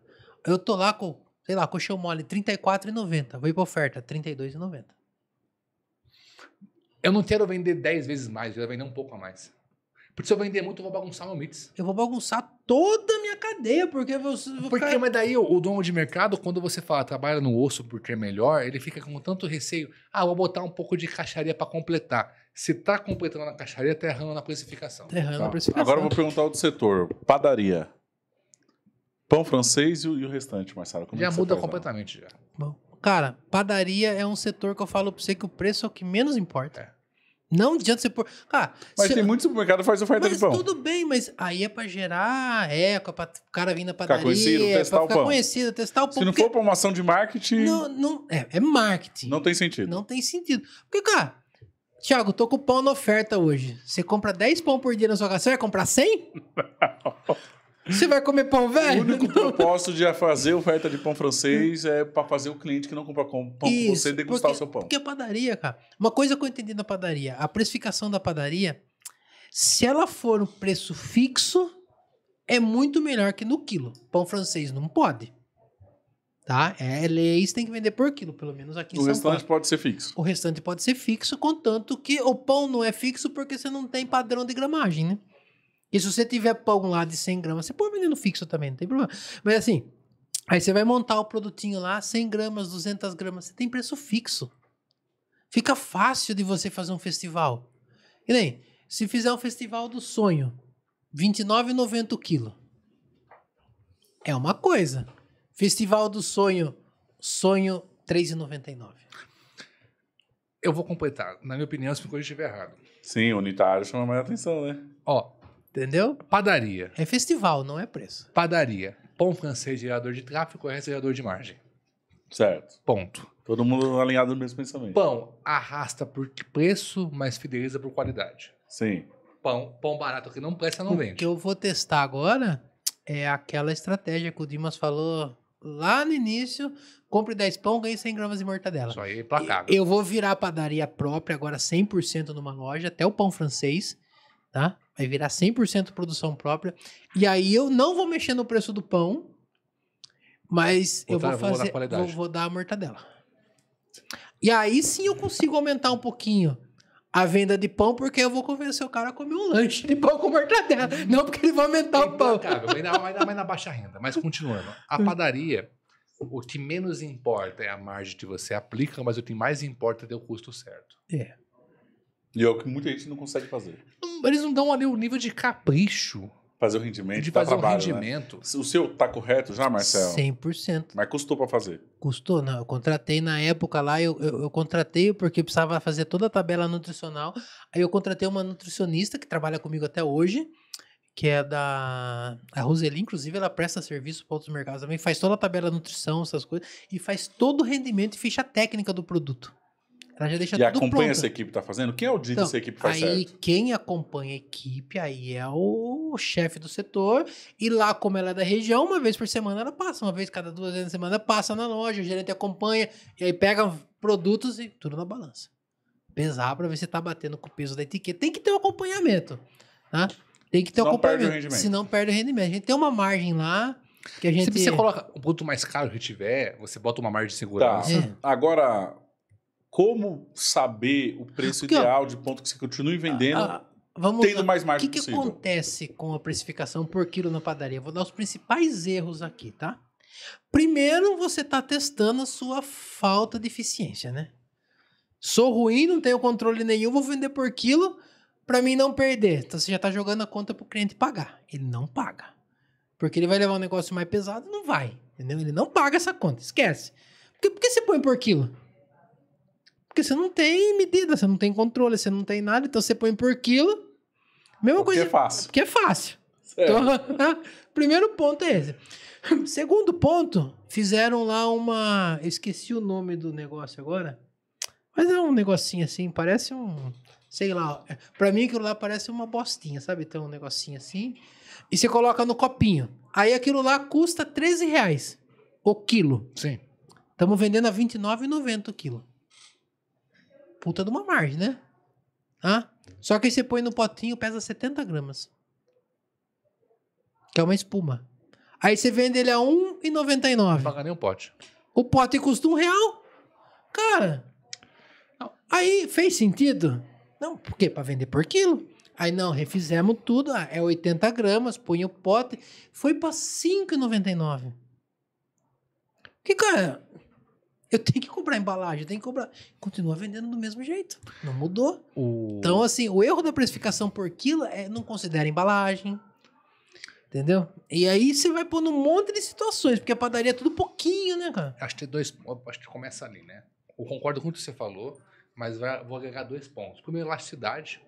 Eu tô lá com, sei lá, coxão mole, R$34,90. Vou ir para oferta, R$32,90. Eu não quero vender 10 vezes mais, eu quero vender um pouco a mais. Porque se eu vender muito, eu vou bagunçar meu mix. Eu vou bagunçar toda a minha cadeia, porque você. Porque, mas daí o, dono de mercado, quando você fala trabalha no osso porque é melhor, ele fica com tanto receio. Ah, vou botar um pouco de caixaria para completar. Se tá completando na caixaria, tá errando na precificação. Tá errando tá. na precificação. Agora eu vou perguntar outro setor: padaria. Pão francês e o, restante, Marcelo. Como é já é muda completamente já. Bom, cara, padaria é um setor que eu falo pra você que o preço é o que menos importa. É. Não adianta você pôr. Ah, mas se... tem muito supermercado que faz oferta mas de pão. Tudo bem, mas aí é pra gerar eco, é pra o cara vindo é pra padaria. Ficar conhecido, testar o pão. conhecido, testar o pão. Se não for pra uma ação de marketing. Não, não, é, é marketing. Não tem sentido. Não tem sentido. Porque, cara, Tiago, tô com pão na oferta hoje. Você compra 10 pão por dia na sua casa, você vai comprar 100? Não. Você vai comer pão velho? O único propósito de fazer oferta de pão francês é para fazer o cliente que não compra pão Isso, com você degustar porque, o seu pão. Porque a é padaria, cara. Uma coisa que eu entendi na padaria, a precificação da padaria, se ela for um preço fixo, é muito melhor que no quilo. Pão francês não pode. Tá? É, é lei, tem que vender por quilo, pelo menos aqui em o São Paulo. O restante pode ser fixo. O restante pode ser fixo, contanto que o pão não é fixo porque você não tem padrão de gramagem, né? E se você tiver pão lá de 100 gramas, você põe vendendo fixo também, não tem problema. Mas assim, aí você vai montar o produtinho lá, 100 gramas, 200 gramas, você tem preço fixo. Fica fácil de você fazer um festival. E nem, se fizer um festival do sonho, R$29,90 quilo. É uma coisa. Festival do sonho, sonho R$3,99. Eu vou completar. Na minha opinião, se coisa estiver errado. Sim, unitário chama mais atenção, né? Ó, Entendeu? Padaria. É festival, não é preço. Padaria. Pão francês gerador de tráfego, corrente gerador de margem. Certo. Ponto. Todo mundo alinhado no mesmo pensamento. Pão arrasta por preço, mas fideliza por qualidade. Sim. Pão, pão barato que não presta, não o vende. O que eu vou testar agora é aquela estratégia que o Dimas falou lá no início, compre 10 pão, ganhe 100 gramas de mortadela. Isso aí é Eu vou virar padaria própria, agora 100% numa loja, até o pão francês, tá? vai virar 100% produção própria. E aí eu não vou mexer no preço do pão, mas eu vou fazer, vou, vou, vou dar a mortadela. E aí sim eu consigo aumentar um pouquinho a venda de pão, porque eu vou convencer o cara a comer um lanche de pão com mortadela. Hum. Não porque ele vai aumentar é o pão. vai dar mais na baixa renda. Mas continuando, a padaria, o que menos importa é a margem que você aplica, mas o que mais importa é ter o custo certo. É. E é o que muita gente não consegue fazer. Hum, eles não dão ali o nível de capricho. Fazer o rendimento. De fazer o trabalho, né? rendimento. Né? O seu tá correto já, Marcelo? 100%. Mas custou para fazer? Custou, não. Eu contratei na época lá, eu, eu, eu, contratei porque precisava fazer toda a tabela nutricional. Aí eu contratei uma nutricionista que trabalha comigo até hoje, que é da a Roseli, inclusive ela presta serviço para outros mercados também, faz toda a tabela nutrição, essas coisas, e faz todo o rendimento e ficha técnica do produto. Ela já deixa e tudo acompanha essa equipe tá fazendo? Quem é o dia então, que essa equipe faz aí, certo? Quem acompanha a equipe aí é o chefe do setor. E lá, como ela é da região, uma vez por semana ela passa. Uma vez cada duas vezes na semana passa na loja, o gerente acompanha. E aí pega produtos e tudo na balança. Pesar para ver se tá batendo com o peso da etiqueta. Tem que ter um acompanhamento. Tá? Tem que ter senão um acompanhamento. rendimento. senão perde o rendimento. A gente tem uma margem lá. Que a gente... Se você coloca o um produto mais caro que tiver, você bota uma margem de tá. segurança. Tá. É. Agora, como saber o preço Porque, ideal de ponto que você continue vendendo, a, ah, a, tendo lá. mais margem de que, possível? que acontece com a precificação por quilo na padaria? Vou dar os principais erros aqui, tá? Primeiro, você está testando a sua falta de eficiência, né? Sou ruim, não tenho controle nenhum, vou vender por quilo para mim não perder. Então você já está jogando a conta para o cliente pagar. Ele não paga. Porque ele vai levar um negócio mais pesado? Não vai. Entendeu? Ele não paga essa conta, esquece. por que você põe por quilo? porque você não tem medida, você não tem controle, você não tem nada, então você põe por quilo. Mesma porque é coisa. É que é fácil. Porque é fácil. Então, primeiro ponto é esse. Segundo ponto, fizeram lá uma. Esqueci o nome do negócio agora. Mas é um negocinho assim, parece um. Sei lá. É, pra mim aquilo lá parece uma bostinha, sabe? Tem então, um negocinho assim. E você coloca no copinho. Aí aquilo lá custa 13 reais o quilo. Sim. Estamos vendendo a R$29,90 o quilo puta de uma margem, né? Ah, só que aí você põe no potinho, pesa 70 gramas. Que é uma espuma. Aí você vende ele a R$1,99. Não paga nem o pote. O pote custa um real. Cara, aí fez sentido? Não, por quê? Pra vender por quilo. Aí não, refizemos tudo, ah, é 80 gramas, põe o pote. Foi pra R$5,99. Que, cara, eu tenho que comprar embalagem, eu tenho que comprar. Continua vendendo do mesmo jeito. Não mudou. O... Então, assim, o erro da precificação por quilo é não considera embalagem. Entendeu? E aí você vai pondo um monte de situações, porque a padaria é tudo pouquinho, né, cara? Acho que tem dois. Acho que começa ali, né? Eu concordo com o que você falou, mas vai, vou agregar dois pontos. Primeiro, elasticidade.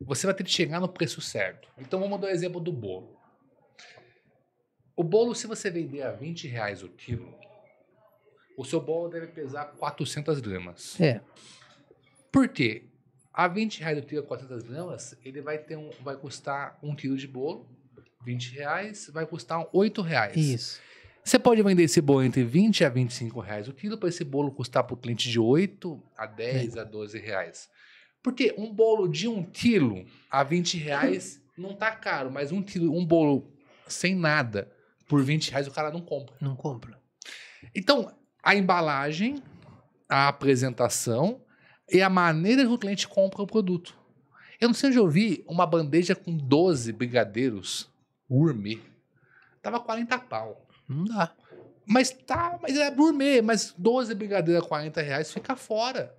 Você vai ter que chegar no preço certo. Então vamos dar o um exemplo do bolo. O bolo, se você vender a 20 reais o quilo, o seu bolo deve pesar 400 gramas. É. Por quê? A 20 reais do quilo 400 é gramas, ele vai, ter um, vai custar um quilo de bolo, 20 reais, vai custar 8 reais. Isso. Você pode vender esse bolo entre 20 a 25 reais o quilo para esse bolo custar para o cliente de 8 a 10 é. a 12 reais. Porque um bolo de um quilo a 20 reais não tá caro, mas um, quilo, um bolo sem nada por 20 reais o cara não compra. Não compra. Então, a embalagem, a apresentação e a maneira que o cliente compra o produto. Eu não sei onde eu vi uma bandeja com 12 brigadeiros gourmet. Tava 40 pau. Não dá. Mas tá, mas é gourmet, mas 12 brigadeiros a 40 reais fica fora.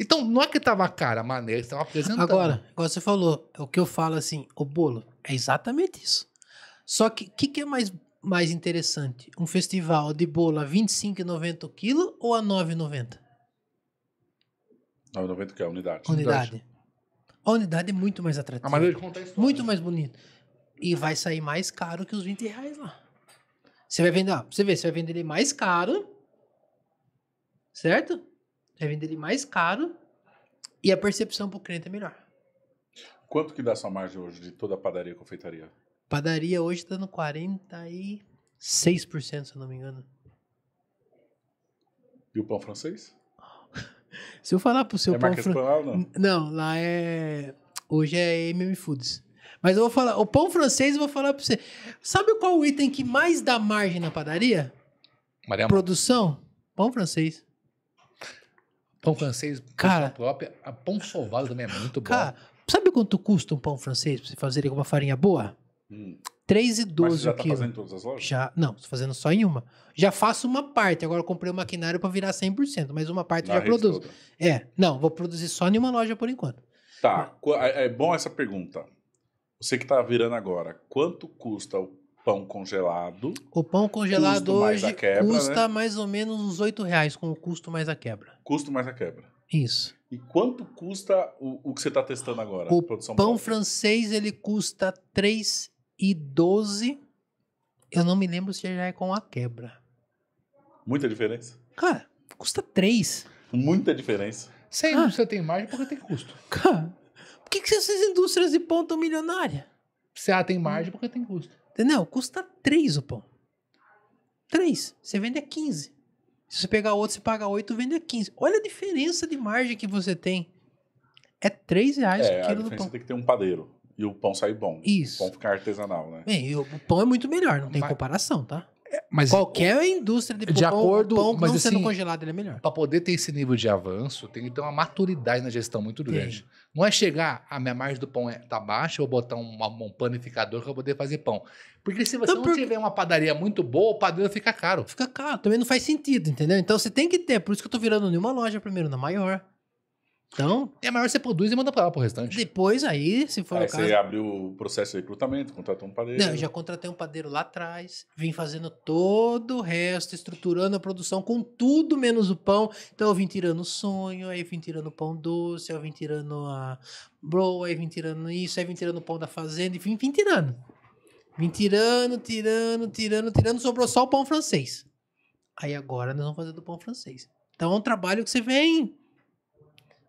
Então, não é que tava cara a maneira que estava apresentando. Agora, igual você falou, o que eu falo assim, o bolo, é exatamente isso. Só que o que, que é mais mais interessante? Um festival de bolo a 25,90 o quilo ou a 9,90? 9,90 que é a unidade. Unidade. A unidade é muito mais atrativa. Ah, a maneira de contar história. Muito mais bonito E vai sair mais caro que os 20 reais lá. Você vai vender, ó, você vê, você vai vender ele mais caro, certo? Você vai vender ele mais caro e a percepção pro cliente é melhor. Quanto que dá essa margem hoje de toda a padaria e confeitaria? Padaria hoje tá no 46%, se eu não me engano. E o pão francês? Se eu falar pro seu é pão francês. Não? não, lá é. Hoje é MM Foods. Mas eu vou falar. O pão francês eu vou falar pra você. Sabe qual o item que mais dá margem na padaria? Mariana. Produção? Pão francês. Pão francês, cara, própria. A pão sovado também é muito bom. Cara, sabe quanto custa um pão francês pra você fazer com uma farinha boa? 3 e 12 Mas você já tá fazendo em todas as lojas? Já, não, estou fazendo só em uma. Já faço uma parte, agora comprei o um maquinário para virar 100%, mas uma parte Na eu já produzo. Toda. É, não, vou produzir só em uma loja por enquanto. Tá, é, é bom essa pergunta. Você que tá virando agora, quanto custa o pão congelado? O pão congelado custo hoje mais quebra, custa né? mais ou menos uns 8 reais com o custo mais a quebra. Custo mais a quebra. Isso. E quanto custa o, o que você está testando agora? O pão própria? francês ele custa 3 e 12, eu não me lembro se já é com a quebra. Muita diferença. Cara, custa 3. Muita diferença. Se a indústria ah. tem margem, porque tem custo. Cara, por que, que é essas indústrias de pão estão milionárias? Se ela ah, tem margem, porque tem custo. Entendeu? Custa 3 o pão. 3. Você vende a 15. Se você pegar outro, você paga 8, vende a 15. Olha a diferença de margem que você tem. É 3 reais é, o quilo do pão. É, Você tem que ter um padeiro. E o pão sai bom. Isso. O pão fica artesanal, né? Bem, o pão é muito melhor, não tem mas, comparação, tá? É, mas Qualquer o, indústria de, de pão, acordo, pão mas não assim, sendo congelado, ele é melhor. Para poder ter esse nível de avanço, tem que ter uma maturidade na gestão muito grande. Tem. Não é chegar, a ah, minha margem do pão está é, baixa, eu vou botar um, um panificador para poder fazer pão. Porque se você então, não tiver uma padaria muito boa, o padrão fica caro. Fica caro, também não faz sentido, entendeu? Então você tem que ter, por isso que eu estou virando nenhuma loja primeiro, na maior. Então, é maior você produz e manda para lá pro restante. Depois aí, se for aí o caso... você abriu o processo de recrutamento, contratou um padeiro. Não, eu já contratei um padeiro lá atrás, vim fazendo todo o resto, estruturando a produção com tudo menos o pão. Então eu vim tirando o sonho, aí vim tirando o pão doce, aí vim tirando a bro, aí vim tirando isso, aí vim tirando o pão da fazenda, enfim, vim tirando. Vim tirando, tirando, tirando, tirando, sobrou só o pão francês. Aí agora nós vamos fazer do pão francês. Então é um trabalho que você vem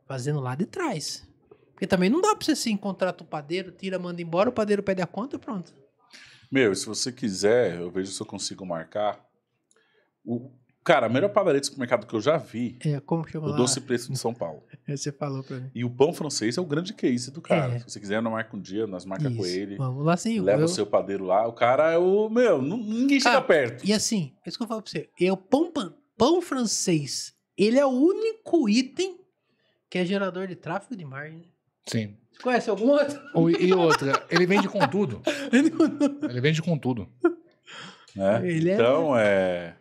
fazendo lá de trás. Porque também não dá para você se assim, encontrar com o padeiro, tira, manda embora, o padeiro pede a conta, e pronto. Meu, se você quiser, eu vejo se eu consigo marcar. O, cara, a melhor padaria de supermercado que eu já vi. É, como chama? É o lá? Doce Preço de São Paulo. você falou pra mim. E o pão francês é o grande case do cara. É. Se você quiser, nós marca um dia, nós marca Isso. com ele. Vamos lá sim. Leva eu... o seu padeiro lá. O cara é o. Meu, ninguém chega ah, perto. E assim, é isso que eu falo pra você. É o pão, pão francês. Ele é o único item que é gerador de tráfego de margem, né? Sim. Você conhece algum outro? E outra, ele vende com tudo. ele vende com tudo. Né? Ele é então, é...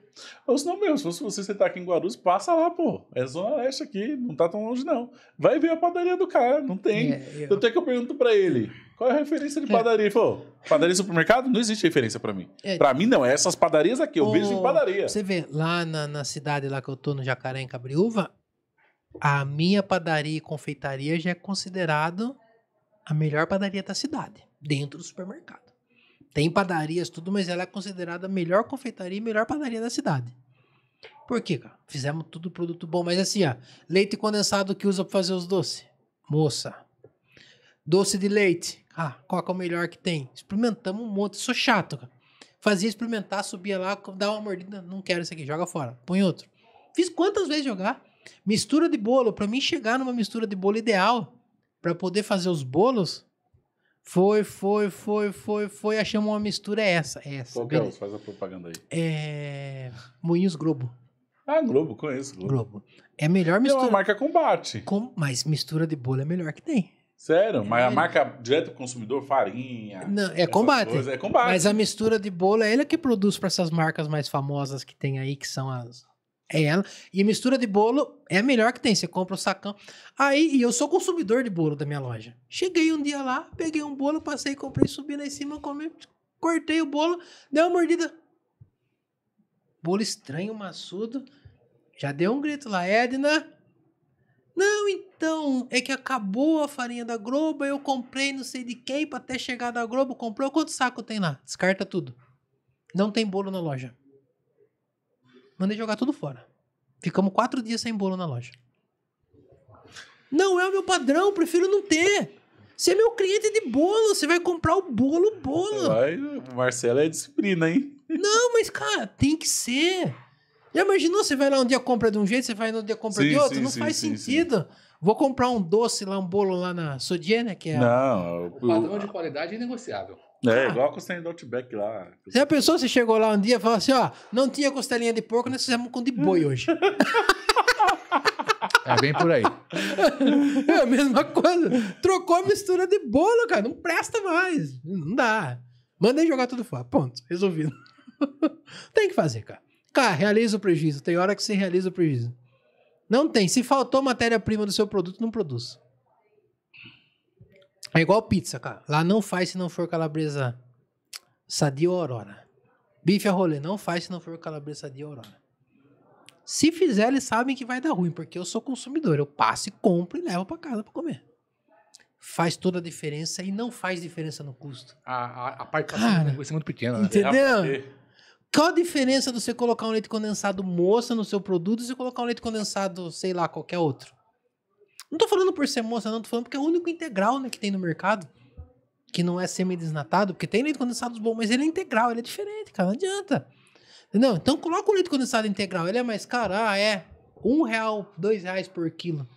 é... se não meu, se você sentar tá aqui em Guarulhos, passa lá, pô. É Zona Leste aqui, não tá tão longe, não. Vai ver a padaria do cara, não tem. É, eu... Tanto é que eu pergunto pra ele, qual é a referência de é. padaria? Ele falou, padaria e supermercado? Não existe referência para mim. É, mim, não. É essas padarias aqui, eu o... vejo em padaria. Você vê, lá na, na cidade lá que eu tô, no Jacaré, em Cabriúva, a minha padaria e confeitaria já é considerado a melhor padaria da cidade, dentro do supermercado. Tem padarias, tudo, mas ela é considerada a melhor confeitaria e melhor padaria da cidade. Por quê, cara? Fizemos tudo produto bom, mas assim, ó, leite condensado que usa para fazer os doces. Moça. Doce de leite. Ah, qual é o melhor que tem? Experimentamos um monte, sou chato, cara. Fazia experimentar, subia lá, dava uma mordida, não quero isso aqui, joga fora. Põe outro. Fiz quantas vezes jogar? Mistura de bolo, para mim chegar numa mistura de bolo ideal para poder fazer os bolos, foi, foi, foi, foi, foi, achamos uma mistura essa, essa. Qual que é? Faz a propaganda aí. É... Moinhos Globo. Ah, Globo, conheço Globo. Globo. É a melhor mistura. É uma marca combate. Com... Mas mistura de bolo é melhor que tem. Sério? É mas a é. marca direto pro consumidor, farinha. Não, é combate. Coisas, é combate. Mas a mistura de bolo é ele que produz para essas marcas mais famosas que tem aí, que são as é ela. E mistura de bolo é a melhor que tem. Você compra o um sacão. Aí, e eu sou consumidor de bolo da minha loja. Cheguei um dia lá, peguei um bolo, passei, comprei, subi lá em cima, comi, cortei o bolo, dei uma mordida. Bolo estranho, maçudo. Já deu um grito lá, Edna. Não, então, é que acabou a farinha da Globo, eu comprei não sei de quem pra até chegar da Globo, comprou. Quanto saco tem lá? Descarta tudo. Não tem bolo na loja. Mandei jogar tudo fora. Ficamos quatro dias sem bolo na loja. Não é o meu padrão, prefiro não ter. Você é meu cliente de bolo, você vai comprar o bolo, bolo. Vai, Marcelo é disciplina, hein? Não, mas cara, tem que ser. Já imaginou, você vai lá um dia compra de um jeito, você vai no dia compra sim, de outro? Sim, não sim, faz sentido. Vou comprar um doce lá, um bolo lá na Sodier, né? Que é Não, o, o padrão de qualidade é inegociável. É, ah. igual a costelinha do Outback lá. Você já pensou se chegou lá um dia e falou assim, ó, não tinha costelinha de porco, nós fizemos com de boi hoje. É bem por aí. É a mesma coisa. Trocou a mistura de bolo, cara. Não presta mais. Não dá. Mandei jogar tudo fora. Ponto. Resolvido. tem que fazer, cara. Cara, realiza o prejuízo. Tem hora que você realiza o prejuízo. Não tem. Se faltou matéria-prima do seu produto, não produz. É igual pizza, cara. Lá não faz se não for calabresa sadia ou aurora. Bife a rolê não faz se não for calabresa sadia ou aurora. Se fizer, eles sabem que vai dar ruim, porque eu sou consumidor. Eu passo e compro e levo para casa para comer. Faz toda a diferença e não faz diferença no custo. A, a, a parte cara, é muito pequena. Né? Entendeu? É, Qual a diferença de você colocar um leite condensado moça no seu produto e você colocar um leite condensado, sei lá, qualquer outro? Não tô falando por ser moça, não, tô falando porque é o único integral né, que tem no mercado. Que não é semi-desnatado, porque tem leite condensado bom, mas ele é integral, ele é diferente, cara. Não adianta. Entendeu? Então coloca o leite condensado integral. Ele é mais caro, ah, é. Um real, dois reais por quilo.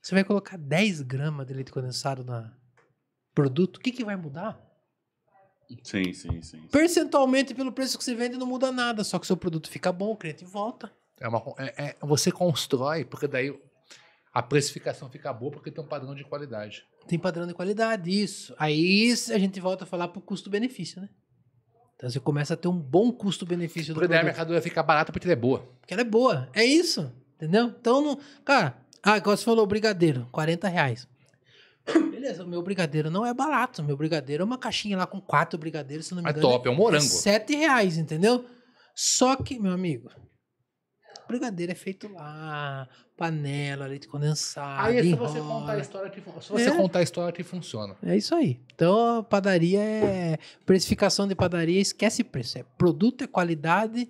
Você vai colocar 10 gramas de leite condensado no produto, o que, que vai mudar? Sim, sim, sim. Percentualmente, pelo preço que você vende, não muda nada. Só que seu produto fica bom, o cliente volta. É uma, é, é, você constrói, porque daí a precificação fica boa porque tem um padrão de qualidade. Tem padrão de qualidade, isso. Aí a gente volta a falar para o custo-benefício, né? Então você começa a ter um bom custo-benefício do produto. a mercadoria fica barata porque ela é boa. Porque ela é boa, é isso, entendeu? Então, não, cara, ah, igual você falou, brigadeiro, 40 reais. Beleza, o meu brigadeiro não é barato. O meu brigadeiro é uma caixinha lá com quatro brigadeiros, se não me engano. É top, é um morango. É 7 reais, entendeu? Só que, meu amigo, brigadeiro é feito lá, panela, leite condensado. Aí é só você contar a história que funciona. você é. contar a história que funciona. É isso aí. Então, padaria é. Precificação de padaria, esquece preço. É produto, é qualidade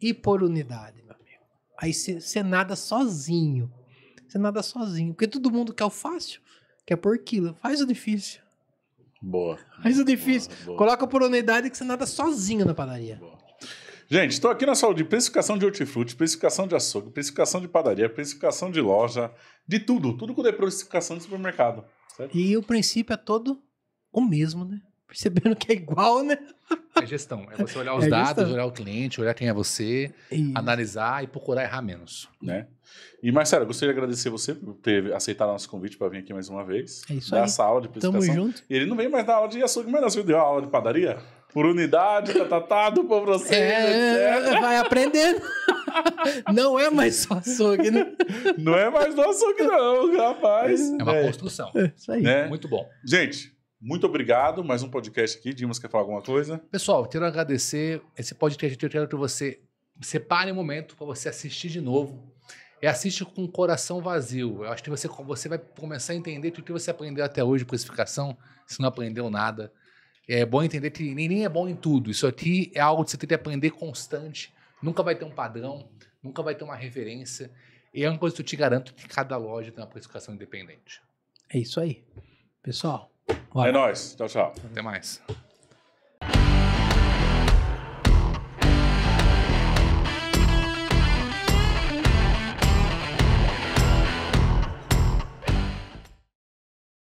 e por unidade, meu amigo. Aí você nada sozinho. Você nada sozinho. Porque todo mundo quer o fácil, quer por quilo. Faz o difícil. Boa. Faz o difícil. Boa, boa. Coloca por unidade que você nada sozinho na padaria. Boa. Gente, estou aqui na sala de precificação de hortifruti, precificação de açougue, precificação de padaria, precificação de loja, de tudo. Tudo quando é precificação de supermercado. Certo? E o princípio é todo o mesmo, né? Percebendo que é igual, né? É gestão. É você olhar os é dados, gestão. olhar o cliente, olhar quem é você, Isso. analisar e procurar errar menos. Né? E, Marcelo, gostaria de agradecer você por ter aceitado nosso convite para vir aqui mais uma vez. É isso dar aí. essa aula de precificação. Tamo junto. E ele não veio mais dar aula de açougue, mas não, deu a aula de padaria por unidade, tá, tá, tá duplo processo. É, vai aprendendo. Não é mais só açougue, né? Não é mais só açougue, não, rapaz. É uma é. construção. É isso aí. Né? Muito bom. Gente, muito obrigado. Mais um podcast aqui. Dimas, quer falar alguma coisa? Pessoal, quero agradecer. Esse podcast eu quero que você separe um momento para você assistir de novo. E assiste com o coração vazio. Eu acho que você, você vai começar a entender que o que você aprendeu até hoje, precificação, se não aprendeu nada é bom entender que nem, é bom em tudo. Isso aqui é algo que você tem que aprender constante. Nunca vai ter um padrão, nunca vai ter uma referência. E é uma coisa que eu te garanto que cada loja tem uma precificação independente. É isso aí. Pessoal, é nóis. Tchau, tchau. Até mais.